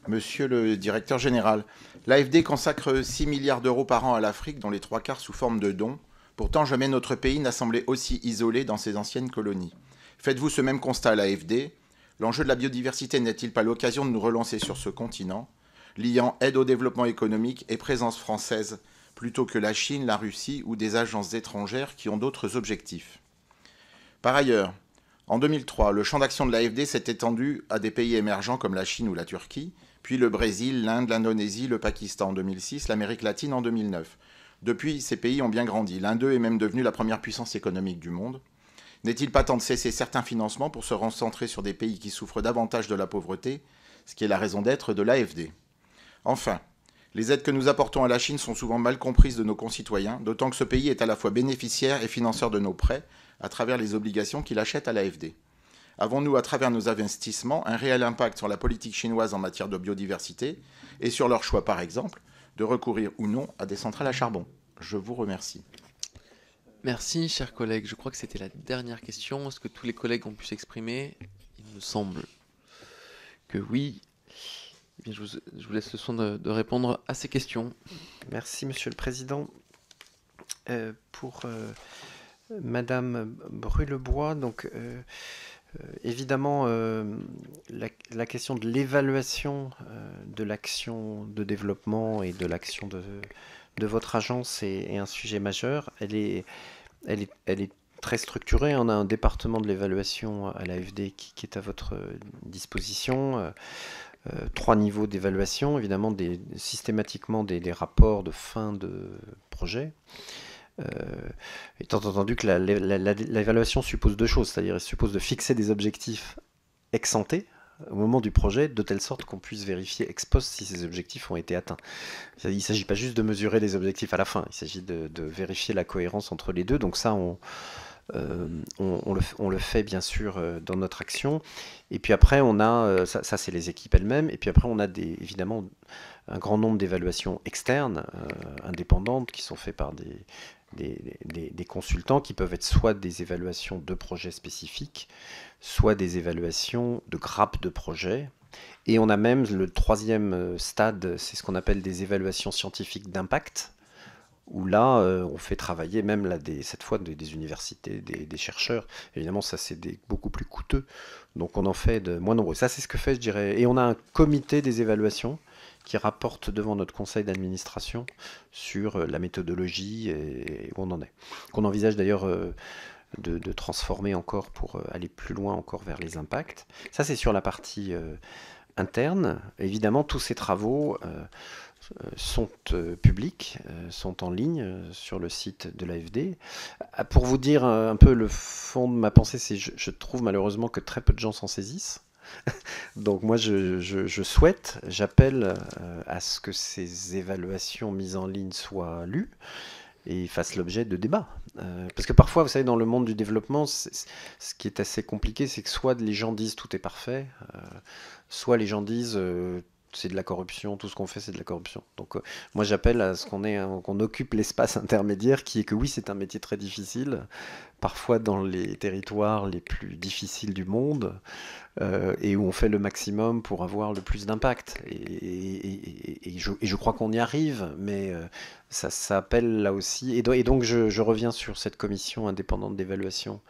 Monsieur le Directeur Général, l'AFD consacre 6 milliards d'euros par an à l'Afrique, dont les trois quarts sous forme de dons. Pourtant, jamais notre pays n'a semblé aussi isolé dans ses anciennes colonies. Faites-vous ce même constat à l'AFD L'enjeu de la biodiversité n'est-il pas l'occasion de nous relancer sur ce continent, liant aide au développement économique et présence française, plutôt que la Chine, la Russie ou des agences étrangères qui ont d'autres objectifs Par ailleurs, en 2003, le champ d'action de l'AFD s'est étendu à des pays émergents comme la Chine ou la Turquie, puis le Brésil, l'Inde, l'Indonésie, le Pakistan en 2006, l'Amérique latine en 2009. Depuis, ces pays ont bien grandi. L'un d'eux est même devenu la première puissance économique du monde. N'est-il pas temps de cesser certains financements pour se recentrer sur des pays qui souffrent davantage de la pauvreté, ce qui est la raison d'être de l'AFD Enfin, les aides que nous apportons à la Chine sont souvent mal comprises de nos concitoyens, d'autant que ce pays est à la fois bénéficiaire et financeur de nos prêts, à travers les obligations qu'il achète à l'AFD Avons-nous, à travers nos investissements, un réel impact sur la politique chinoise en matière de biodiversité et sur leur choix, par exemple, de recourir ou non à des centrales à charbon Je vous remercie. Merci, chers collègues. Je crois que c'était la dernière question. Est-ce que tous les collègues ont pu s'exprimer Il me semble que oui. Eh je, vous, laisse le soin de, répondre à ces questions. Merci, Monsieur le Président, euh, pour. Euh, Madame Brûlebois, donc euh, euh, évidemment euh, la, question de l'évaluation de l'action de développement et de l'action de, votre agence est, un sujet majeur. Elle est, elle est, très structurée. On a un département de l'évaluation à l'AFD qui, est à votre disposition. trois niveaux d'évaluation, évidemment systématiquement des, rapports de fin de projet, euh, étant entendu que l'évaluation suppose deux choses, c'est-à-dire elle suppose de fixer des objectifs ex ante, au moment du projet de telle sorte qu'on puisse vérifier ex post si ces objectifs ont été atteints. Il ne s'agit pas juste de mesurer les objectifs à la fin, il s'agit de, vérifier la cohérence entre les deux. Donc ça, on, euh, on, le, fait bien sûr euh, dans notre action. Et puis après, on a, ça, ça c'est les équipes elles-mêmes, et puis après, on a évidemment un grand nombre d'évaluations externes, indépendantes, qui sont faites par des, des, consultants qui peuvent être soit des évaluations de projets spécifiques, soit des évaluations de grappes de projets. Et on a même le troisième euh, stade, c'est ce qu'on appelle des évaluations scientifiques d'impact, où là, euh, on fait travailler même là cette fois des, universités, des, chercheurs. Évidemment, ça, c'est beaucoup plus coûteux. Donc, on en fait de moins nombreux. Ça, c'est ce que fait, je dirais. Et on a un comité des évaluations qui rapporte devant notre conseil d'administration sur euh, la méthodologie et, où on en est. Qu'on envisage d'ailleurs euh, de, transformer encore pour euh, aller plus loin encore vers les impacts. Ça, c'est sur la partie interne. Évidemment, tous ces travaux sont publics, sont en ligne sur le site de l'AFD. Pour vous dire un peu le fond de ma pensée, c'est je trouve malheureusement que très peu de gens s'en saisissent. Donc moi, je, souhaite, j'appelle euh, à ce que ces évaluations mises en ligne soient lues et fassent l'objet de débats. Euh, parce que parfois, vous savez, dans le monde du développement, ce qui est assez compliqué, c'est que soit les gens disent tout est parfait, euh, soit les gens disent c'est de la corruption, tout ce qu'on fait, c'est de la corruption. Donc euh, moi j'appelle à ce qu'on est, qu'on occupe l'espace intermédiaire, qui est que oui, c'est un métier très difficile, parfois dans les territoires les plus difficiles du monde, euh, et où on fait le maximum pour avoir le plus d'impact. Et, je, crois qu'on y arrive, mais euh, ça s'appelle là aussi. Et, donc je, reviens sur cette commission indépendante d'évaluation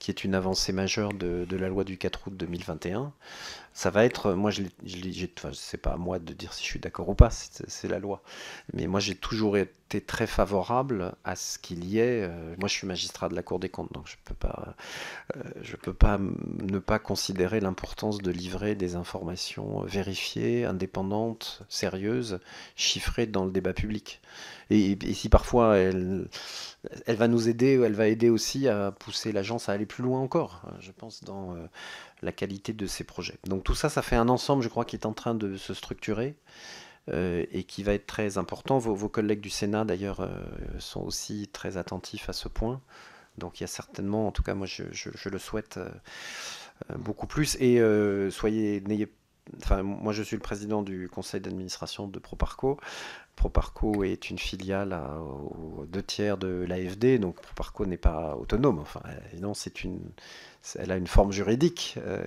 qui est une avancée majeure de la loi du 4 août 2021 ça va être, moi je, je, enfin, c'est pas à moi de dire si je suis d'accord ou pas, c'est la loi. Mais moi j'ai toujours été très favorable à ce qu'il y ait. Euh, moi je suis magistrat de la Cour des comptes, donc je peux pas, euh, je peux pas ne pas considérer l'importance de livrer des informations vérifiées, indépendantes, sérieuses, chiffrées dans le débat public. Et, si parfois elle, elle va nous aider, elle va aider aussi à pousser l'agence à aller plus loin encore. Hein, je pense dans euh, la qualité de ces projets. Donc tout ça, ça fait un ensemble, je crois, qui est en train de se structurer euh, et qui va être très important. Vos, collègues du Sénat, d'ailleurs, euh, sont aussi très attentifs à ce point. Donc il y a certainement, en tout cas moi je, le souhaite euh, beaucoup plus. Et soyez, n'ayez moi je suis le président du conseil d'administration de Proparco. Proparco est une filiale aux deux tiers de l'AFD, donc Proparco n'est pas autonome. Enfin, non, c'est une, elle a une forme juridique, euh,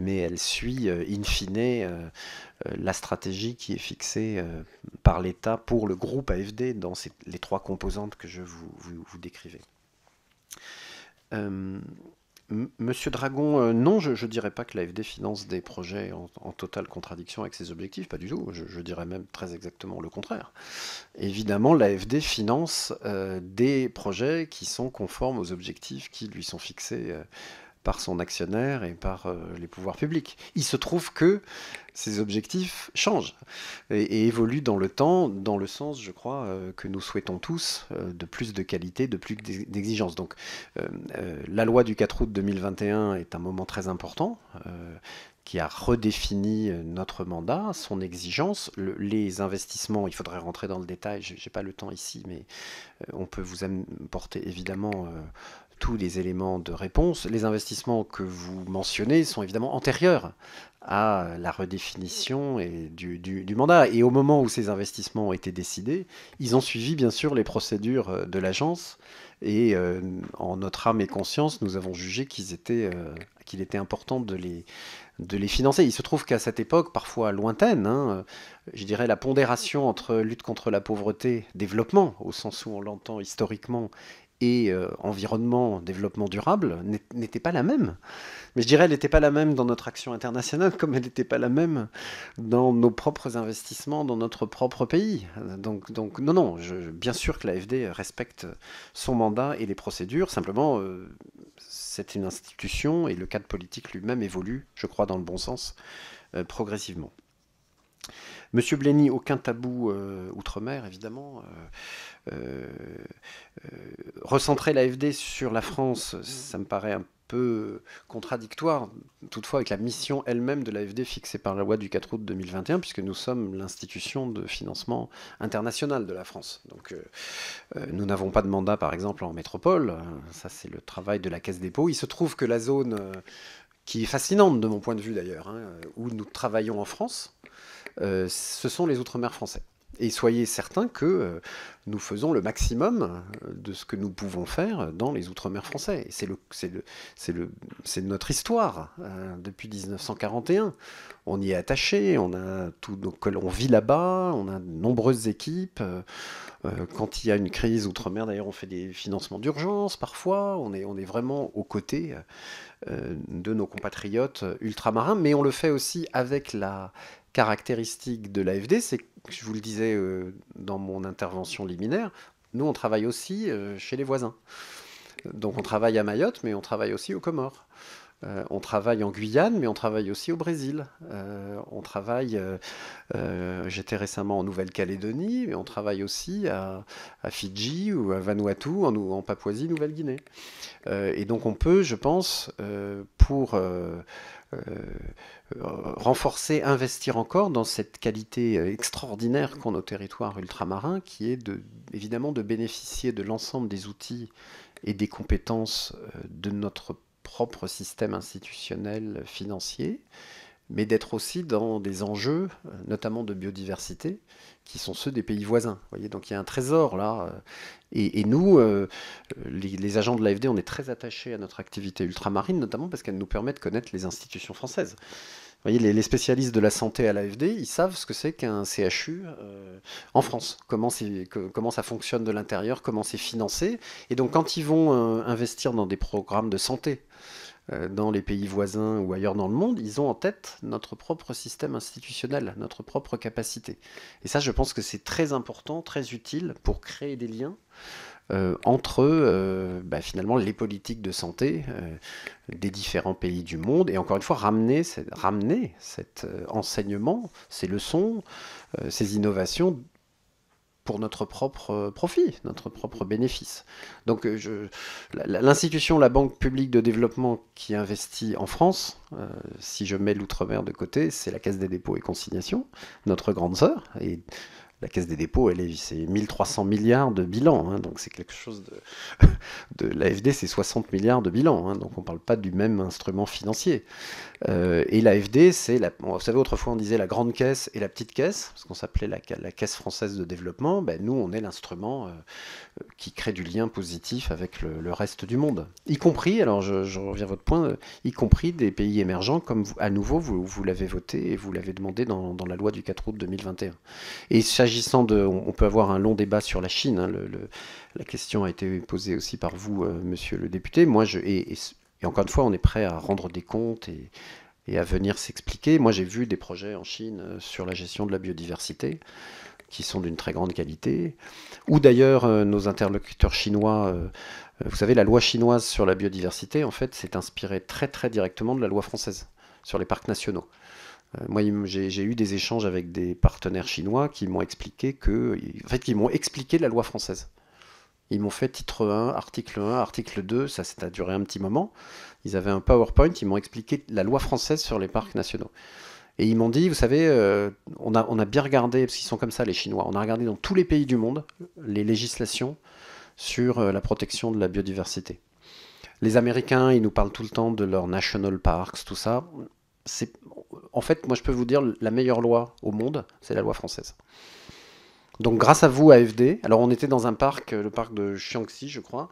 mais elle suit euh, in fine euh, la stratégie qui est fixée par l'État pour le groupe AFD dans les trois composantes que je vous, vous décrivais. Monsieur Dragon, euh, non, je ne dirais pas que l'AFD finance des projets en, totale contradiction avec ses objectifs, pas du tout. Je, dirais même très exactement le contraire. Évidemment, l'AFD finance euh, des projets qui sont conformes aux objectifs qui lui sont fixés euh, par son actionnaire et par euh, les pouvoirs publics. Il se trouve que ces objectifs changent et, évoluent dans le temps, dans le sens, je crois, euh, que nous souhaitons tous, euh, de plus de qualité, de plus d'exigence. Donc la loi du 4 août 2021 est un moment très important qui a redéfini notre mandat, son exigence, les investissements, il faudrait rentrer dans le détail, je n'ai pas le temps ici, mais on peut vous apporter évidemment tous les éléments de réponse. Les investissements que vous mentionnez sont évidemment antérieurs à la redéfinition et du, mandat. Et au moment où ces investissements ont été décidés, ils ont suivi bien sûr les procédures euh, de l'agence. Et euh, en notre âme et conscience, nous avons jugé euh, qu'il était important de les, financer. Il se trouve qu'à cette époque, parfois lointaine, hein, je dirais la pondération entre lutte contre la pauvreté, développement, au sens où on l'entend historiquement, et euh, environnement, développement durable n'était pas la même. Mais je dirais, elle n'était pas la même dans notre action internationale, comme elle n'était pas la même dans nos propres investissements, dans notre propre pays. Donc, donc non, non, je, bien sûr que l'AFD respecte son mandat et les procédures. Simplement, euh, c'est une institution et le cadre politique lui-même évolue, je crois, dans le bon sens, euh, progressivement. Monsieur Blény, aucun tabou euh, outre-mer, évidemment. Euh, euh, recentrer l'AFD sur la France, ça me paraît un peu contradictoire, toutefois, avec la mission elle-même de l'AFD fixée par la loi du 4 août 2021, puisque nous sommes l'institution de financement international de la France. Donc, nous n'avons pas de mandat, par exemple, en métropole. Ça, c'est le travail de la Caisse des Il se trouve que la zone, qui est fascinante de mon point de vue d'ailleurs, hein, où nous travaillons en France, euh, ce sont les Outre-mer français. Et soyez certains que euh, nous faisons le maximum euh, de ce que nous pouvons faire dans les Outre-mer français. C'est notre histoire euh, depuis 1941. On y est attaché, on, vit là-bas, on a de nombreuses équipes. quand il y a une crise Outre-mer, d'ailleurs, on fait des financements d'urgence parfois. On est, vraiment aux côtés de nos compatriotes ultramarins, mais on le fait aussi avec la caractéristique de l'AFD, c'est que je vous le disais euh, dans mon intervention liminaire, nous, on travaille aussi euh, chez les voisins. Donc on travaille à Mayotte, mais on travaille aussi aux Comores. Euh, on travaille en Guyane, mais on travaille aussi au Brésil. on travaille, j'étais récemment en Nouvelle-Calédonie, mais on travaille aussi à, Fidji ou à Vanuatu, en, en Papouasie-Nouvelle-Guinée. et donc on peut, je pense, pour euh, euh, renforcer, investir encore dans cette qualité euh, extraordinaire qu'ont nos territoires ultramarins, qui est de, évidemment de bénéficier de l'ensemble des outils et des compétences de notre propre système institutionnel financier, mais d'être aussi dans des enjeux, euh, notamment de biodiversité, qui sont ceux des pays voisins. Vous voyez Donc il y a un trésor là. Euh, et, nous, euh, les, agents de l'AFD, on est très attachés à notre activité ultramarine, notamment parce qu'elle nous permet de connaître les institutions françaises. Vous voyez, les, spécialistes de la santé à l'AFD, ils savent ce que c'est qu'un CHU en France, comment, comment ça fonctionne de l'intérieur, comment c'est financé. Et donc quand ils vont investir dans des programmes de santé, euh, dans les pays voisins ou ailleurs dans le monde, ils ont en tête notre propre système institutionnel, notre propre capacité. Et ça, je pense que c'est très important, très utile pour créer des liens. Euh, entre euh, bah, finalement les politiques de santé des différents pays du monde et encore une fois ramener, ramener cet enseignement, ces leçons, ces innovations pour notre propre euh, profit, notre propre bénéfice. Donc euh, l'institution, la Banque publique de développement qui investit en France, euh, si je mets l'outre-mer de côté, c'est la Caisse des dépôts et consignations, notre grande sœur. Et la Caisse des dépôts, elle est, c'est 1300 milliards de bilan, hein. donc c'est quelque chose de... de L'AFD, c'est 60 milliards de bilan, hein. donc on ne parle pas du même instrument financier. Euh, et l'AFD, c'est, la, vous savez, autrefois on disait la grande caisse et la petite caisse, parce qu'on s'appelait la, caisse française de développement. Ben, nous, on est l'instrument euh, euh, qui crée du lien positif avec le, reste du monde, y compris, alors je, reviens à votre point, y compris des pays émergents, comme à nouveau vous, vous l'avez voté et vous l'avez demandé dans, dans, la loi du 4 août 2021. Et s'agissant de, on, peut avoir un long débat sur la Chine, hein, le, la question a été posée aussi par vous, monsieur le député. Moi, je, et et encore une fois, on est prêt à rendre des comptes et, à venir s'expliquer. Moi, j'ai vu des projets en Chine euh, sur la gestion de la biodiversité qui sont d'une très grande qualité. Ou d'ailleurs, euh, nos interlocuteurs chinois, euh, vous savez, la loi chinoise sur la biodiversité, en fait, s'est inspirée très très directement de la loi française sur les parcs nationaux. Moi, j'ai eu des échanges avec des partenaires chinois qui m'ont expliqué que, en fait, qui m'ont expliqué la loi française. Ils m'ont fait titre 1, article 1, article 2, ça, a duré un petit moment. Ils avaient un PowerPoint, ils m'ont expliqué la loi française sur les parcs nationaux. Et ils m'ont dit, vous savez, euh, on, a, bien regardé, parce qu'ils sont comme ça les Chinois, on a regardé dans tous les pays du monde les législations sur euh, la protection de la biodiversité. Les Américains, ils nous parlent tout le temps de leurs national parks, tout ça. En fait, moi je peux vous dire, la meilleure loi au monde, c'est la loi française. Donc grâce à vous, AFD, alors on était dans un parc, euh, le parc de Xiangxi, je crois.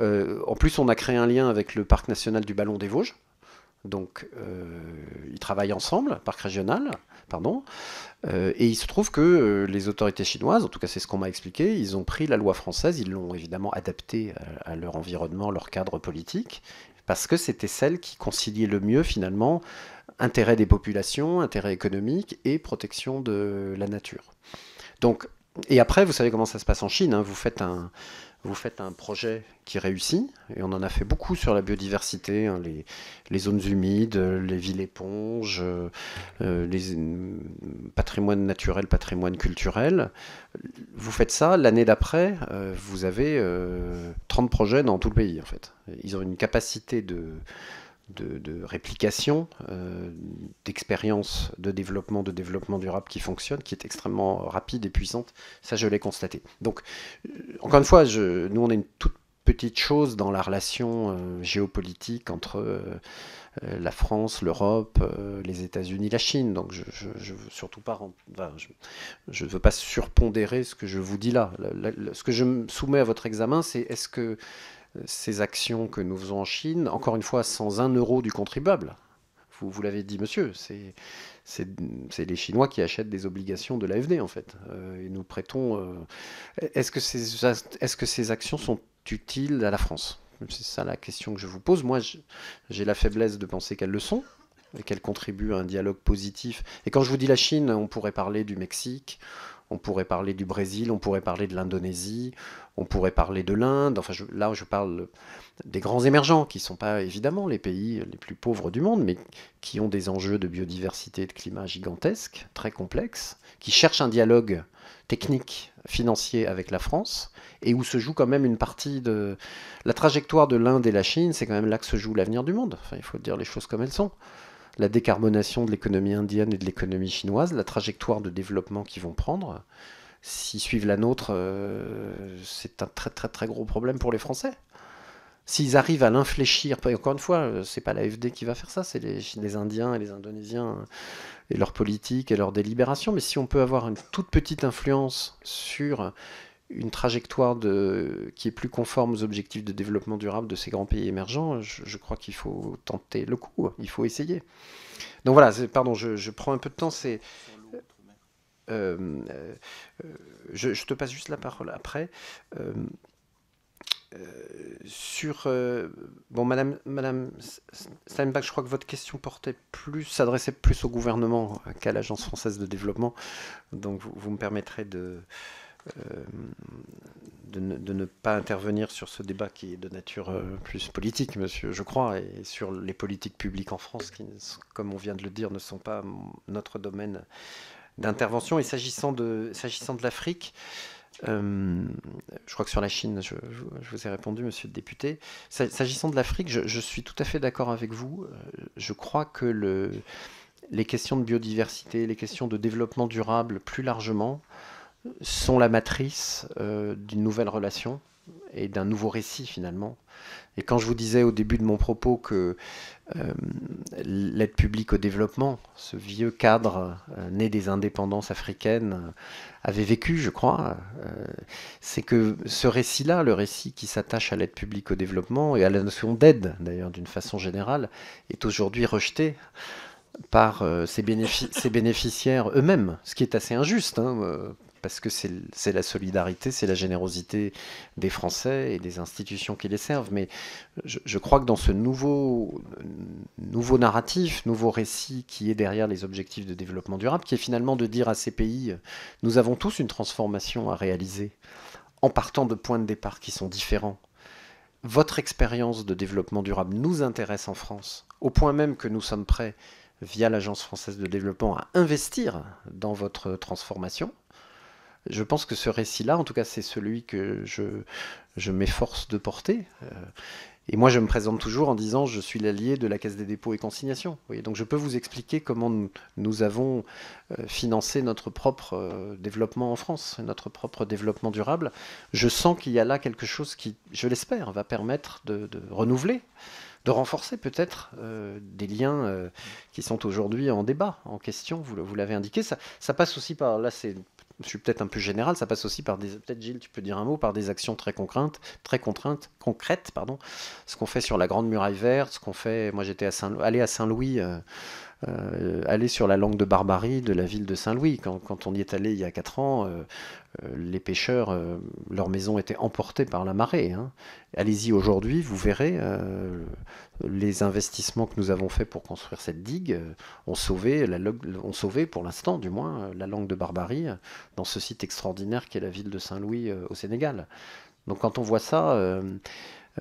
Euh, en plus, on a créé un lien avec le parc national du Ballon des Vosges. Donc, euh, ils travaillent ensemble, parc régional, pardon. et il se trouve que les autorités chinoises, en tout cas c'est ce qu'on m'a expliqué, ils ont pris la loi française, ils l'ont évidemment adaptée à, à leur environnement, leur cadre politique, parce que c'était celle qui conciliait le mieux finalement intérêt des populations, intérêt économique et protection de la nature. Donc et après, vous savez comment ça se passe en Chine. Hein. Vous, faites un, vous faites un projet qui réussit, et on en a fait beaucoup sur la biodiversité, hein, les, zones humides, les villes éponges, euh, euh, les mm, patrimoine naturel, patrimoine culturel. Vous faites ça, l'année d'après, euh, vous avez 30 projets dans tout le pays, en fait. Ils ont une capacité de de, réplication, euh, d'expérience de développement, de développement durable qui fonctionne, qui est extrêmement rapide et puissante. Ça, je l'ai constaté. Donc, euh, encore une fois, je, nous, on est une toute petite chose dans la relation euh, géopolitique entre la France, l'Europe, les États-Unis, la Chine. Donc, je ne veux surtout pas, je, veux pas surpondérer ce que je vous dis là. ce que je me soumets à votre examen, c'est est-ce que ces actions que nous faisons en Chine, encore une fois, sans un euro du contribuable. Vous, vous l'avez dit, monsieur, c'est, c'est les Chinois qui achètent des obligations de l'AFD, en fait. Euh, et nous prêtons. Euh, est-ce que, ces, est -ce que ces actions sont utiles à la France C'est ça la question que je vous pose. Moi, j'ai la faiblesse de penser qu'elles le sont et qu'elles contribuent à un dialogue positif. Et quand je vous dis la Chine, on pourrait parler du Mexique, on pourrait parler du Brésil, on pourrait parler de l'Indonésie, on pourrait parler de l'Inde, enfin là là je parle des grands émergents, qui ne sont pas évidemment les pays les plus pauvres du monde, mais qui ont des enjeux de biodiversité et de climat gigantesques, très complexes, qui cherchent un dialogue technique, financier avec la France, et où se joue quand même une partie de... La trajectoire de l'Inde et la Chine, c'est quand même là que se joue l'avenir du monde, il faut dire les choses comme elles sont la décarbonation de l'économie indienne et de l'économie chinoise, la trajectoire de développement qu'ils vont prendre, s'ils suivent la nôtre, euh, c'est un très très très gros problème pour les Français. S'ils arrivent à l'infléchir, encore une fois, euh, c'est pas l'AFD qui va faire ça, c'est les, Indiens et les Indonésiens euh, et leur politique et leur délibération. Mais si on peut avoir une toute petite influence sur une trajectoire qui est plus conforme aux objectifs de développement durable de ces grands pays émergents, je, crois qu'il faut tenter le coup, il faut essayer. Donc voilà, pardon, je, je prends un peu de temps, c'est euh, euh, je, te passe juste la parole après. Euh, sur bon Madame Madame Steinbach, je crois que votre question portait plus s'adressait plus au gouvernement qu'à l'Agence française de développement, donc vous, me permettrez de de, ne, pas intervenir sur ce débat qui est de nature plus politique, monsieur, je crois, et sur les politiques publiques en France, qui, comme on vient de le dire, ne sont pas notre domaine d'intervention. Et s'agissant de, s'agissant de l'Afrique, euh, je crois que sur la Chine, je, vous ai répondu, monsieur le député. S'agissant de l'Afrique, je, suis tout à fait d'accord avec vous. Euh, je crois que le, les questions de biodiversité, les questions de développement durable plus largement, euh, sont la matrice d'une nouvelle relation et d'un nouveau récit finalement. Et quand je vous disais au début de mon propos que euh, l'aide publique au développement, ce vieux cadre euh, né des indépendances africaines, euh, avait vécu, je crois, c'est que ce récit-là, le récit qui s'attache à l'aide publique au développement et à la notion d'aide d'ailleurs d'une façon générale, est aujourd'hui rejeté par ses, bénéficiaires eux-mêmes, ce qui est assez injuste. Hein, parce que c'est la solidarité, c'est la générosité des Français et des institutions qui les servent. Mais je, crois que dans ce nouveau, nouveau narratif, nouveau récit qui est derrière les objectifs de développement durable, qui est finalement de dire à ces pays, nous avons tous une transformation à réaliser en partant de points de départ qui sont différents. Votre expérience de développement durable nous intéresse en France, au point même que nous sommes prêts, via l'Agence française de développement, à investir dans votre transformation, je pense que ce récit-là, en tout cas, c'est celui que je, je m'efforce de porter. Euh, et moi, je me présente toujours en disant je suis l'allié de la Caisse des dépôts et consignations. donc, je peux vous expliquer comment nous, avons euh, financé notre propre euh, développement en France, notre propre développement durable. Je sens qu'il y a là quelque chose qui, je l'espère, va permettre de, renouveler de renforcer peut-être des liens qui sont aujourd'hui en débat, en question, vous, vous l'avez indiqué. Ça, passe aussi par, là c'est je suis peut-être un peu général, ça passe aussi par des, peut-être Gilles, tu peux dire un mot, par des actions très contraintes, très contraintes, concrètes, pardon. Ce qu'on fait sur la Grande Muraille Verte, ce qu'on fait, moi j'étais à Saint, allé à Saint-Louis. Euh, euh, aller sur la langue de Barbarie de la ville de Saint-Louis. Quand, on y est allé il y a 4 ans, euh, euh, les pêcheurs, leur maison était emportée par la marée. Hein. Allez-y aujourd'hui, vous verrez, les investissements que nous avons faits pour construire cette digue ont sauvé, la, ont sauvé pour l'instant du moins, la langue de Barbarie dans ce site extraordinaire qu'est la ville de Saint-Louis au Sénégal. Donc quand on voit ça,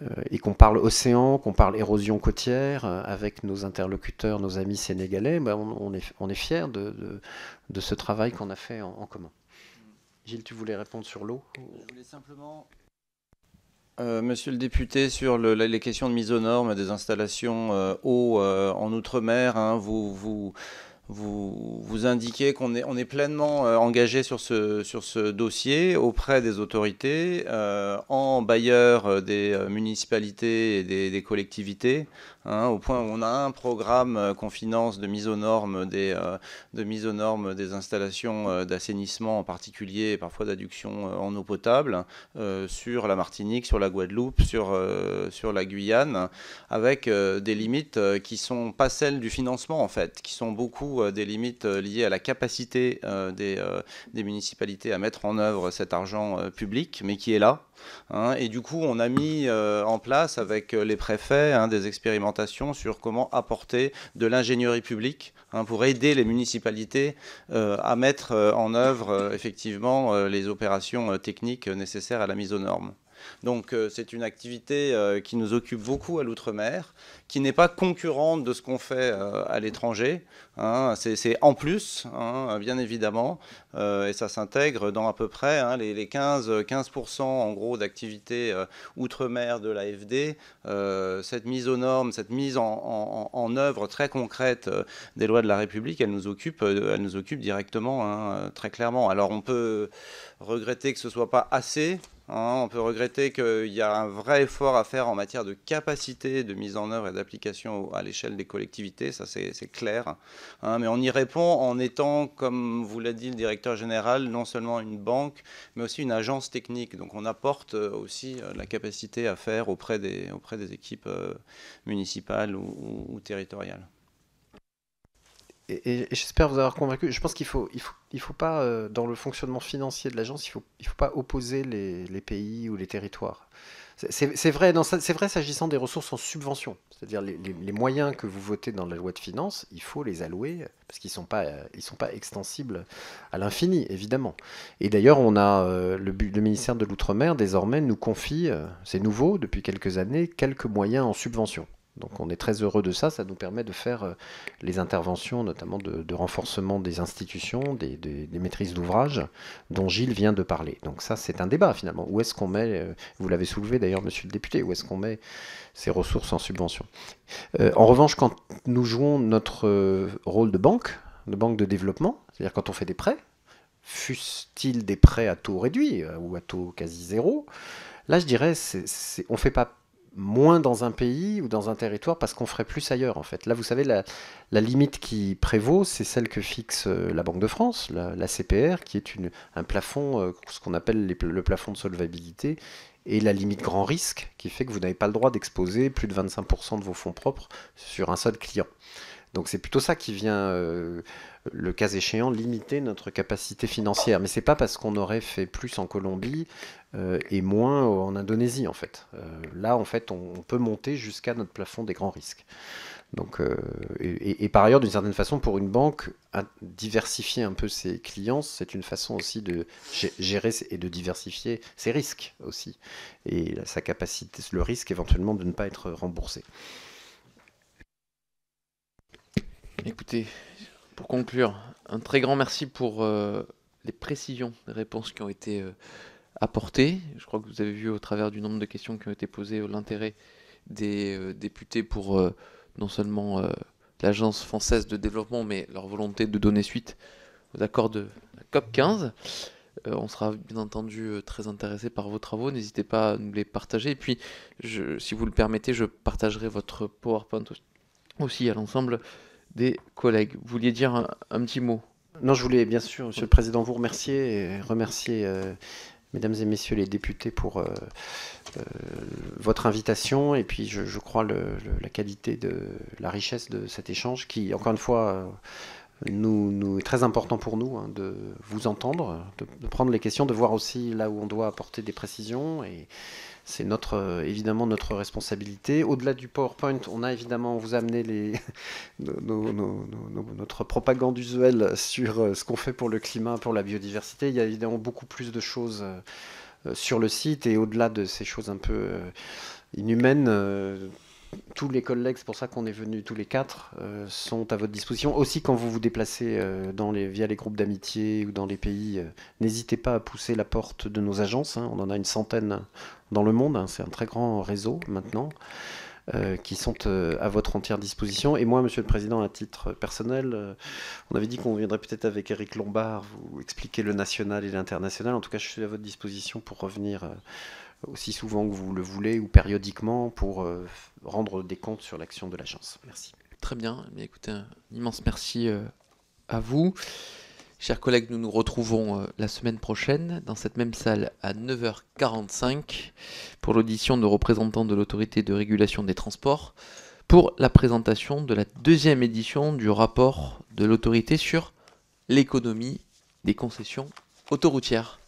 euh, et qu'on parle océan, qu'on parle érosion côtière euh, avec nos interlocuteurs, nos amis sénégalais, ben, on, est, on fiers de, ce travail qu'on a fait en, commun. Gilles, tu voulais répondre sur l'eau Je voulais simplement euh, monsieur le député, sur les questions de mise aux normes des installations eau en Outre-mer, hein, vous, vous, vous, vous indiquez qu'on est, pleinement euh, engagé sur ce, sur ce dossier auprès des autorités, euh, en bailleur euh, des municipalités et des collectivités, Hein, au point où on a un programme euh, qu'on finance de mise aux normes des, euh, aux normes des installations euh, d'assainissement en particulier, parfois d'adduction en eau potable, sur la Martinique, sur la Guadeloupe, sur, sur la Guyane, avec des limites qui ne sont pas celles du financement en fait, qui sont beaucoup des limites liées à la capacité des, des, municipalités à mettre en œuvre cet argent public, mais qui est là Hein. et du coup, on a mis euh, en place avec euh, les préfets hein, des expérimentations sur comment apporter de l'ingénierie publique hein, pour aider les municipalités euh, à mettre en œuvre effectivement les opérations techniques nécessaires à la mise aux normes. Donc euh, c'est une activité euh, qui nous occupe beaucoup à l'outre-mer, qui n'est pas concurrente de ce qu'on fait euh, à l'étranger. Hein. C'est en plus, hein, bien évidemment, et ça s'intègre dans à peu près hein, les, 15, 15 en gros d'activité outre-mer de l'AFD. cette mise aux normes, cette mise en, en, œuvre très concrète des lois de la République, elle nous occupe, elle nous occupe directement, très clairement. Alors on peut regretter que ce ne soit pas assez. Hein, on peut regretter qu'il y a un vrai effort à faire en matière de capacité de mise en œuvre et d'application à l'échelle des collectivités, ça c'est clair. Hein, mais on y répond en étant, comme vous l'a dit le directeur général, non seulement une banque, mais aussi une agence technique. Donc on apporte euh, aussi euh, la capacité à faire auprès des, auprès des équipes euh, municipales ou territoriales et, j'espère vous avoir convaincu. Je pense qu'il faut, il faut, il faut pas, euh, dans le fonctionnement financier de l'agence, il faut, il faut pas opposer les, pays ou les territoires. C'est vrai, c'est vrai s'agissant des ressources en subvention, c'est-à-dire les, les, moyens que vous votez dans la loi de finances, il faut les allouer parce qu'ils sont pas, ils sont pas extensibles à l'infini, évidemment. Et d'ailleurs, on a euh, le, le, ministère de l'Outre-mer désormais nous confie, euh, c'est nouveau depuis quelques années, quelques moyens en subvention. Donc on est très heureux de ça, ça nous permet de faire euh, les interventions notamment de, renforcement des institutions, des, maîtrises d'ouvrage dont Gilles vient de parler. Donc ça c'est un débat finalement. Où est-ce qu'on met, euh, vous l'avez soulevé d'ailleurs monsieur le député, où est-ce qu'on met ces ressources en subvention euh, En revanche quand nous jouons notre rôle de banque, de banque de développement, c'est-à-dire quand on fait des prêts, fussent-ils des prêts à taux réduit ou à taux quasi zéro, là je dirais on ne fait pas moins dans un pays ou dans un territoire parce qu'on ferait plus ailleurs en fait. Là, vous savez, la, limite qui prévaut, c'est celle que fixe euh, la Banque de France, la, CPR, qui est une, un plafond, euh, ce qu'on appelle le plafond de solvabilité, et la limite grand risque, qui fait que vous n'avez pas le droit d'exposer plus de 25% de vos fonds propres sur un seul client. Donc c'est plutôt ça qui vient... Euh, le cas échéant, limiter notre capacité financière. Mais c'est pas parce qu'on aurait fait plus en Colombie euh, et moins en Indonésie, en fait. Euh, là, en fait, on, peut monter jusqu'à notre plafond des grands risques. Donc, euh, et, par ailleurs, d'une certaine façon, pour une banque, diversifier un peu ses clients, c'est une façon aussi de gérer et de diversifier ses risques aussi, et sa capacité, le risque éventuellement de ne pas être remboursé. Écoutez, pour conclure, un très grand merci pour euh, les précisions, les réponses qui ont été euh, apportées. Je crois que vous avez vu au travers du nombre de questions qui ont été posées l'intérêt des euh, députés pour non seulement l'Agence française de développement, mais leur volonté de donner suite aux accords de la COP 15. on sera bien entendu très intéressé par vos travaux. N'hésitez pas à nous les partager. Et puis, si vous le permettez, je partagerai votre PowerPoint aussi à l'ensemble des collègues. Vous vouliez dire un, petit mot Non, je voulais bien sûr, Monsieur le Président, vous remercier et remercier euh, Mesdames et Messieurs les députés pour euh, euh, votre invitation et puis je, crois la qualité de la richesse de cet échange qui, encore une fois, nous, nous, est très important pour nous hein, de vous entendre, de, de, prendre les questions, de voir aussi là où on doit apporter des précisions et, c'est notre, euh, évidemment notre responsabilité. Au-delà du PowerPoint, on a évidemment vous amené les, notre propagande usuelle sur euh, ce qu'on fait pour le climat, pour la biodiversité. Il y a évidemment beaucoup plus de choses euh, sur le site et au-delà de ces choses un peu inhumaines tous les collègues, c'est pour ça qu'on est venus tous les quatre, euh, sont à votre disposition. Aussi, quand vous vous déplacez euh, via les groupes d'amitié ou dans les pays, euh, n'hésitez pas à pousser la porte de nos agences. Hein. On en a une centaine dans le monde. Hein. C'est un très grand réseau maintenant. qui sont à votre entière disposition. Et moi, Monsieur le Président, à titre personnel, on avait dit qu'on viendrait peut-être avec Eric Lombard vous expliquer le national et l'international. En tout cas, je suis à votre disposition pour revenir aussi souvent que vous le voulez ou périodiquement pour euh, rendre des comptes sur l'action de l'agence. Merci. Très bien. Eh écoutez, un immense merci euh, à vous. Chers collègues, nous nous retrouvons euh, la semaine prochaine dans cette même salle à 9h45 pour l'audition de représentants de l'autorité de régulation des transports pour la présentation de la deuxième édition du rapport de l'autorité sur l'économie des concessions autoroutières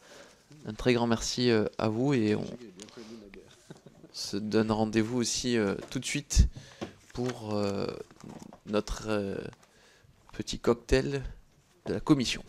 un très grand merci euh, à vous et on se donne rendez-vous aussi euh, tout de suite pour euh, notre petit cocktail de la commission.